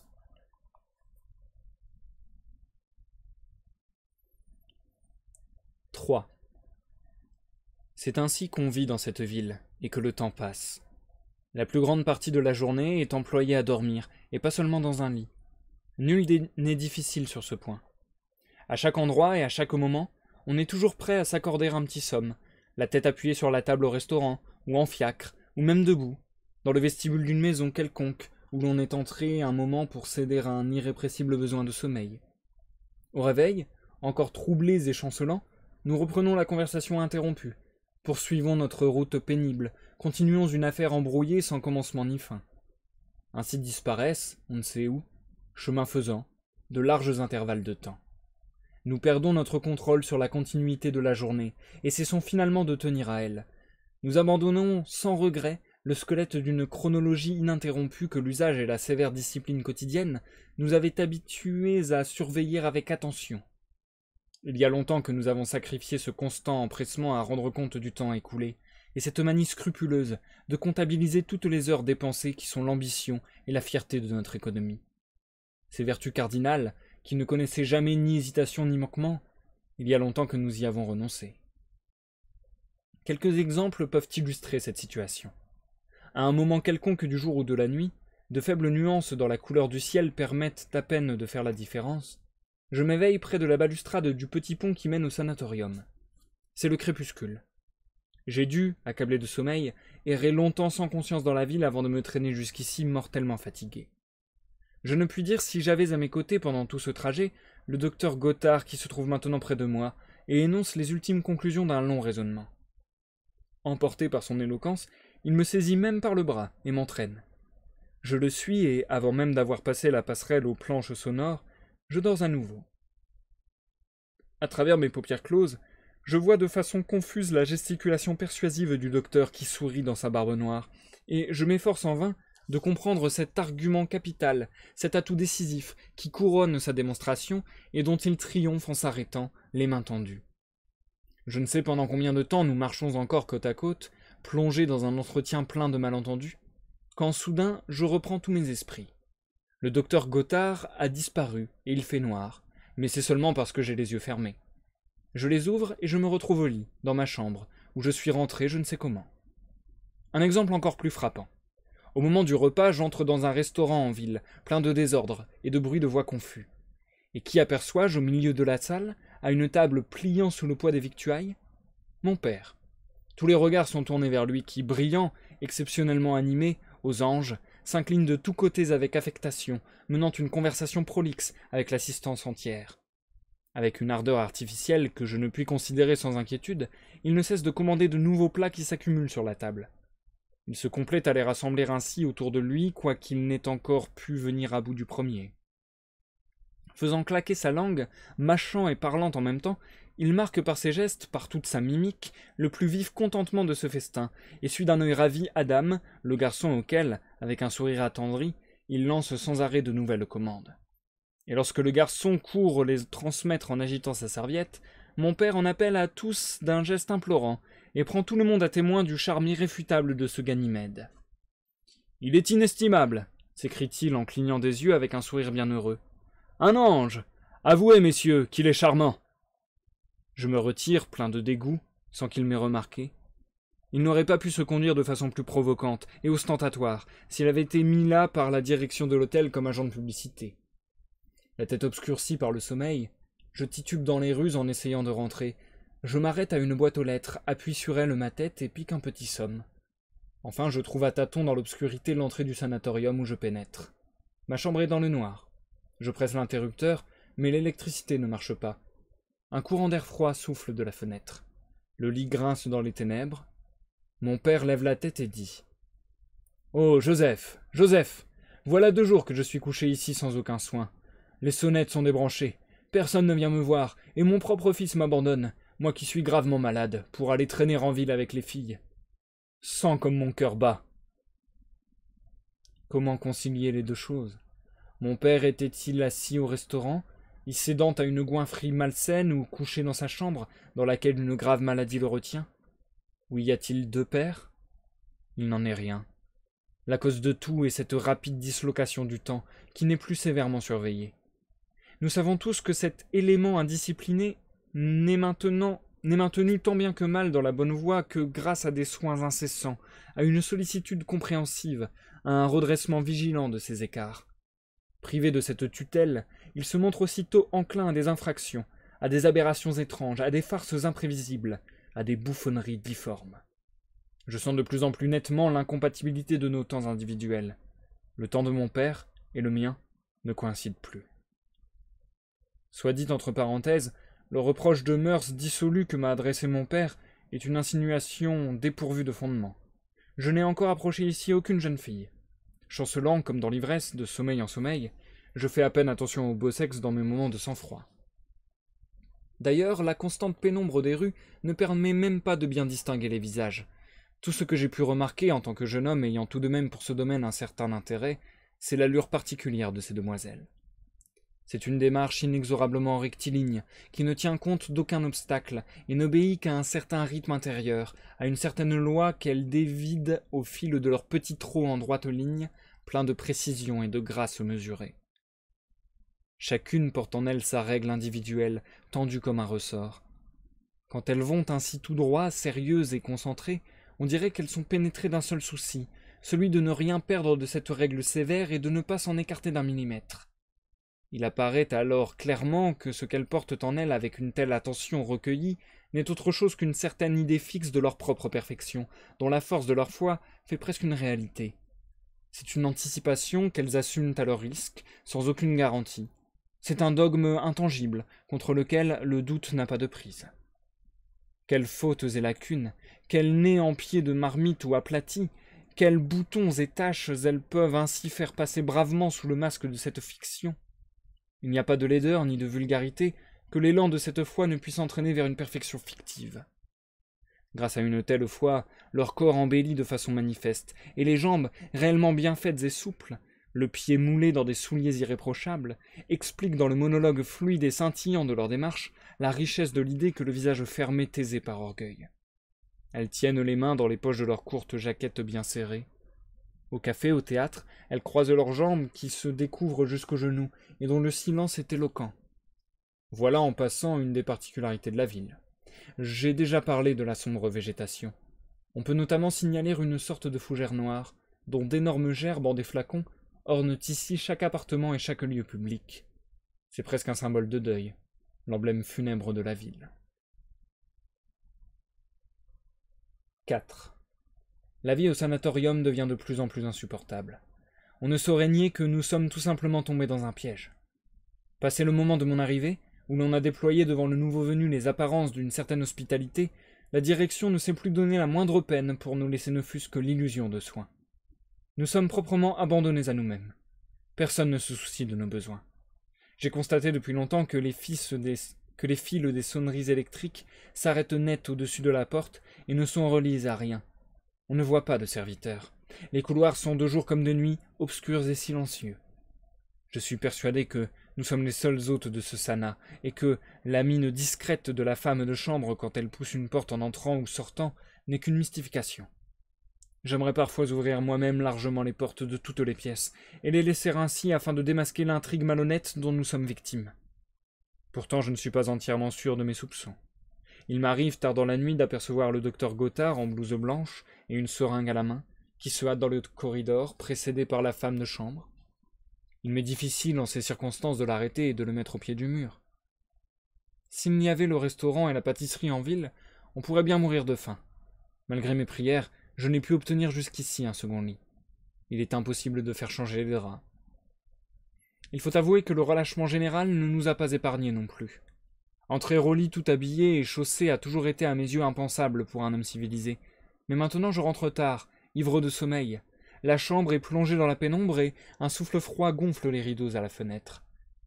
C'est ainsi qu'on vit dans cette ville, et que le temps passe. La plus grande partie de la journée est employée à dormir, et pas seulement dans un lit. Nul n'est difficile sur ce point. À chaque endroit et à chaque moment, on est toujours prêt à s'accorder un petit somme, la tête appuyée sur la table au restaurant, ou en fiacre, ou même debout, dans le vestibule d'une maison quelconque, où l'on est entré un moment pour céder à un irrépressible besoin de sommeil. Au réveil, encore troublés et chancelants, nous reprenons la conversation interrompue, poursuivons notre route pénible, continuons une affaire embrouillée sans commencement ni fin. Ainsi disparaissent, on ne sait où, chemin faisant, de larges intervalles de temps. Nous perdons notre contrôle sur la continuité de la journée, et cessons finalement de tenir à elle. Nous abandonnons sans regret le squelette d'une chronologie ininterrompue que l'usage et la sévère discipline quotidienne nous avaient habitués à surveiller avec attention. Il y a longtemps que nous avons sacrifié ce constant empressement à rendre compte du temps écoulé, et cette manie scrupuleuse de comptabiliser toutes les heures dépensées qui sont l'ambition et la fierté de notre économie. Ces vertus cardinales, qui ne connaissaient jamais ni hésitation ni manquement, il y a longtemps que nous y avons renoncé. Quelques exemples peuvent illustrer cette situation. À un moment quelconque du jour ou de la nuit, de faibles nuances dans la couleur du ciel permettent à peine de faire la différence, je m'éveille près de la balustrade du petit pont qui mène au sanatorium. C'est le crépuscule. J'ai dû, accablé de sommeil, errer longtemps sans conscience dans la ville avant de me traîner jusqu'ici mortellement fatigué. Je ne puis dire si j'avais à mes côtés pendant tout ce trajet le docteur Gothard qui se trouve maintenant près de moi et énonce les ultimes conclusions d'un long raisonnement. Emporté par son éloquence, il me saisit même par le bras et m'entraîne. Je le suis et, avant même d'avoir passé la passerelle aux planches sonores, je dors à nouveau. À travers mes paupières closes, je vois de façon confuse la gesticulation persuasive du docteur qui sourit dans sa barbe noire, et je m'efforce en vain de comprendre cet argument capital, cet atout décisif qui couronne sa démonstration et dont il triomphe en s'arrêtant, les mains tendues. Je ne sais pendant combien de temps nous marchons encore côte à côte, plongé dans un entretien plein de malentendus, quand soudain je reprends tous mes esprits. Le docteur Gothard a disparu et il fait noir, mais c'est seulement parce que j'ai les yeux fermés. Je les ouvre et je me retrouve au lit, dans ma chambre, où je suis rentré je ne sais comment. Un exemple encore plus frappant. Au moment du repas, j'entre dans un restaurant en ville, plein de désordre et de bruit de voix confus. Et qui aperçois-je au milieu de la salle, à une table pliant sous le poids des victuailles Mon père, tous les regards sont tournés vers lui qui, brillant, exceptionnellement animé, aux anges, s'incline de tous côtés avec affectation, menant une conversation prolixe avec l'assistance entière. Avec une ardeur artificielle que je ne puis considérer sans inquiétude, il ne cesse de commander de nouveaux plats qui s'accumulent sur la table. Il se complète à les rassembler ainsi autour de lui, quoiqu'il n'ait encore pu venir à bout du premier. Faisant claquer sa langue, mâchant et parlant en même temps, il marque par ses gestes, par toute sa mimique, le plus vif contentement de ce festin, et suit d'un œil ravi Adam, le garçon auquel, avec un sourire attendri, il lance sans arrêt de nouvelles commandes. Et lorsque le garçon court les transmettre en agitant sa serviette, mon père en appelle à tous d'un geste implorant, et prend tout le monde à témoin du charme irréfutable de ce Ganymède. Il est inestimable, s'écrie-t-il en clignant des yeux avec un sourire bienheureux. Un ange. Avouez, messieurs, qu'il est charmant. Je me retire, plein de dégoût, sans qu'il m'ait remarqué. Il n'aurait pas pu se conduire de façon plus provocante et ostentatoire s'il avait été mis là par la direction de l'hôtel comme agent de publicité. La tête obscurcie par le sommeil, je titube dans les rues en essayant de rentrer. Je m'arrête à une boîte aux lettres, appuie sur elle ma tête et pique un petit somme. Enfin, je trouve à tâtons dans l'obscurité l'entrée du sanatorium où je pénètre. Ma chambre est dans le noir. Je presse l'interrupteur, mais l'électricité ne marche pas. Un courant d'air froid souffle de la fenêtre. Le lit grince dans les ténèbres. Mon père lève la tête et dit Oh, Joseph, Joseph, voilà deux jours que je suis couché ici sans aucun soin. Les sonnettes sont débranchées, personne ne vient me voir, et mon propre fils m'abandonne, moi qui suis gravement malade, pour aller traîner en ville avec les filles. Sens comme mon cœur bat. Comment concilier les deux choses Mon père était-il assis au restaurant il à une goinfrie malsaine ou couché dans sa chambre, dans laquelle une grave maladie le retient Ou y a-t-il deux pères Il n'en est rien. La cause de tout est cette rapide dislocation du temps, qui n'est plus sévèrement surveillée. Nous savons tous que cet élément indiscipliné n'est maintenant n'est maintenu tant bien que mal dans la bonne voie que grâce à des soins incessants, à une sollicitude compréhensive, à un redressement vigilant de ses écarts. Privé de cette tutelle, il se montre aussitôt enclin à des infractions, à des aberrations étranges, à des farces imprévisibles, à des bouffonneries difformes. Je sens de plus en plus nettement l'incompatibilité de nos temps individuels. Le temps de mon père et le mien ne coïncident plus. Soit dit entre parenthèses, le reproche de mœurs dissolues que m'a adressé mon père est une insinuation dépourvue de fondement. Je n'ai encore approché ici aucune jeune fille. Chancelant comme dans l'ivresse de sommeil en sommeil, je fais à peine attention au beau sexe dans mes moments de sang-froid. D'ailleurs, la constante pénombre des rues ne permet même pas de bien distinguer les visages. Tout ce que j'ai pu remarquer en tant que jeune homme ayant tout de même pour ce domaine un certain intérêt, c'est l'allure particulière de ces demoiselles. C'est une démarche inexorablement rectiligne, qui ne tient compte d'aucun obstacle et n'obéit qu'à un certain rythme intérieur, à une certaine loi qu'elles dévident au fil de leurs petits trot en droite ligne, plein de précision et de grâce mesurée chacune porte en elle sa règle individuelle, tendue comme un ressort. Quand elles vont ainsi tout droit, sérieuses et concentrées, on dirait qu'elles sont pénétrées d'un seul souci, celui de ne rien perdre de cette règle sévère et de ne pas s'en écarter d'un millimètre. Il apparaît alors clairement que ce qu'elles portent en elles avec une telle attention recueillie n'est autre chose qu'une certaine idée fixe de leur propre perfection, dont la force de leur foi fait presque une réalité. C'est une anticipation qu'elles assument à leur risque, sans aucune garantie, c'est un dogme intangible contre lequel le doute n'a pas de prise. Quelles fautes et lacunes, quels nez en pied de marmite ou aplati, quels boutons et taches elles peuvent ainsi faire passer bravement sous le masque de cette fiction. Il n'y a pas de laideur ni de vulgarité que l'élan de cette foi ne puisse entraîner vers une perfection fictive. Grâce à une telle foi, leur corps embellit de façon manifeste, et les jambes, réellement bien faites et souples, le pied moulé dans des souliers irréprochables, explique dans le monologue fluide et scintillant de leur démarche la richesse de l'idée que le visage fermé taisait par orgueil. Elles tiennent les mains dans les poches de leurs courtes jaquettes bien serrées. Au café, au théâtre, elles croisent leurs jambes qui se découvrent jusqu'aux genoux et dont le silence est éloquent. Voilà en passant une des particularités de la ville. J'ai déjà parlé de la sombre végétation. On peut notamment signaler une sorte de fougère noire, dont d'énormes gerbes en des flacons ornent ici chaque appartement et chaque lieu public. C'est presque un symbole de deuil, l'emblème funèbre de la ville. 4. La vie au sanatorium devient de plus en plus insupportable. On ne saurait nier que nous sommes tout simplement tombés dans un piège. Passé le moment de mon arrivée, où l'on a déployé devant le nouveau venu les apparences d'une certaine hospitalité, la direction ne s'est plus donné la moindre peine pour nous laisser ne fût-ce que l'illusion de soins. Nous sommes proprement abandonnés à nous-mêmes. Personne ne se soucie de nos besoins. J'ai constaté depuis longtemps que les, fils des... que les fils des sonneries électriques s'arrêtent net au-dessus de la porte et ne sont reliés à rien. On ne voit pas de serviteurs. Les couloirs sont de jour comme de nuit, obscurs et silencieux. Je suis persuadé que nous sommes les seuls hôtes de ce sana, et que la mine discrète de la femme de chambre quand elle pousse une porte en entrant ou sortant n'est qu'une mystification. J'aimerais parfois ouvrir moi-même largement les portes de toutes les pièces, et les laisser ainsi afin de démasquer l'intrigue malhonnête dont nous sommes victimes. Pourtant je ne suis pas entièrement sûr de mes soupçons. Il m'arrive tard dans la nuit d'apercevoir le docteur Gothard en blouse blanche et une seringue à la main, qui se hâte dans le corridor, précédé par la femme de chambre. Il m'est difficile en ces circonstances de l'arrêter et de le mettre au pied du mur. S'il n'y avait le restaurant et la pâtisserie en ville, on pourrait bien mourir de faim. Malgré mes prières, je n'ai pu obtenir jusqu'ici un second lit. Il est impossible de faire changer les draps. Il faut avouer que le relâchement général ne nous a pas épargnés non plus. Entrer au lit tout habillé et chaussé a toujours été à mes yeux impensable pour un homme civilisé. Mais maintenant je rentre tard, ivre de sommeil. La chambre est plongée dans la pénombre et un souffle froid gonfle les rideaux à la fenêtre.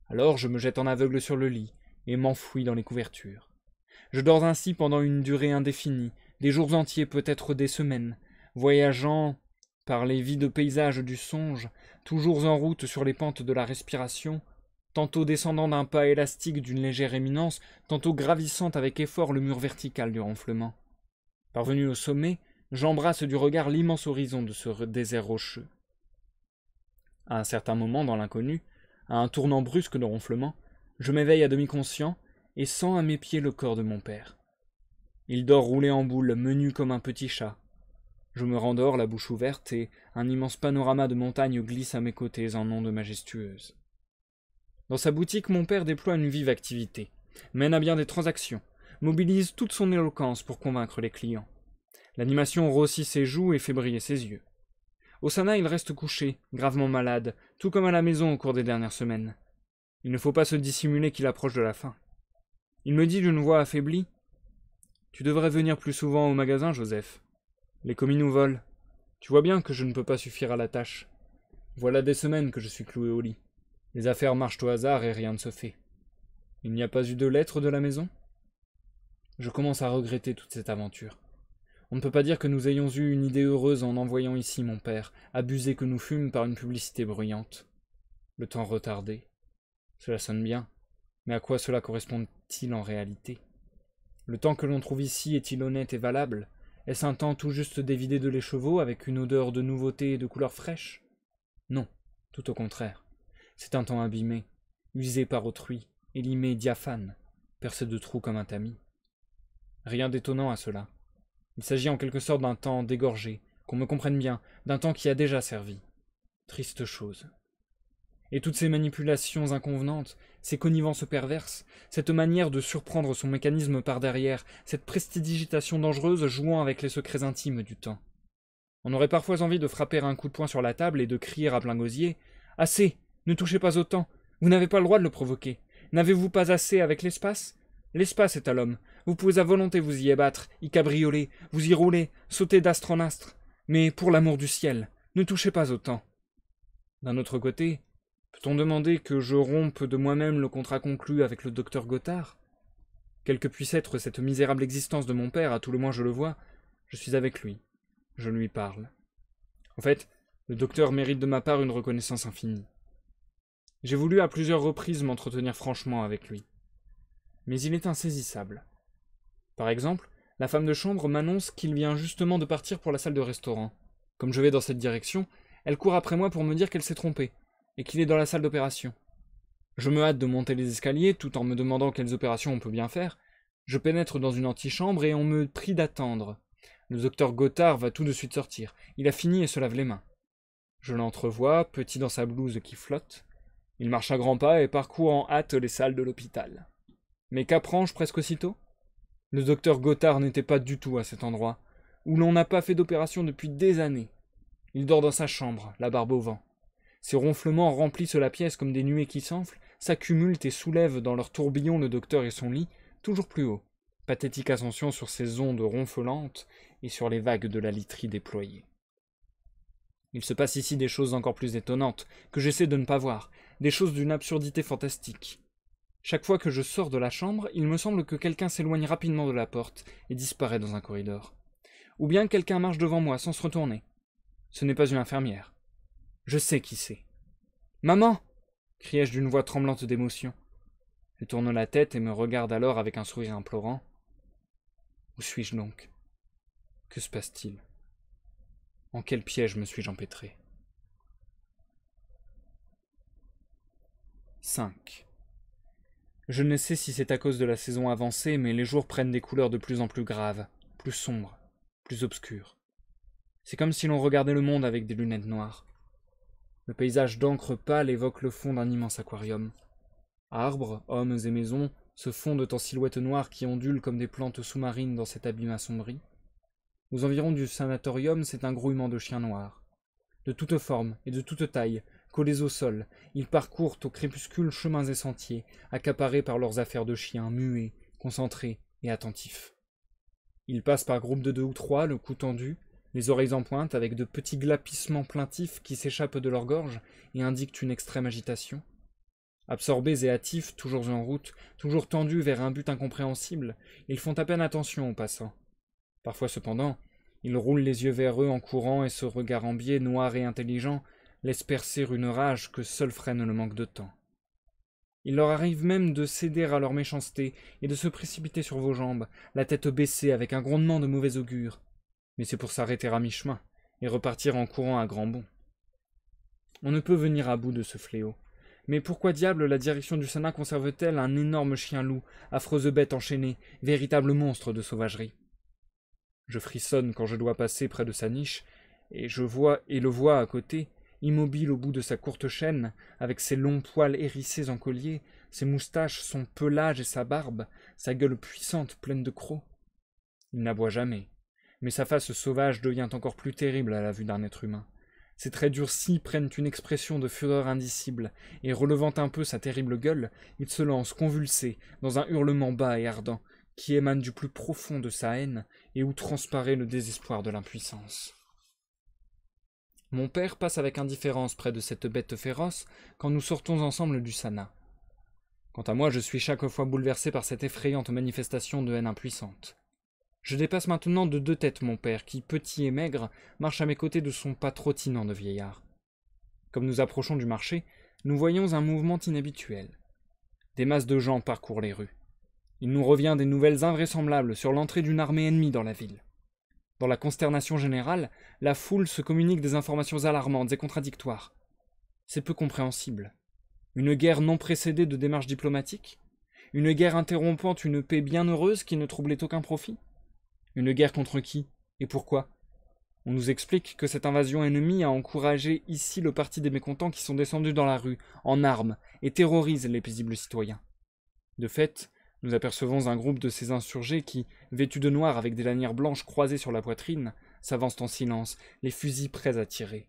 Alors je me jette en aveugle sur le lit et m'enfouis dans les couvertures. Je dors ainsi pendant une durée indéfinie, des jours entiers, peut-être des semaines, voyageant par les vides paysages du songe, toujours en route sur les pentes de la respiration, tantôt descendant d'un pas élastique d'une légère éminence, tantôt gravissant avec effort le mur vertical du ronflement. Parvenu au sommet, j'embrasse du regard l'immense horizon de ce désert rocheux. À un certain moment dans l'inconnu, à un tournant brusque de ronflement, je m'éveille à demi conscient et sens à mes pieds le corps de mon père. Il dort roulé en boule, menu comme un petit chat. Je me rendors la bouche ouverte et un immense panorama de montagnes glisse à mes côtés en ondes majestueuses. Dans sa boutique, mon père déploie une vive activité, mène à bien des transactions, mobilise toute son éloquence pour convaincre les clients. L'animation rossit ses joues et fait briller ses yeux. Au Sana, il reste couché, gravement malade, tout comme à la maison au cours des dernières semaines. Il ne faut pas se dissimuler qu'il approche de la fin. Il me dit d'une voix affaiblie tu devrais venir plus souvent au magasin, Joseph. Les commis nous volent. Tu vois bien que je ne peux pas suffire à la tâche. Voilà des semaines que je suis cloué au lit. Les affaires marchent au hasard et rien ne se fait. Il n'y a pas eu de lettres de la maison Je commence à regretter toute cette aventure. On ne peut pas dire que nous ayons eu une idée heureuse en envoyant ici mon père, abusé que nous fûmes par une publicité bruyante. Le temps retardé. Cela sonne bien, mais à quoi cela correspond-il en réalité le temps que l'on trouve ici est-il honnête et valable Est-ce un temps tout juste dévidé de l'écheveau avec une odeur de nouveauté et de couleur fraîche Non, tout au contraire. C'est un temps abîmé, usé par autrui, élimé diaphane, percé de trous comme un tamis. Rien d'étonnant à cela. Il s'agit en quelque sorte d'un temps dégorgé, qu'on me comprenne bien, d'un temps qui a déjà servi. Triste chose. Et toutes ces manipulations inconvenantes, ces connivences perverses, cette manière de surprendre son mécanisme par derrière, cette prestidigitation dangereuse jouant avec les secrets intimes du temps. On aurait parfois envie de frapper un coup de poing sur la table et de crier à plein gosier Assez Ne touchez pas autant Vous n'avez pas le droit de le provoquer N'avez-vous pas assez avec l'espace L'espace est à l'homme. Vous pouvez à volonté vous y ébattre, y cabrioler, vous y rouler, sauter d'astre en astre. Mais pour l'amour du ciel, ne touchez pas autant. D'un autre côté, on que je rompe de moi-même le contrat conclu avec le docteur Gothard Quelle que puisse être cette misérable existence de mon père, à tout le moins je le vois, je suis avec lui, je lui parle. En fait, le docteur mérite de ma part une reconnaissance infinie. J'ai voulu à plusieurs reprises m'entretenir franchement avec lui. Mais il est insaisissable. Par exemple, la femme de chambre m'annonce qu'il vient justement de partir pour la salle de restaurant. Comme je vais dans cette direction, elle court après moi pour me dire qu'elle s'est trompée, et qu'il est dans la salle d'opération. Je me hâte de monter les escaliers tout en me demandant quelles opérations on peut bien faire. Je pénètre dans une antichambre et on me prie d'attendre. Le docteur Gothard va tout de suite sortir. Il a fini et se lave les mains. Je l'entrevois, petit dans sa blouse qui flotte. Il marche à grands pas et parcourt en hâte les salles de l'hôpital. Mais qu'apprends-je presque aussitôt Le docteur Gothard n'était pas du tout à cet endroit, où l'on n'a pas fait d'opération depuis des années. Il dort dans sa chambre, la barbe au vent. Ces ronflements remplissent la pièce comme des nuées qui s'enflent, s'accumulent et soulèvent dans leur tourbillon le docteur et son lit, toujours plus haut. Pathétique ascension sur ces ondes ronflantes et sur les vagues de la literie déployée. Il se passe ici des choses encore plus étonnantes, que j'essaie de ne pas voir, des choses d'une absurdité fantastique. Chaque fois que je sors de la chambre, il me semble que quelqu'un s'éloigne rapidement de la porte et disparaît dans un corridor. Ou bien quelqu'un marche devant moi sans se retourner. Ce n'est pas une infirmière. Je sais qui c'est. Maman criai-je d'une voix tremblante d'émotion. Elle tourne la tête et me regarde alors avec un sourire implorant. Où suis-je donc Que se passe-t-il En quel piège me suis-je empêtré 5. Je ne sais si c'est à cause de la saison avancée, mais les jours prennent des couleurs de plus en plus graves, plus sombres, plus obscures. C'est comme si l'on regardait le monde avec des lunettes noires. Le paysage d'encre pâle évoque le fond d'un immense aquarium. Arbres, hommes et maisons se fondent en silhouettes noires qui ondulent comme des plantes sous-marines dans cet abîme assombri. Aux environs du sanatorium, c'est un grouillement de chiens noirs. De toutes formes et de toutes tailles, collés au sol, ils parcourent au crépuscule chemins et sentiers, accaparés par leurs affaires de chiens, muets, concentrés et attentifs. Ils passent par groupes de deux ou trois, le cou tendu, les oreilles en pointe avec de petits glapissements plaintifs qui s'échappent de leur gorge et indiquent une extrême agitation. Absorbés et hâtifs, toujours en route, toujours tendus vers un but incompréhensible, ils font à peine attention aux passants. Parfois cependant, ils roulent les yeux vers eux en courant et ce regard en biais, noir et intelligent, laisse percer une rage que seul freine le manque de temps. Il leur arrive même de céder à leur méchanceté et de se précipiter sur vos jambes, la tête baissée avec un grondement de mauvais augure, mais c'est pour s'arrêter à mi-chemin et repartir en courant à grands bonds. On ne peut venir à bout de ce fléau. Mais pourquoi diable la direction du Sana conserve-t-elle un énorme chien-loup, affreuse bête enchaînée, véritable monstre de sauvagerie Je frissonne quand je dois passer près de sa niche, et je vois et le vois à côté, immobile au bout de sa courte chaîne, avec ses longs poils hérissés en collier, ses moustaches, son pelage et sa barbe, sa gueule puissante pleine de crocs. Il n'aboie jamais, mais sa face sauvage devient encore plus terrible à la vue d'un être humain. Ses traits durcis prennent une expression de fureur indicible, et relevant un peu sa terrible gueule, il se lance convulsé dans un hurlement bas et ardent, qui émane du plus profond de sa haine et où transparaît le désespoir de l'impuissance. Mon père passe avec indifférence près de cette bête féroce quand nous sortons ensemble du sana. Quant à moi, je suis chaque fois bouleversé par cette effrayante manifestation de haine impuissante. Je dépasse maintenant de deux têtes mon père, qui, petit et maigre, marche à mes côtés de son pas trottinant de vieillard. Comme nous approchons du marché, nous voyons un mouvement inhabituel. Des masses de gens parcourent les rues. Il nous revient des nouvelles invraisemblables sur l'entrée d'une armée ennemie dans la ville. Dans la consternation générale, la foule se communique des informations alarmantes et contradictoires. C'est peu compréhensible. Une guerre non précédée de démarches diplomatiques Une guerre interrompant une paix bienheureuse qui ne troublait aucun profit une guerre contre qui Et pourquoi On nous explique que cette invasion ennemie a encouragé ici le parti des mécontents qui sont descendus dans la rue, en armes, et terrorisent les paisibles citoyens. De fait, nous apercevons un groupe de ces insurgés qui, vêtus de noir avec des lanières blanches croisées sur la poitrine, s'avancent en silence, les fusils prêts à tirer.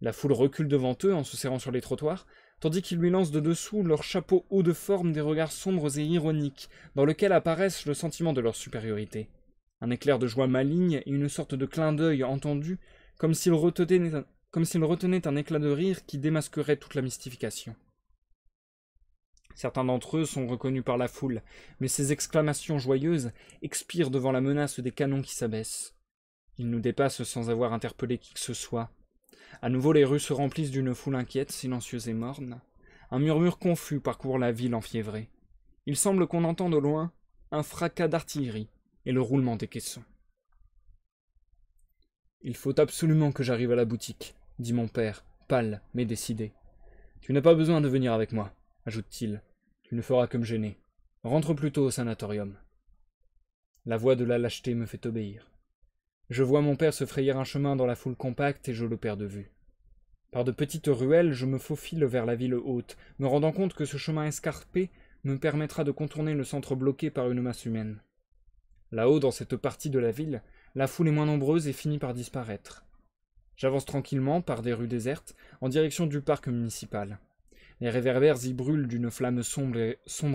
La foule recule devant eux en se serrant sur les trottoirs, tandis qu'ils lui lancent de dessous leurs chapeaux hauts de forme des regards sombres et ironiques, dans lesquels apparaissent le sentiment de leur supériorité un éclair de joie maligne et une sorte de clin d'œil entendu, comme s'il retenait, retenait un éclat de rire qui démasquerait toute la mystification. Certains d'entre eux sont reconnus par la foule, mais ces exclamations joyeuses expirent devant la menace des canons qui s'abaissent. Ils nous dépassent sans avoir interpellé qui que ce soit. À nouveau les rues se remplissent d'une foule inquiète, silencieuse et morne. Un murmure confus parcourt la ville enfiévrée. Il semble qu'on entende au loin un fracas d'artillerie, et le roulement des caissons. Il faut absolument que j'arrive à la boutique, dit mon père, pâle mais décidé. Tu n'as pas besoin de venir avec moi, ajoute-t-il. Tu ne feras que me gêner. Rentre plutôt au sanatorium. La voix de la lâcheté me fait obéir. Je vois mon père se frayer un chemin dans la foule compacte et je le perds de vue. Par de petites ruelles, je me faufile vers la ville haute, me rendant compte que ce chemin escarpé me permettra de contourner le centre bloqué par une masse humaine. Là-haut, dans cette partie de la ville, la foule est moins nombreuse et finit par disparaître. J'avance tranquillement par des rues désertes en direction du parc municipal. Les réverbères y brûlent d'une flamme sombre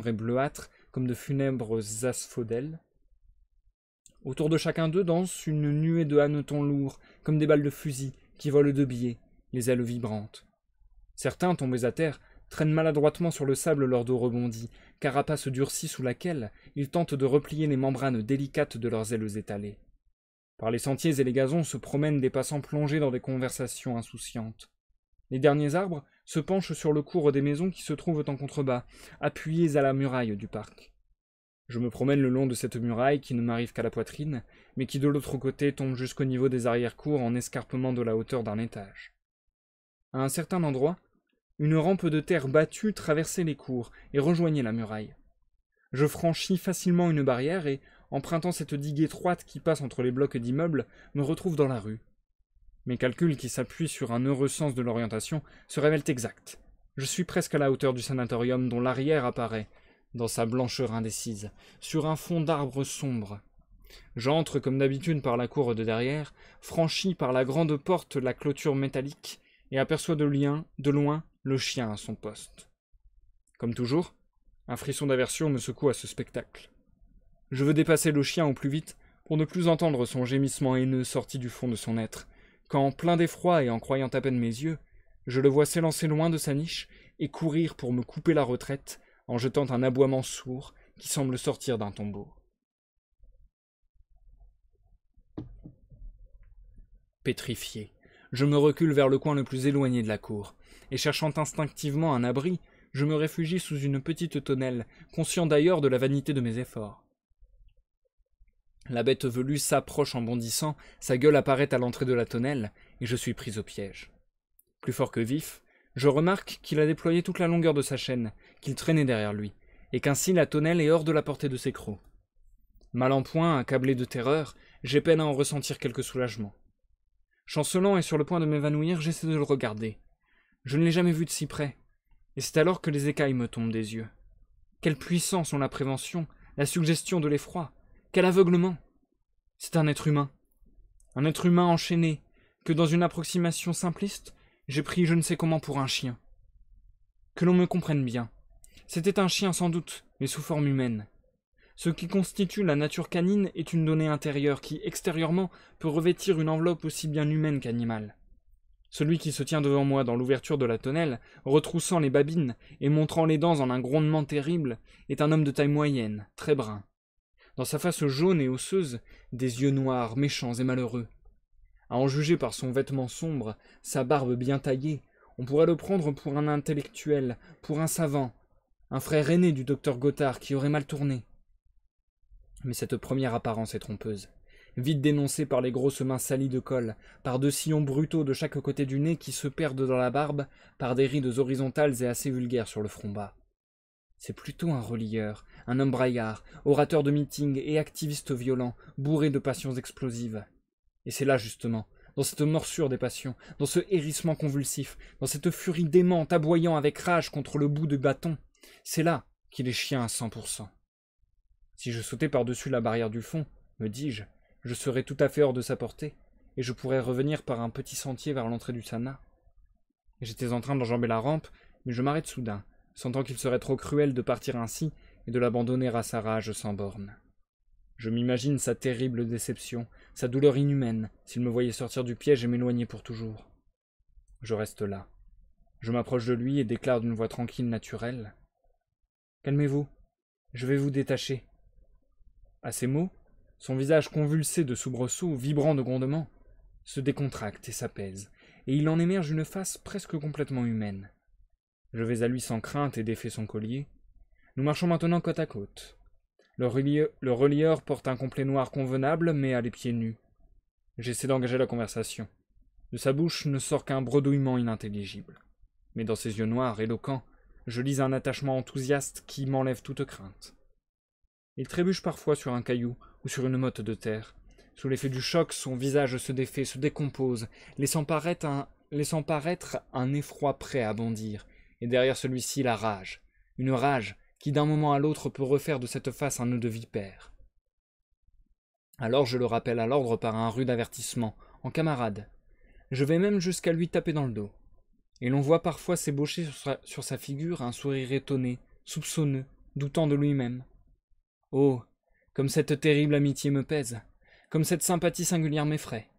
et, bleuâtre comme de funèbres asphodèles. Autour de chacun d'eux danse une nuée de hannetons lourds, comme des balles de fusil, qui volent de billets, les ailes vibrantes. Certains, tombés à terre, traînent maladroitement sur le sable leur dos rebondi, carapace durcie sous laquelle ils tentent de replier les membranes délicates de leurs ailes étalées. Par les sentiers et les gazons se promènent des passants plongés dans des conversations insouciantes. Les derniers arbres se penchent sur le cours des maisons qui se trouvent en contrebas, appuyés à la muraille du parc. Je me promène le long de cette muraille qui ne m'arrive qu'à la poitrine, mais qui de l'autre côté tombe jusqu'au niveau des arrière-cours en escarpement de la hauteur d'un étage. À un certain endroit, une rampe de terre battue traversait les cours et rejoignait la muraille. Je franchis facilement une barrière et, empruntant cette digue étroite qui passe entre les blocs d'immeubles, me retrouve dans la rue. Mes calculs, qui s'appuient sur un heureux sens de l'orientation, se révèlent exacts. Je suis presque à la hauteur du sanatorium dont l'arrière apparaît, dans sa blancheur indécise, sur un fond d'arbres sombres. J'entre comme d'habitude par la cour de derrière, franchis par la grande porte la clôture métallique, et aperçois de, lien, de loin le chien à son poste. Comme toujours, un frisson d'aversion me secoue à ce spectacle. Je veux dépasser le chien au plus vite pour ne plus entendre son gémissement haineux sorti du fond de son être, quand, plein d'effroi et en croyant à peine mes yeux, je le vois s'élancer loin de sa niche et courir pour me couper la retraite en jetant un aboiement sourd qui semble sortir d'un tombeau. Pétrifié, je me recule vers le coin le plus éloigné de la cour, et cherchant instinctivement un abri, je me réfugie sous une petite tonnelle, conscient d'ailleurs de la vanité de mes efforts. La bête velue s'approche en bondissant, sa gueule apparaît à l'entrée de la tonnelle, et je suis pris au piège. Plus fort que vif, je remarque qu'il a déployé toute la longueur de sa chaîne, qu'il traînait derrière lui, et qu'ainsi la tonnelle est hors de la portée de ses crocs. Mal en point, accablé de terreur, j'ai peine à en ressentir quelque soulagement. Chancelant et sur le point de m'évanouir, j'essaie de le regarder, je ne l'ai jamais vu de si près. Et c'est alors que les écailles me tombent des yeux. Quelle puissance ont la prévention, la suggestion de l'effroi, quel aveuglement C'est un être humain. Un être humain enchaîné, que dans une approximation simpliste, j'ai pris je ne sais comment pour un chien. Que l'on me comprenne bien. C'était un chien sans doute, mais sous forme humaine. Ce qui constitue la nature canine est une donnée intérieure qui, extérieurement, peut revêtir une enveloppe aussi bien humaine qu'animale. Celui qui se tient devant moi dans l'ouverture de la tonnelle, retroussant les babines et montrant les dents en un grondement terrible, est un homme de taille moyenne, très brun. Dans sa face jaune et osseuse, des yeux noirs, méchants et malheureux. À en juger par son vêtement sombre, sa barbe bien taillée, on pourrait le prendre pour un intellectuel, pour un savant, un frère aîné du docteur Gothard qui aurait mal tourné. Mais cette première apparence est trompeuse vite dénoncés par les grosses mains salies de colle, par deux sillons brutaux de chaque côté du nez qui se perdent dans la barbe, par des rides horizontales et assez vulgaires sur le front bas. C'est plutôt un relieur, un homme braillard, orateur de meeting et activiste violent, bourré de passions explosives. Et c'est là justement, dans cette morsure des passions, dans ce hérissement convulsif, dans cette furie démente aboyant avec rage contre le bout de bâton, c'est là qu'il est chien à cent pour cent. Si je sautais par-dessus la barrière du fond, me dis-je, je serais tout à fait hors de sa portée, et je pourrais revenir par un petit sentier vers l'entrée du Sana. J'étais en train d'enjamber la rampe, mais je m'arrête soudain, sentant qu'il serait trop cruel de partir ainsi et de l'abandonner à sa rage sans borne. Je m'imagine sa terrible déception, sa douleur inhumaine, s'il me voyait sortir du piège et m'éloigner pour toujours. Je reste là. Je m'approche de lui et déclare d'une voix tranquille, naturelle. Calmez-vous, je vais vous détacher. À ces mots, son visage convulsé de soubresauts, vibrant de grondements, se décontracte et s'apaise, et il en émerge une face presque complètement humaine. Je vais à lui sans crainte et défais son collier. Nous marchons maintenant côte à côte. Le, relieur, le relieur porte un complet noir convenable, mais à les pieds nus. J'essaie d'engager la conversation. De sa bouche ne sort qu'un bredouillement inintelligible. Mais dans ses yeux noirs, éloquents, je lis un attachement enthousiaste qui m'enlève toute crainte. Il trébuche parfois sur un caillou sur une motte de terre. Sous l'effet du choc, son visage se défait, se décompose, laissant paraître un, laissant paraître un effroi prêt à bondir, et derrière celui-ci la rage, une rage qui d'un moment à l'autre peut refaire de cette face un nœud de vipère. Alors je le rappelle à l'ordre par un rude avertissement, en camarade. Je vais même jusqu'à lui taper dans le dos. Et l'on voit parfois s'ébaucher sur sur sa figure un sourire étonné, soupçonneux, doutant de lui-même. Oh, comme cette terrible amitié me pèse, comme cette sympathie singulière m'effraie.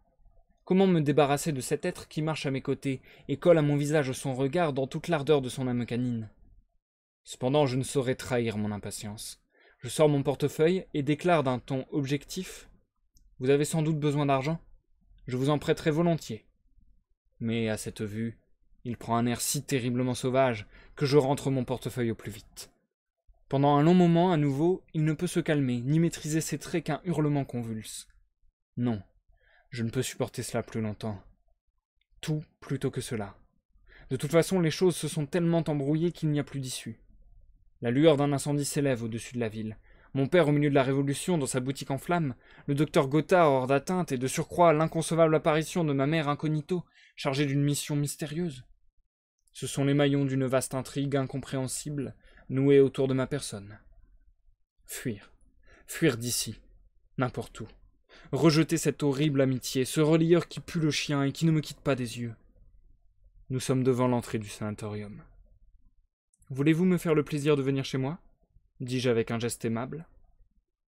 Comment me débarrasser de cet être qui marche à mes côtés et colle à mon visage son regard dans toute l'ardeur de son âme canine Cependant, je ne saurais trahir mon impatience. Je sors mon portefeuille et déclare d'un ton objectif Vous avez sans doute besoin d'argent Je vous en prêterai volontiers. Mais à cette vue, il prend un air si terriblement sauvage que je rentre mon portefeuille au plus vite. Pendant un long moment, à nouveau, il ne peut se calmer, ni maîtriser ses traits qu'un hurlement convulse. Non, je ne peux supporter cela plus longtemps. Tout plutôt que cela. De toute façon, les choses se sont tellement embrouillées qu'il n'y a plus d'issue. La lueur d'un incendie s'élève au-dessus de la ville. Mon père au milieu de la Révolution, dans sa boutique en flammes, le docteur Gotha hors d'atteinte et de surcroît l'inconcevable apparition de ma mère incognito, chargée d'une mission mystérieuse. Ce sont les maillons d'une vaste intrigue incompréhensible Noué autour de ma personne. Fuir. Fuir d'ici. N'importe où. Rejeter cette horrible amitié, ce relieur qui pue le chien et qui ne me quitte pas des yeux. Nous sommes devant l'entrée du sanatorium. Voulez-vous me faire le plaisir de venir chez moi dis-je avec un geste aimable.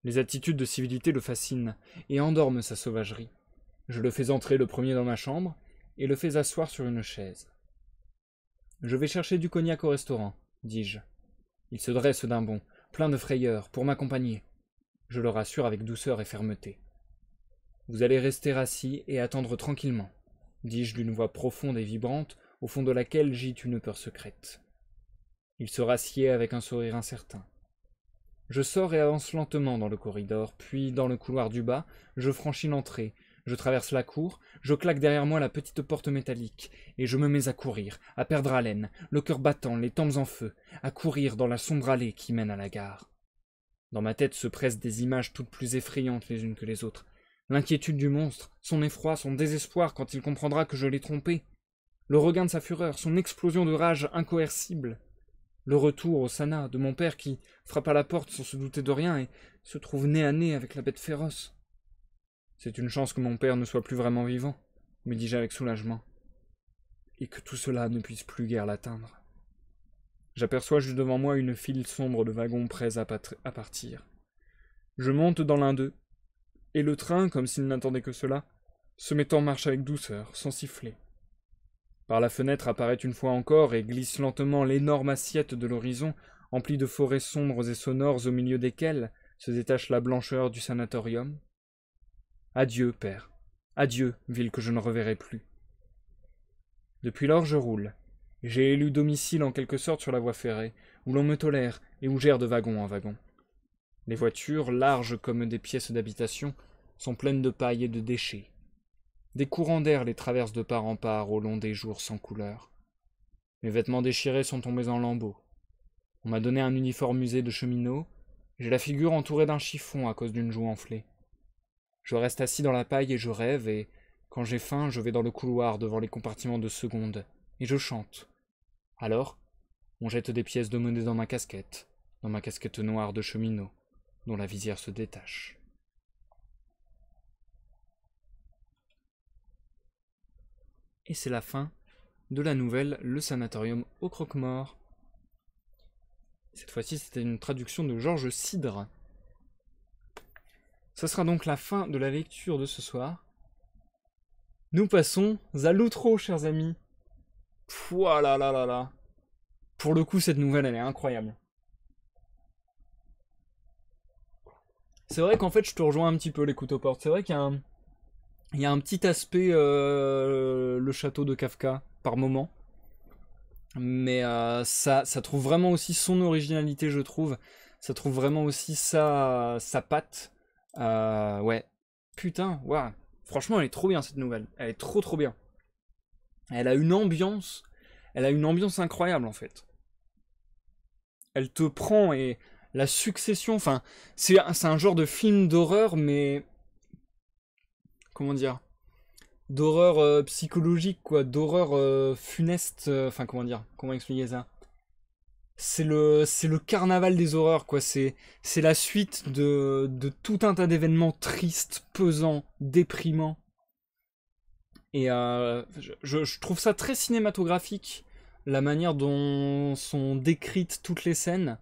Les attitudes de civilité le fascinent et endorment sa sauvagerie. Je le fais entrer le premier dans ma chambre et le fais asseoir sur une chaise. Je vais chercher du cognac au restaurant, dis-je. Il se dresse d'un bond, plein de frayeur, pour m'accompagner. Je le rassure avec douceur et fermeté. Vous allez rester assis et attendre tranquillement, dis-je d'une voix profonde et vibrante, au fond de laquelle gît une peur secrète. Il se rassied avec un sourire incertain. Je sors et avance lentement dans le corridor, puis dans le couloir du bas, je franchis l'entrée, je traverse la cour, je claque derrière moi la petite porte métallique, et je me mets à courir, à perdre haleine, le cœur battant, les tempes en feu, à courir dans la sombre allée qui mène à la gare. Dans ma tête se pressent des images toutes plus effrayantes les unes que les autres. L'inquiétude du monstre, son effroi, son désespoir quand il comprendra que je l'ai trompé. Le regain de sa fureur, son explosion de rage incoercible. Le retour au Sana de mon père qui frappe à la porte sans se douter de rien et se trouve nez à nez avec la bête féroce. C'est une chance que mon père ne soit plus vraiment vivant, me dis-je avec soulagement, et que tout cela ne puisse plus guère l'atteindre. J'aperçois juste devant moi une file sombre de wagons prêts à, partir. Je monte dans l'un d'eux, et le train, comme s'il n'attendait que cela, se met en marche avec douceur, sans siffler. Par la fenêtre apparaît une fois encore et glisse lentement l'énorme assiette de l'horizon, emplie de forêts sombres et sonores au milieu desquelles se détache la blancheur du sanatorium, Adieu, père. Adieu, ville que je ne reverrai plus. Depuis lors, je roule. J'ai élu domicile en quelque sorte sur la voie ferrée, où l'on me tolère et où gère de wagon en wagon. Les voitures, larges comme des pièces d'habitation, sont pleines de paille et de déchets. Des courants d'air les traversent de part en part au long des jours sans couleur. Mes vêtements déchirés sont tombés en lambeaux. On m'a donné un uniforme usé de cheminot. J'ai la figure entourée d'un chiffon à cause d'une joue enflée. Je reste assis dans la paille et je rêve, et quand j'ai faim, je vais dans le couloir devant les compartiments de seconde, et je chante. Alors, on jette des pièces de monnaie dans ma casquette, dans ma casquette noire de cheminot, dont la visière se détache. Et c'est la fin de la nouvelle Le sanatorium au croque-mort. Cette fois-ci, c'était une traduction de Georges Cidre. Ce sera donc la fin de la lecture de ce soir. Nous passons à l'outro, chers amis. Voilà là là Pour le coup, cette nouvelle, elle est incroyable. C'est vrai qu'en fait, je te rejoins un petit peu les couteaux portes. C'est vrai qu'il y a un, il un petit aspect euh, le château de Kafka par moment. Mais euh, ça, trouve vraiment aussi son originalité, je trouve. Ça trouve vraiment aussi sa patte. Euh, ouais. Putain, waouh. Franchement, elle est trop bien cette nouvelle. Elle est trop trop bien. Elle a une ambiance. Elle a une ambiance incroyable en fait. Elle te prend et la succession. Enfin, c'est un, genre de film d'horreur, mais. Comment dire D'horreur euh, psychologique, quoi. D'horreur euh, funeste. Euh, enfin, comment dire Comment expliquer ça c'est le c'est le carnaval des horreurs quoi c'est c'est la suite de, de tout un tas d'événements tristes pesants déprimants et euh, je, trouve ça très cinématographique la manière dont sont décrites toutes les scènes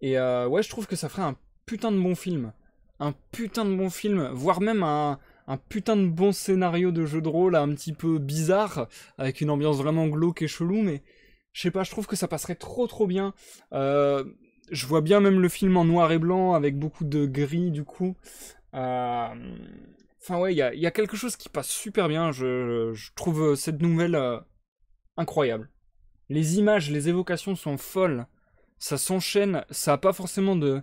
et euh, ouais je trouve que ça ferait un putain de bon film un putain de bon film voire même un un putain de bon scénario de jeu de rôle un petit peu bizarre avec une ambiance vraiment glauque et chelou mais je sais pas, je trouve que ça passerait trop trop bien. Euh, je vois bien même le film en noir et blanc avec beaucoup de gris du coup. Euh, enfin ouais, il y a, quelque chose qui passe super bien. Je, trouve cette nouvelle euh, incroyable. Les images, les évocations sont folles. Ça s'enchaîne. Ça a pas forcément de.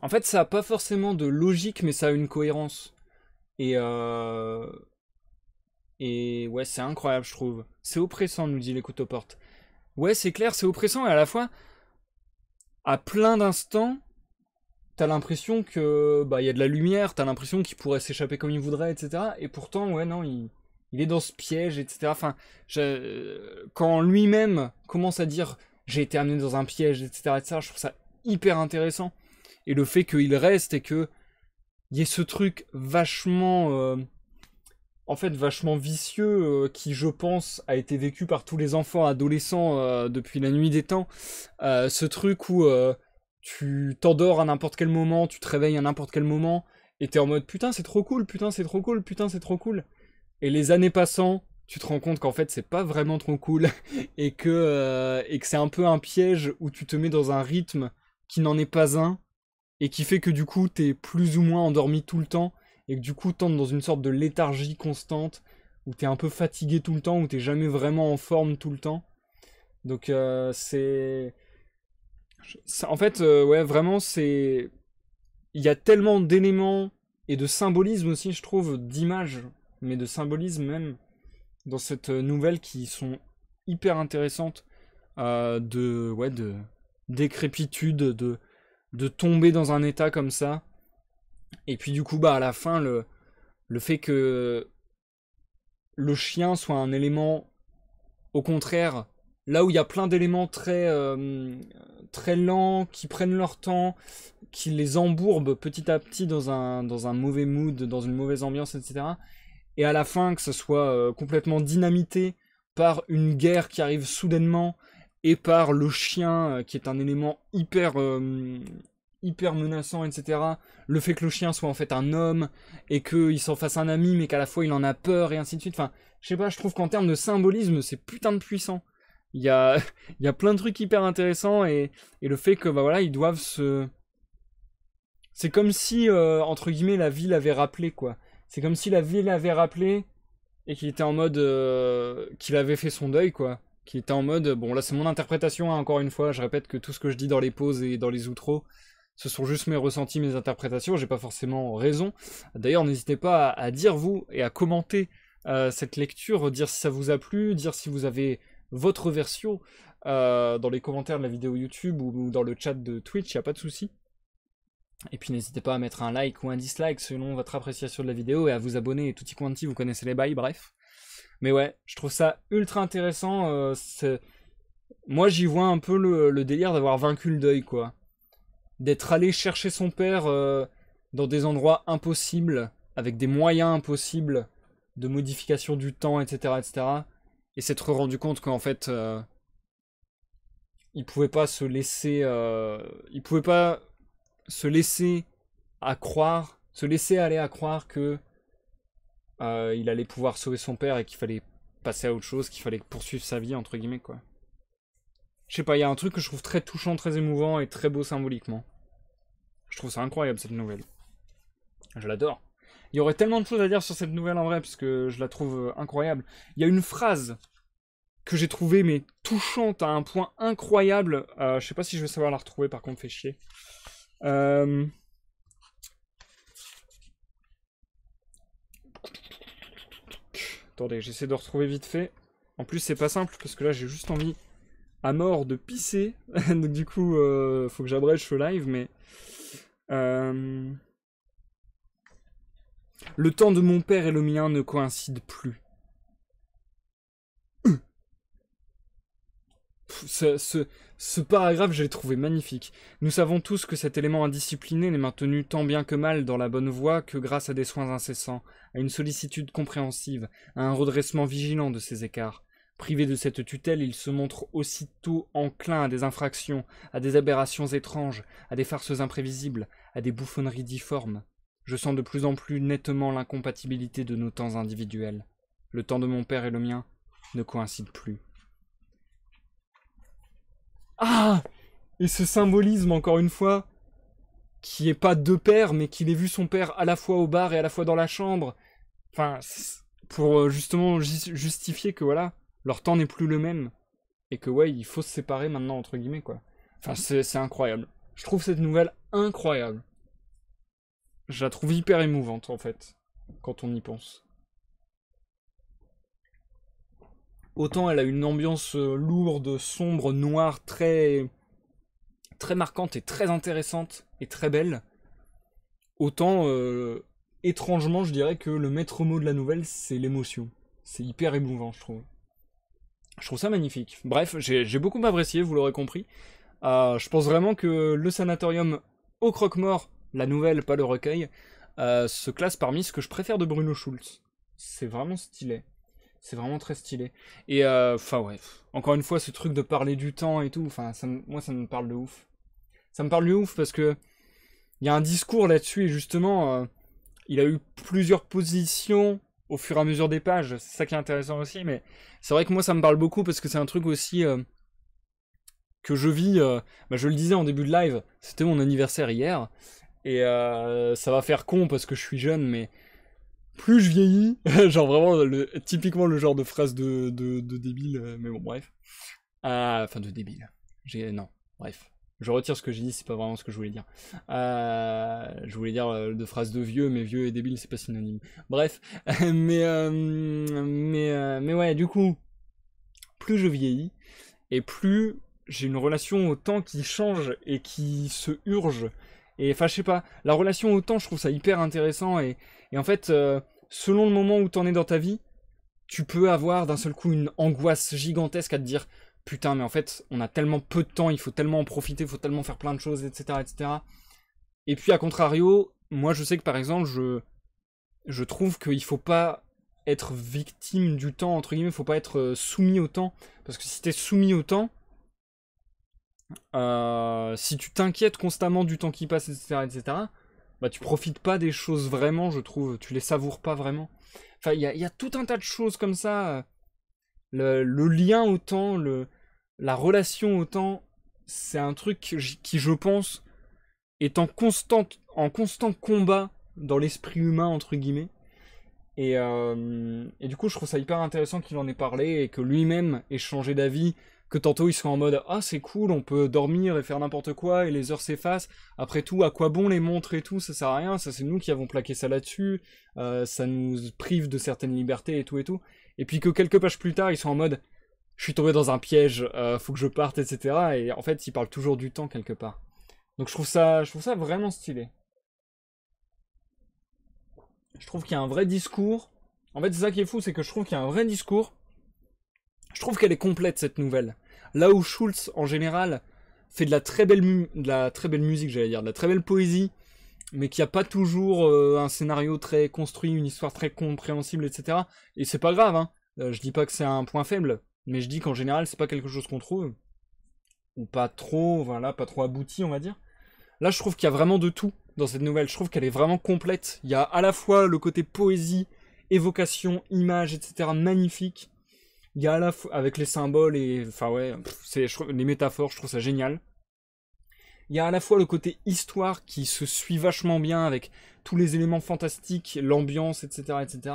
En fait, ça a pas forcément de logique, mais ça a une cohérence. Et et ouais, c'est incroyable, je trouve. C'est oppressant, nous dit l'écoute aux portes. Ouais, c'est clair, c'est oppressant, et à la fois, à plein d'instants, t'as l'impression que bah il y a de la lumière, t'as l'impression qu'il pourrait s'échapper comme il voudrait, etc. Et pourtant, ouais, non, il, il est dans ce piège, etc. Enfin, quand lui-même commence à dire j'ai été amené dans un piège, etc., etc., je trouve ça hyper intéressant. Et le fait qu'il reste et que y ait ce truc vachement euh, en fait vachement vicieux euh, qui je pense a été vécu par tous les enfants adolescents euh, depuis la nuit des temps euh, ce truc où tu t'endors à n'importe quel moment tu te réveilles à n'importe quel moment et t'es en mode putain c'est trop cool putain c'est trop cool putain c'est trop cool et les années passant tu te rends compte qu'en fait c'est pas vraiment trop cool et que et que c'est un peu un piège où tu te mets dans un rythme qui n'en est pas un et qui fait que du coup t'es plus ou moins endormi tout le temps et que du coup t'entres dans une sorte de léthargie constante où t'es un peu fatigué tout le temps, où t'es jamais vraiment en forme tout le temps. Donc euh, c'est... En fait, euh, ouais, vraiment, c'est... Il y a tellement d'éléments et de symbolisme aussi, je trouve, d'images, mais de symbolisme même, dans cette euh, nouvelle qui sont hyper intéressantes de... Ouais, de décrépitude, de, de tomber dans un état comme ça, et puis du coup, bah à la fin, le, le fait que le chien soit un élément, au contraire, là où il y a plein d'éléments très, euh, très lents, qui prennent leur temps, qui les embourbent petit à petit dans un, dans un mauvais mood, dans une mauvaise ambiance, etc. Et à la fin, que ce soit euh, complètement dynamité par une guerre qui arrive soudainement et par le chien euh, qui est un élément hyper hyper menaçant, etc. Le fait que le chien soit en fait un homme et qu'il s'en fasse un ami, mais qu'à la fois il en a peur et ainsi de suite. Enfin, je sais pas, je trouve qu'en termes de symbolisme, c'est putain de puissant. Il y a, il plein de trucs hyper intéressants et, le fait que, bah voilà, ils doivent se. C'est comme si, euh, entre guillemets, la ville avait rappelé, quoi. C'est comme si la ville l'avait rappelé et qu'il était en mode. Euh, qu'il avait fait son deuil, quoi Qu'il était en mode bon là c'est mon interprétation hein, encore une fois je répète que tout ce que je dis dans les pauses et dans les outros ce sont juste mes ressentis, mes interprétations, j'ai pas forcément raison. D'ailleurs, n'hésitez pas à, dire vous et à commenter euh, cette lecture, dire si ça vous a plu, dire si vous avez votre version euh, dans les commentaires de la vidéo YouTube ou, dans le chat de Twitch, il n'y a pas de souci. Et puis n'hésitez pas à mettre un like ou un dislike selon votre appréciation de la vidéo et à vous abonner et tout y quanti, vous connaissez les bails, bref. Mais ouais, je trouve ça ultra intéressant. Euh, moi j'y vois un peu le délire d'avoir vaincu le deuil quoi d'être allé chercher son père euh, dans des endroits impossibles, avec des moyens impossibles de modification du temps, etc., etc. Et s'être rendu compte qu'en fait, euh, il pouvait pas se laisser, euh, il pouvait pas se laisser à croire, se laisser aller à croire que il allait pouvoir sauver son père et qu'il fallait passer à autre chose, qu'il fallait poursuivre sa vie entre guillemets quoi je sais pas, il y a un truc que je trouve très touchant, très émouvant et très beau symboliquement. Je trouve ça incroyable cette nouvelle. Je l'adore. Il y aurait tellement de choses à dire sur cette nouvelle en vrai, parce que je la trouve euh, incroyable. Il y a une phrase que j'ai trouvée, mais touchante à un point incroyable. Euh, je sais pas si je vais savoir la retrouver, par contre, fait chier. Euh, Attendez, j'essaie de retrouver vite fait. En plus, c'est pas simple, parce que là, j'ai juste envie à mort de pisser. Donc, du coup, euh, faut que j'abrège le live, mais... Euh, le temps de mon père et le mien ne coïncident plus. Hum. Ce, ce, paragraphe, je l'ai trouvé magnifique. Nous savons tous que cet élément indiscipliné n'est maintenu tant bien que mal dans la bonne voie que grâce à des soins incessants, à une sollicitude compréhensive, à un redressement vigilant de ses écarts. Privé de cette tutelle, il se montre aussitôt enclin à des infractions, à des aberrations étranges, à des farces imprévisibles, à des bouffonneries difformes. Je sens de plus en plus nettement l'incompatibilité de nos temps individuels. Le temps de mon père et le mien ne coïncident plus. Ah Et ce symbolisme, encore une fois, qui est pas de père, mais qu'il ait vu son père à la fois au bar et à la fois dans la chambre. Enfin, pour euh, justement justifier que voilà, leur temps n'est plus le même. Et que ouais, il faut se séparer maintenant, entre guillemets, quoi. Enfin, mhm. c'est incroyable. Je trouve cette nouvelle incroyable. Je la trouve hyper émouvante, en fait, quand on y pense. Autant elle a une ambiance euh, lourde, sombre, noire, très très marquante et très intéressante et très belle. Autant euh, étrangement, je dirais que le maître mot de la nouvelle, c'est l'émotion. C'est hyper émouvant, je trouve. Je trouve ça magnifique. Bref, j'ai, beaucoup apprécié, vous l'aurez compris. Euh, je pense vraiment que le sanatorium au croque-mort, la nouvelle, pas le recueil, euh, se classe parmi ce que je préfère de Bruno Schultz. C'est vraiment stylé. C'est vraiment très stylé. Et euh, enfin ouais, encore une fois, ce truc de parler du temps et tout, enfin moi ça me parle de ouf. Ça me parle de ouf parce que il y a un discours là-dessus et justement, il a eu plusieurs positions au fur et à mesure des pages. C'est ça qui est intéressant aussi. Mais c'est vrai que moi, ça me parle beaucoup parce que c'est un truc aussi euh, que je vis. Euh, bah, je le disais en début de live, c'était mon anniversaire hier. Et euh, ça va faire con parce que je suis jeune, mais plus je vieillis, genre vraiment, le, typiquement le genre de phrase de, débile, mais bon, bref. Ah, enfin, de débile. J'ai. Non, bref je retire ce que j'ai dit, c'est pas vraiment ce que je voulais dire. Euh, je voulais dire deux de phrases de vieux, mais vieux et débile, c'est pas synonyme. Bref, mais euh, mais euh, mais ouais, du coup, plus je vieillis et plus j'ai une relation au temps qui change et qui se urge. Et enfin, je sais pas, la relation au temps, je trouve ça hyper intéressant et, et en fait, selon le moment où t'en es dans ta vie, tu peux avoir d'un seul coup une angoisse gigantesque à te dire putain, mais en fait, on a tellement peu de temps, il faut tellement en profiter, il faut tellement faire plein de choses, etc., etc. Et puis, à contrario, moi, je sais que par exemple, je, je trouve qu'il faut pas être victime du temps, entre guillemets, Il faut pas être euh, soumis au temps. Parce que si tu es soumis au temps, euh, si tu t'inquiètes constamment du temps qui passe, etc., etc., bah tu profites pas des choses vraiment, je trouve. Tu les savoures pas vraiment. Enfin, il y y a, tout un tas de choses comme ça euh, le, lien au temps, le, la relation au temps, c'est un truc qui, je pense, est en, en constant combat dans l'esprit humain, entre guillemets. Et, euh, et, du coup, je trouve ça hyper intéressant qu'il en ait parlé et que lui-même ait changé d'avis que tantôt ils sont en mode ah c'est cool on peut dormir et faire n'importe quoi et les heures s'effacent après tout à quoi bon les montres et tout ça sert à rien ça c'est nous qui avons plaqué ça là-dessus euh, ça nous prive de certaines libertés et tout et tout et puis que quelques pages plus tard ils sont en mode je suis tombé dans un piège euh, faut que je parte etc et en fait ils parlent toujours du temps quelque part donc je trouve ça je trouve ça vraiment stylé je trouve qu'il y a un vrai discours en fait c'est ça qui est fou c'est que je trouve qu'il y a un vrai discours je trouve qu'elle est complète cette nouvelle. Là où Schultz, en général, fait de la très belle, de la très belle musique, j'allais dire, de la très belle poésie, mais qui a pas toujours euh, un scénario très construit, une histoire très compréhensible, etc. Et c'est pas grave, hein. Euh, je dis pas que c'est un point faible, mais je dis qu'en général, c'est pas quelque chose qu'on trouve, ou pas trop, voilà, pas trop abouti, on va dire. Là, je trouve qu'il y a vraiment de tout dans cette nouvelle. Je trouve qu'elle est vraiment complète. Il y a à la fois le côté poésie, évocation, image, etc. magnifique. Il y a à la avec les symboles et enfin ouais, c'est les métaphores, je trouve ça génial. Il y a à la fois le côté histoire qui se suit vachement bien avec tous les éléments fantastiques, l'ambiance, etc., etc.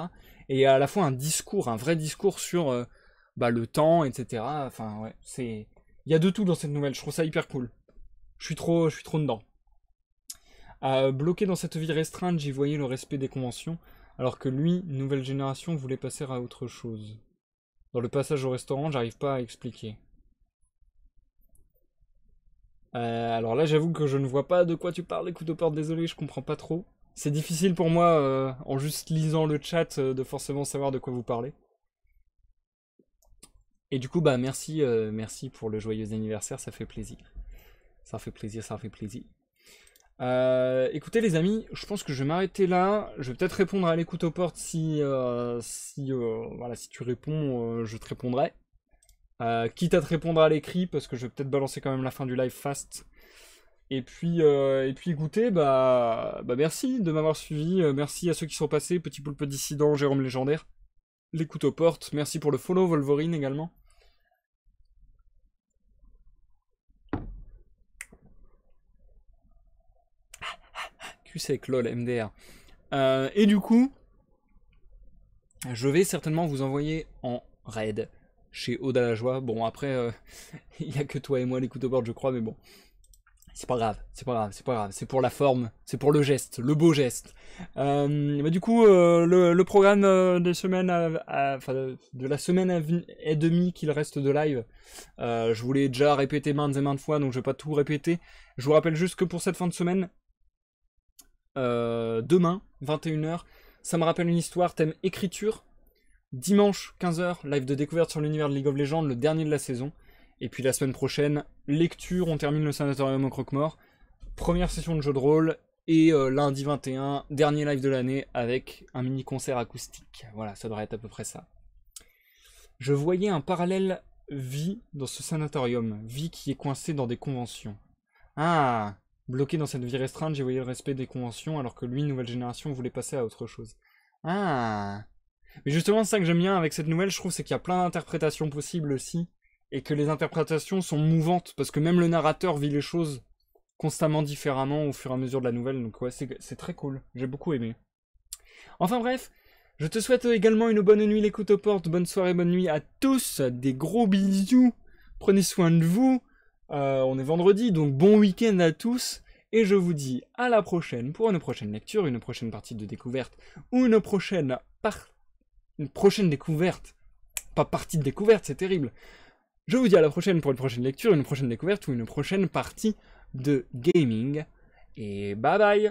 Et à la fois un discours, un vrai discours sur euh, bah, le temps, etc. Enfin ouais, c'est il y a de tout dans cette nouvelle. Je trouve ça hyper cool. Je suis trop, je suis trop dedans. bloqué dans cette vie restreinte, j'y voyais le respect des conventions, alors que lui, nouvelle génération, voulait passer à autre chose le passage au restaurant, j'arrive pas à expliquer. Euh, alors là, j'avoue que je ne vois pas de quoi tu parles, écoute porte, désolé, je comprends pas trop. C'est difficile pour moi, euh, en juste lisant le chat, euh, de forcément savoir de quoi vous parlez. Et du coup, bah merci, merci pour le joyeux anniversaire, ça fait plaisir. Ça fait plaisir, ça fait plaisir. Euh, écoutez les amis, je pense que je vais m'arrêter là. Je vais peut-être répondre à l'écoute aux portes si euh, si euh, voilà si tu réponds, je te répondrai. quitte à te répondre à l'écrit parce que je vais peut-être balancer quand même la fin du live fast. Et puis et puis écoutez bah, bah, merci de m'avoir suivi. merci à ceux qui sont passés, petit poulpe dissident, Jérôme légendaire, l'écoute aux portes. Merci pour le follow Wolverine également. c'est lol, MDR. Euh, et du coup, je vais certainement vous envoyer en raid chez oda la joie. Bon, après, euh, il n'y a que toi et moi les couteaux bord je crois, mais bon. C'est pas grave, c'est pas grave, c'est pas grave. C'est pour la forme, c'est pour le geste, le beau geste. Euh, bah, du coup, le, programme des semaines de la semaine et demie qu'il reste de live, je voulais déjà répéter maintes et maintes fois, donc je vais pas tout répéter. Je vous rappelle juste que pour cette fin de semaine, euh, demain, 21h. Ça me rappelle une histoire, thème écriture. Dimanche, 15h, live de découverte sur l'univers de League of Legends, le dernier de la saison. Et puis la semaine prochaine, lecture, on termine le sanatorium au croque-mort. Première session de jeu de rôle. Et euh, lundi 21, dernier live de l'année avec un mini concert acoustique. Voilà, ça devrait être à peu près ça. Je voyais un parallèle vie dans ce sanatorium, vie qui est coincée dans des conventions. Ah, Bloqué dans cette vie restreinte, j'ai voyé le respect des conventions alors que lui, nouvelle génération, voulait passer à autre chose. Ah Mais justement, c'est ça que j'aime bien avec cette nouvelle, je trouve, c'est qu'il y a plein d'interprétations possibles aussi, et que les interprétations sont mouvantes, parce que même le narrateur vit les choses constamment différemment au fur et à mesure de la nouvelle, donc ouais, c'est très cool, j'ai beaucoup aimé. Enfin bref, je te souhaite également une bonne nuit, l'écoute aux portes, bonne soirée, bonne nuit à tous, des gros bisous, prenez soin de vous, euh, on est vendredi, donc bon week-end à tous. Et je vous dis à la prochaine pour une prochaine lecture, une prochaine partie de découverte ou une prochaine par... une prochaine découverte. Pas partie de découverte, c'est terrible. Je vous dis à la prochaine pour une prochaine lecture, une prochaine découverte ou une prochaine partie de gaming. Et bye bye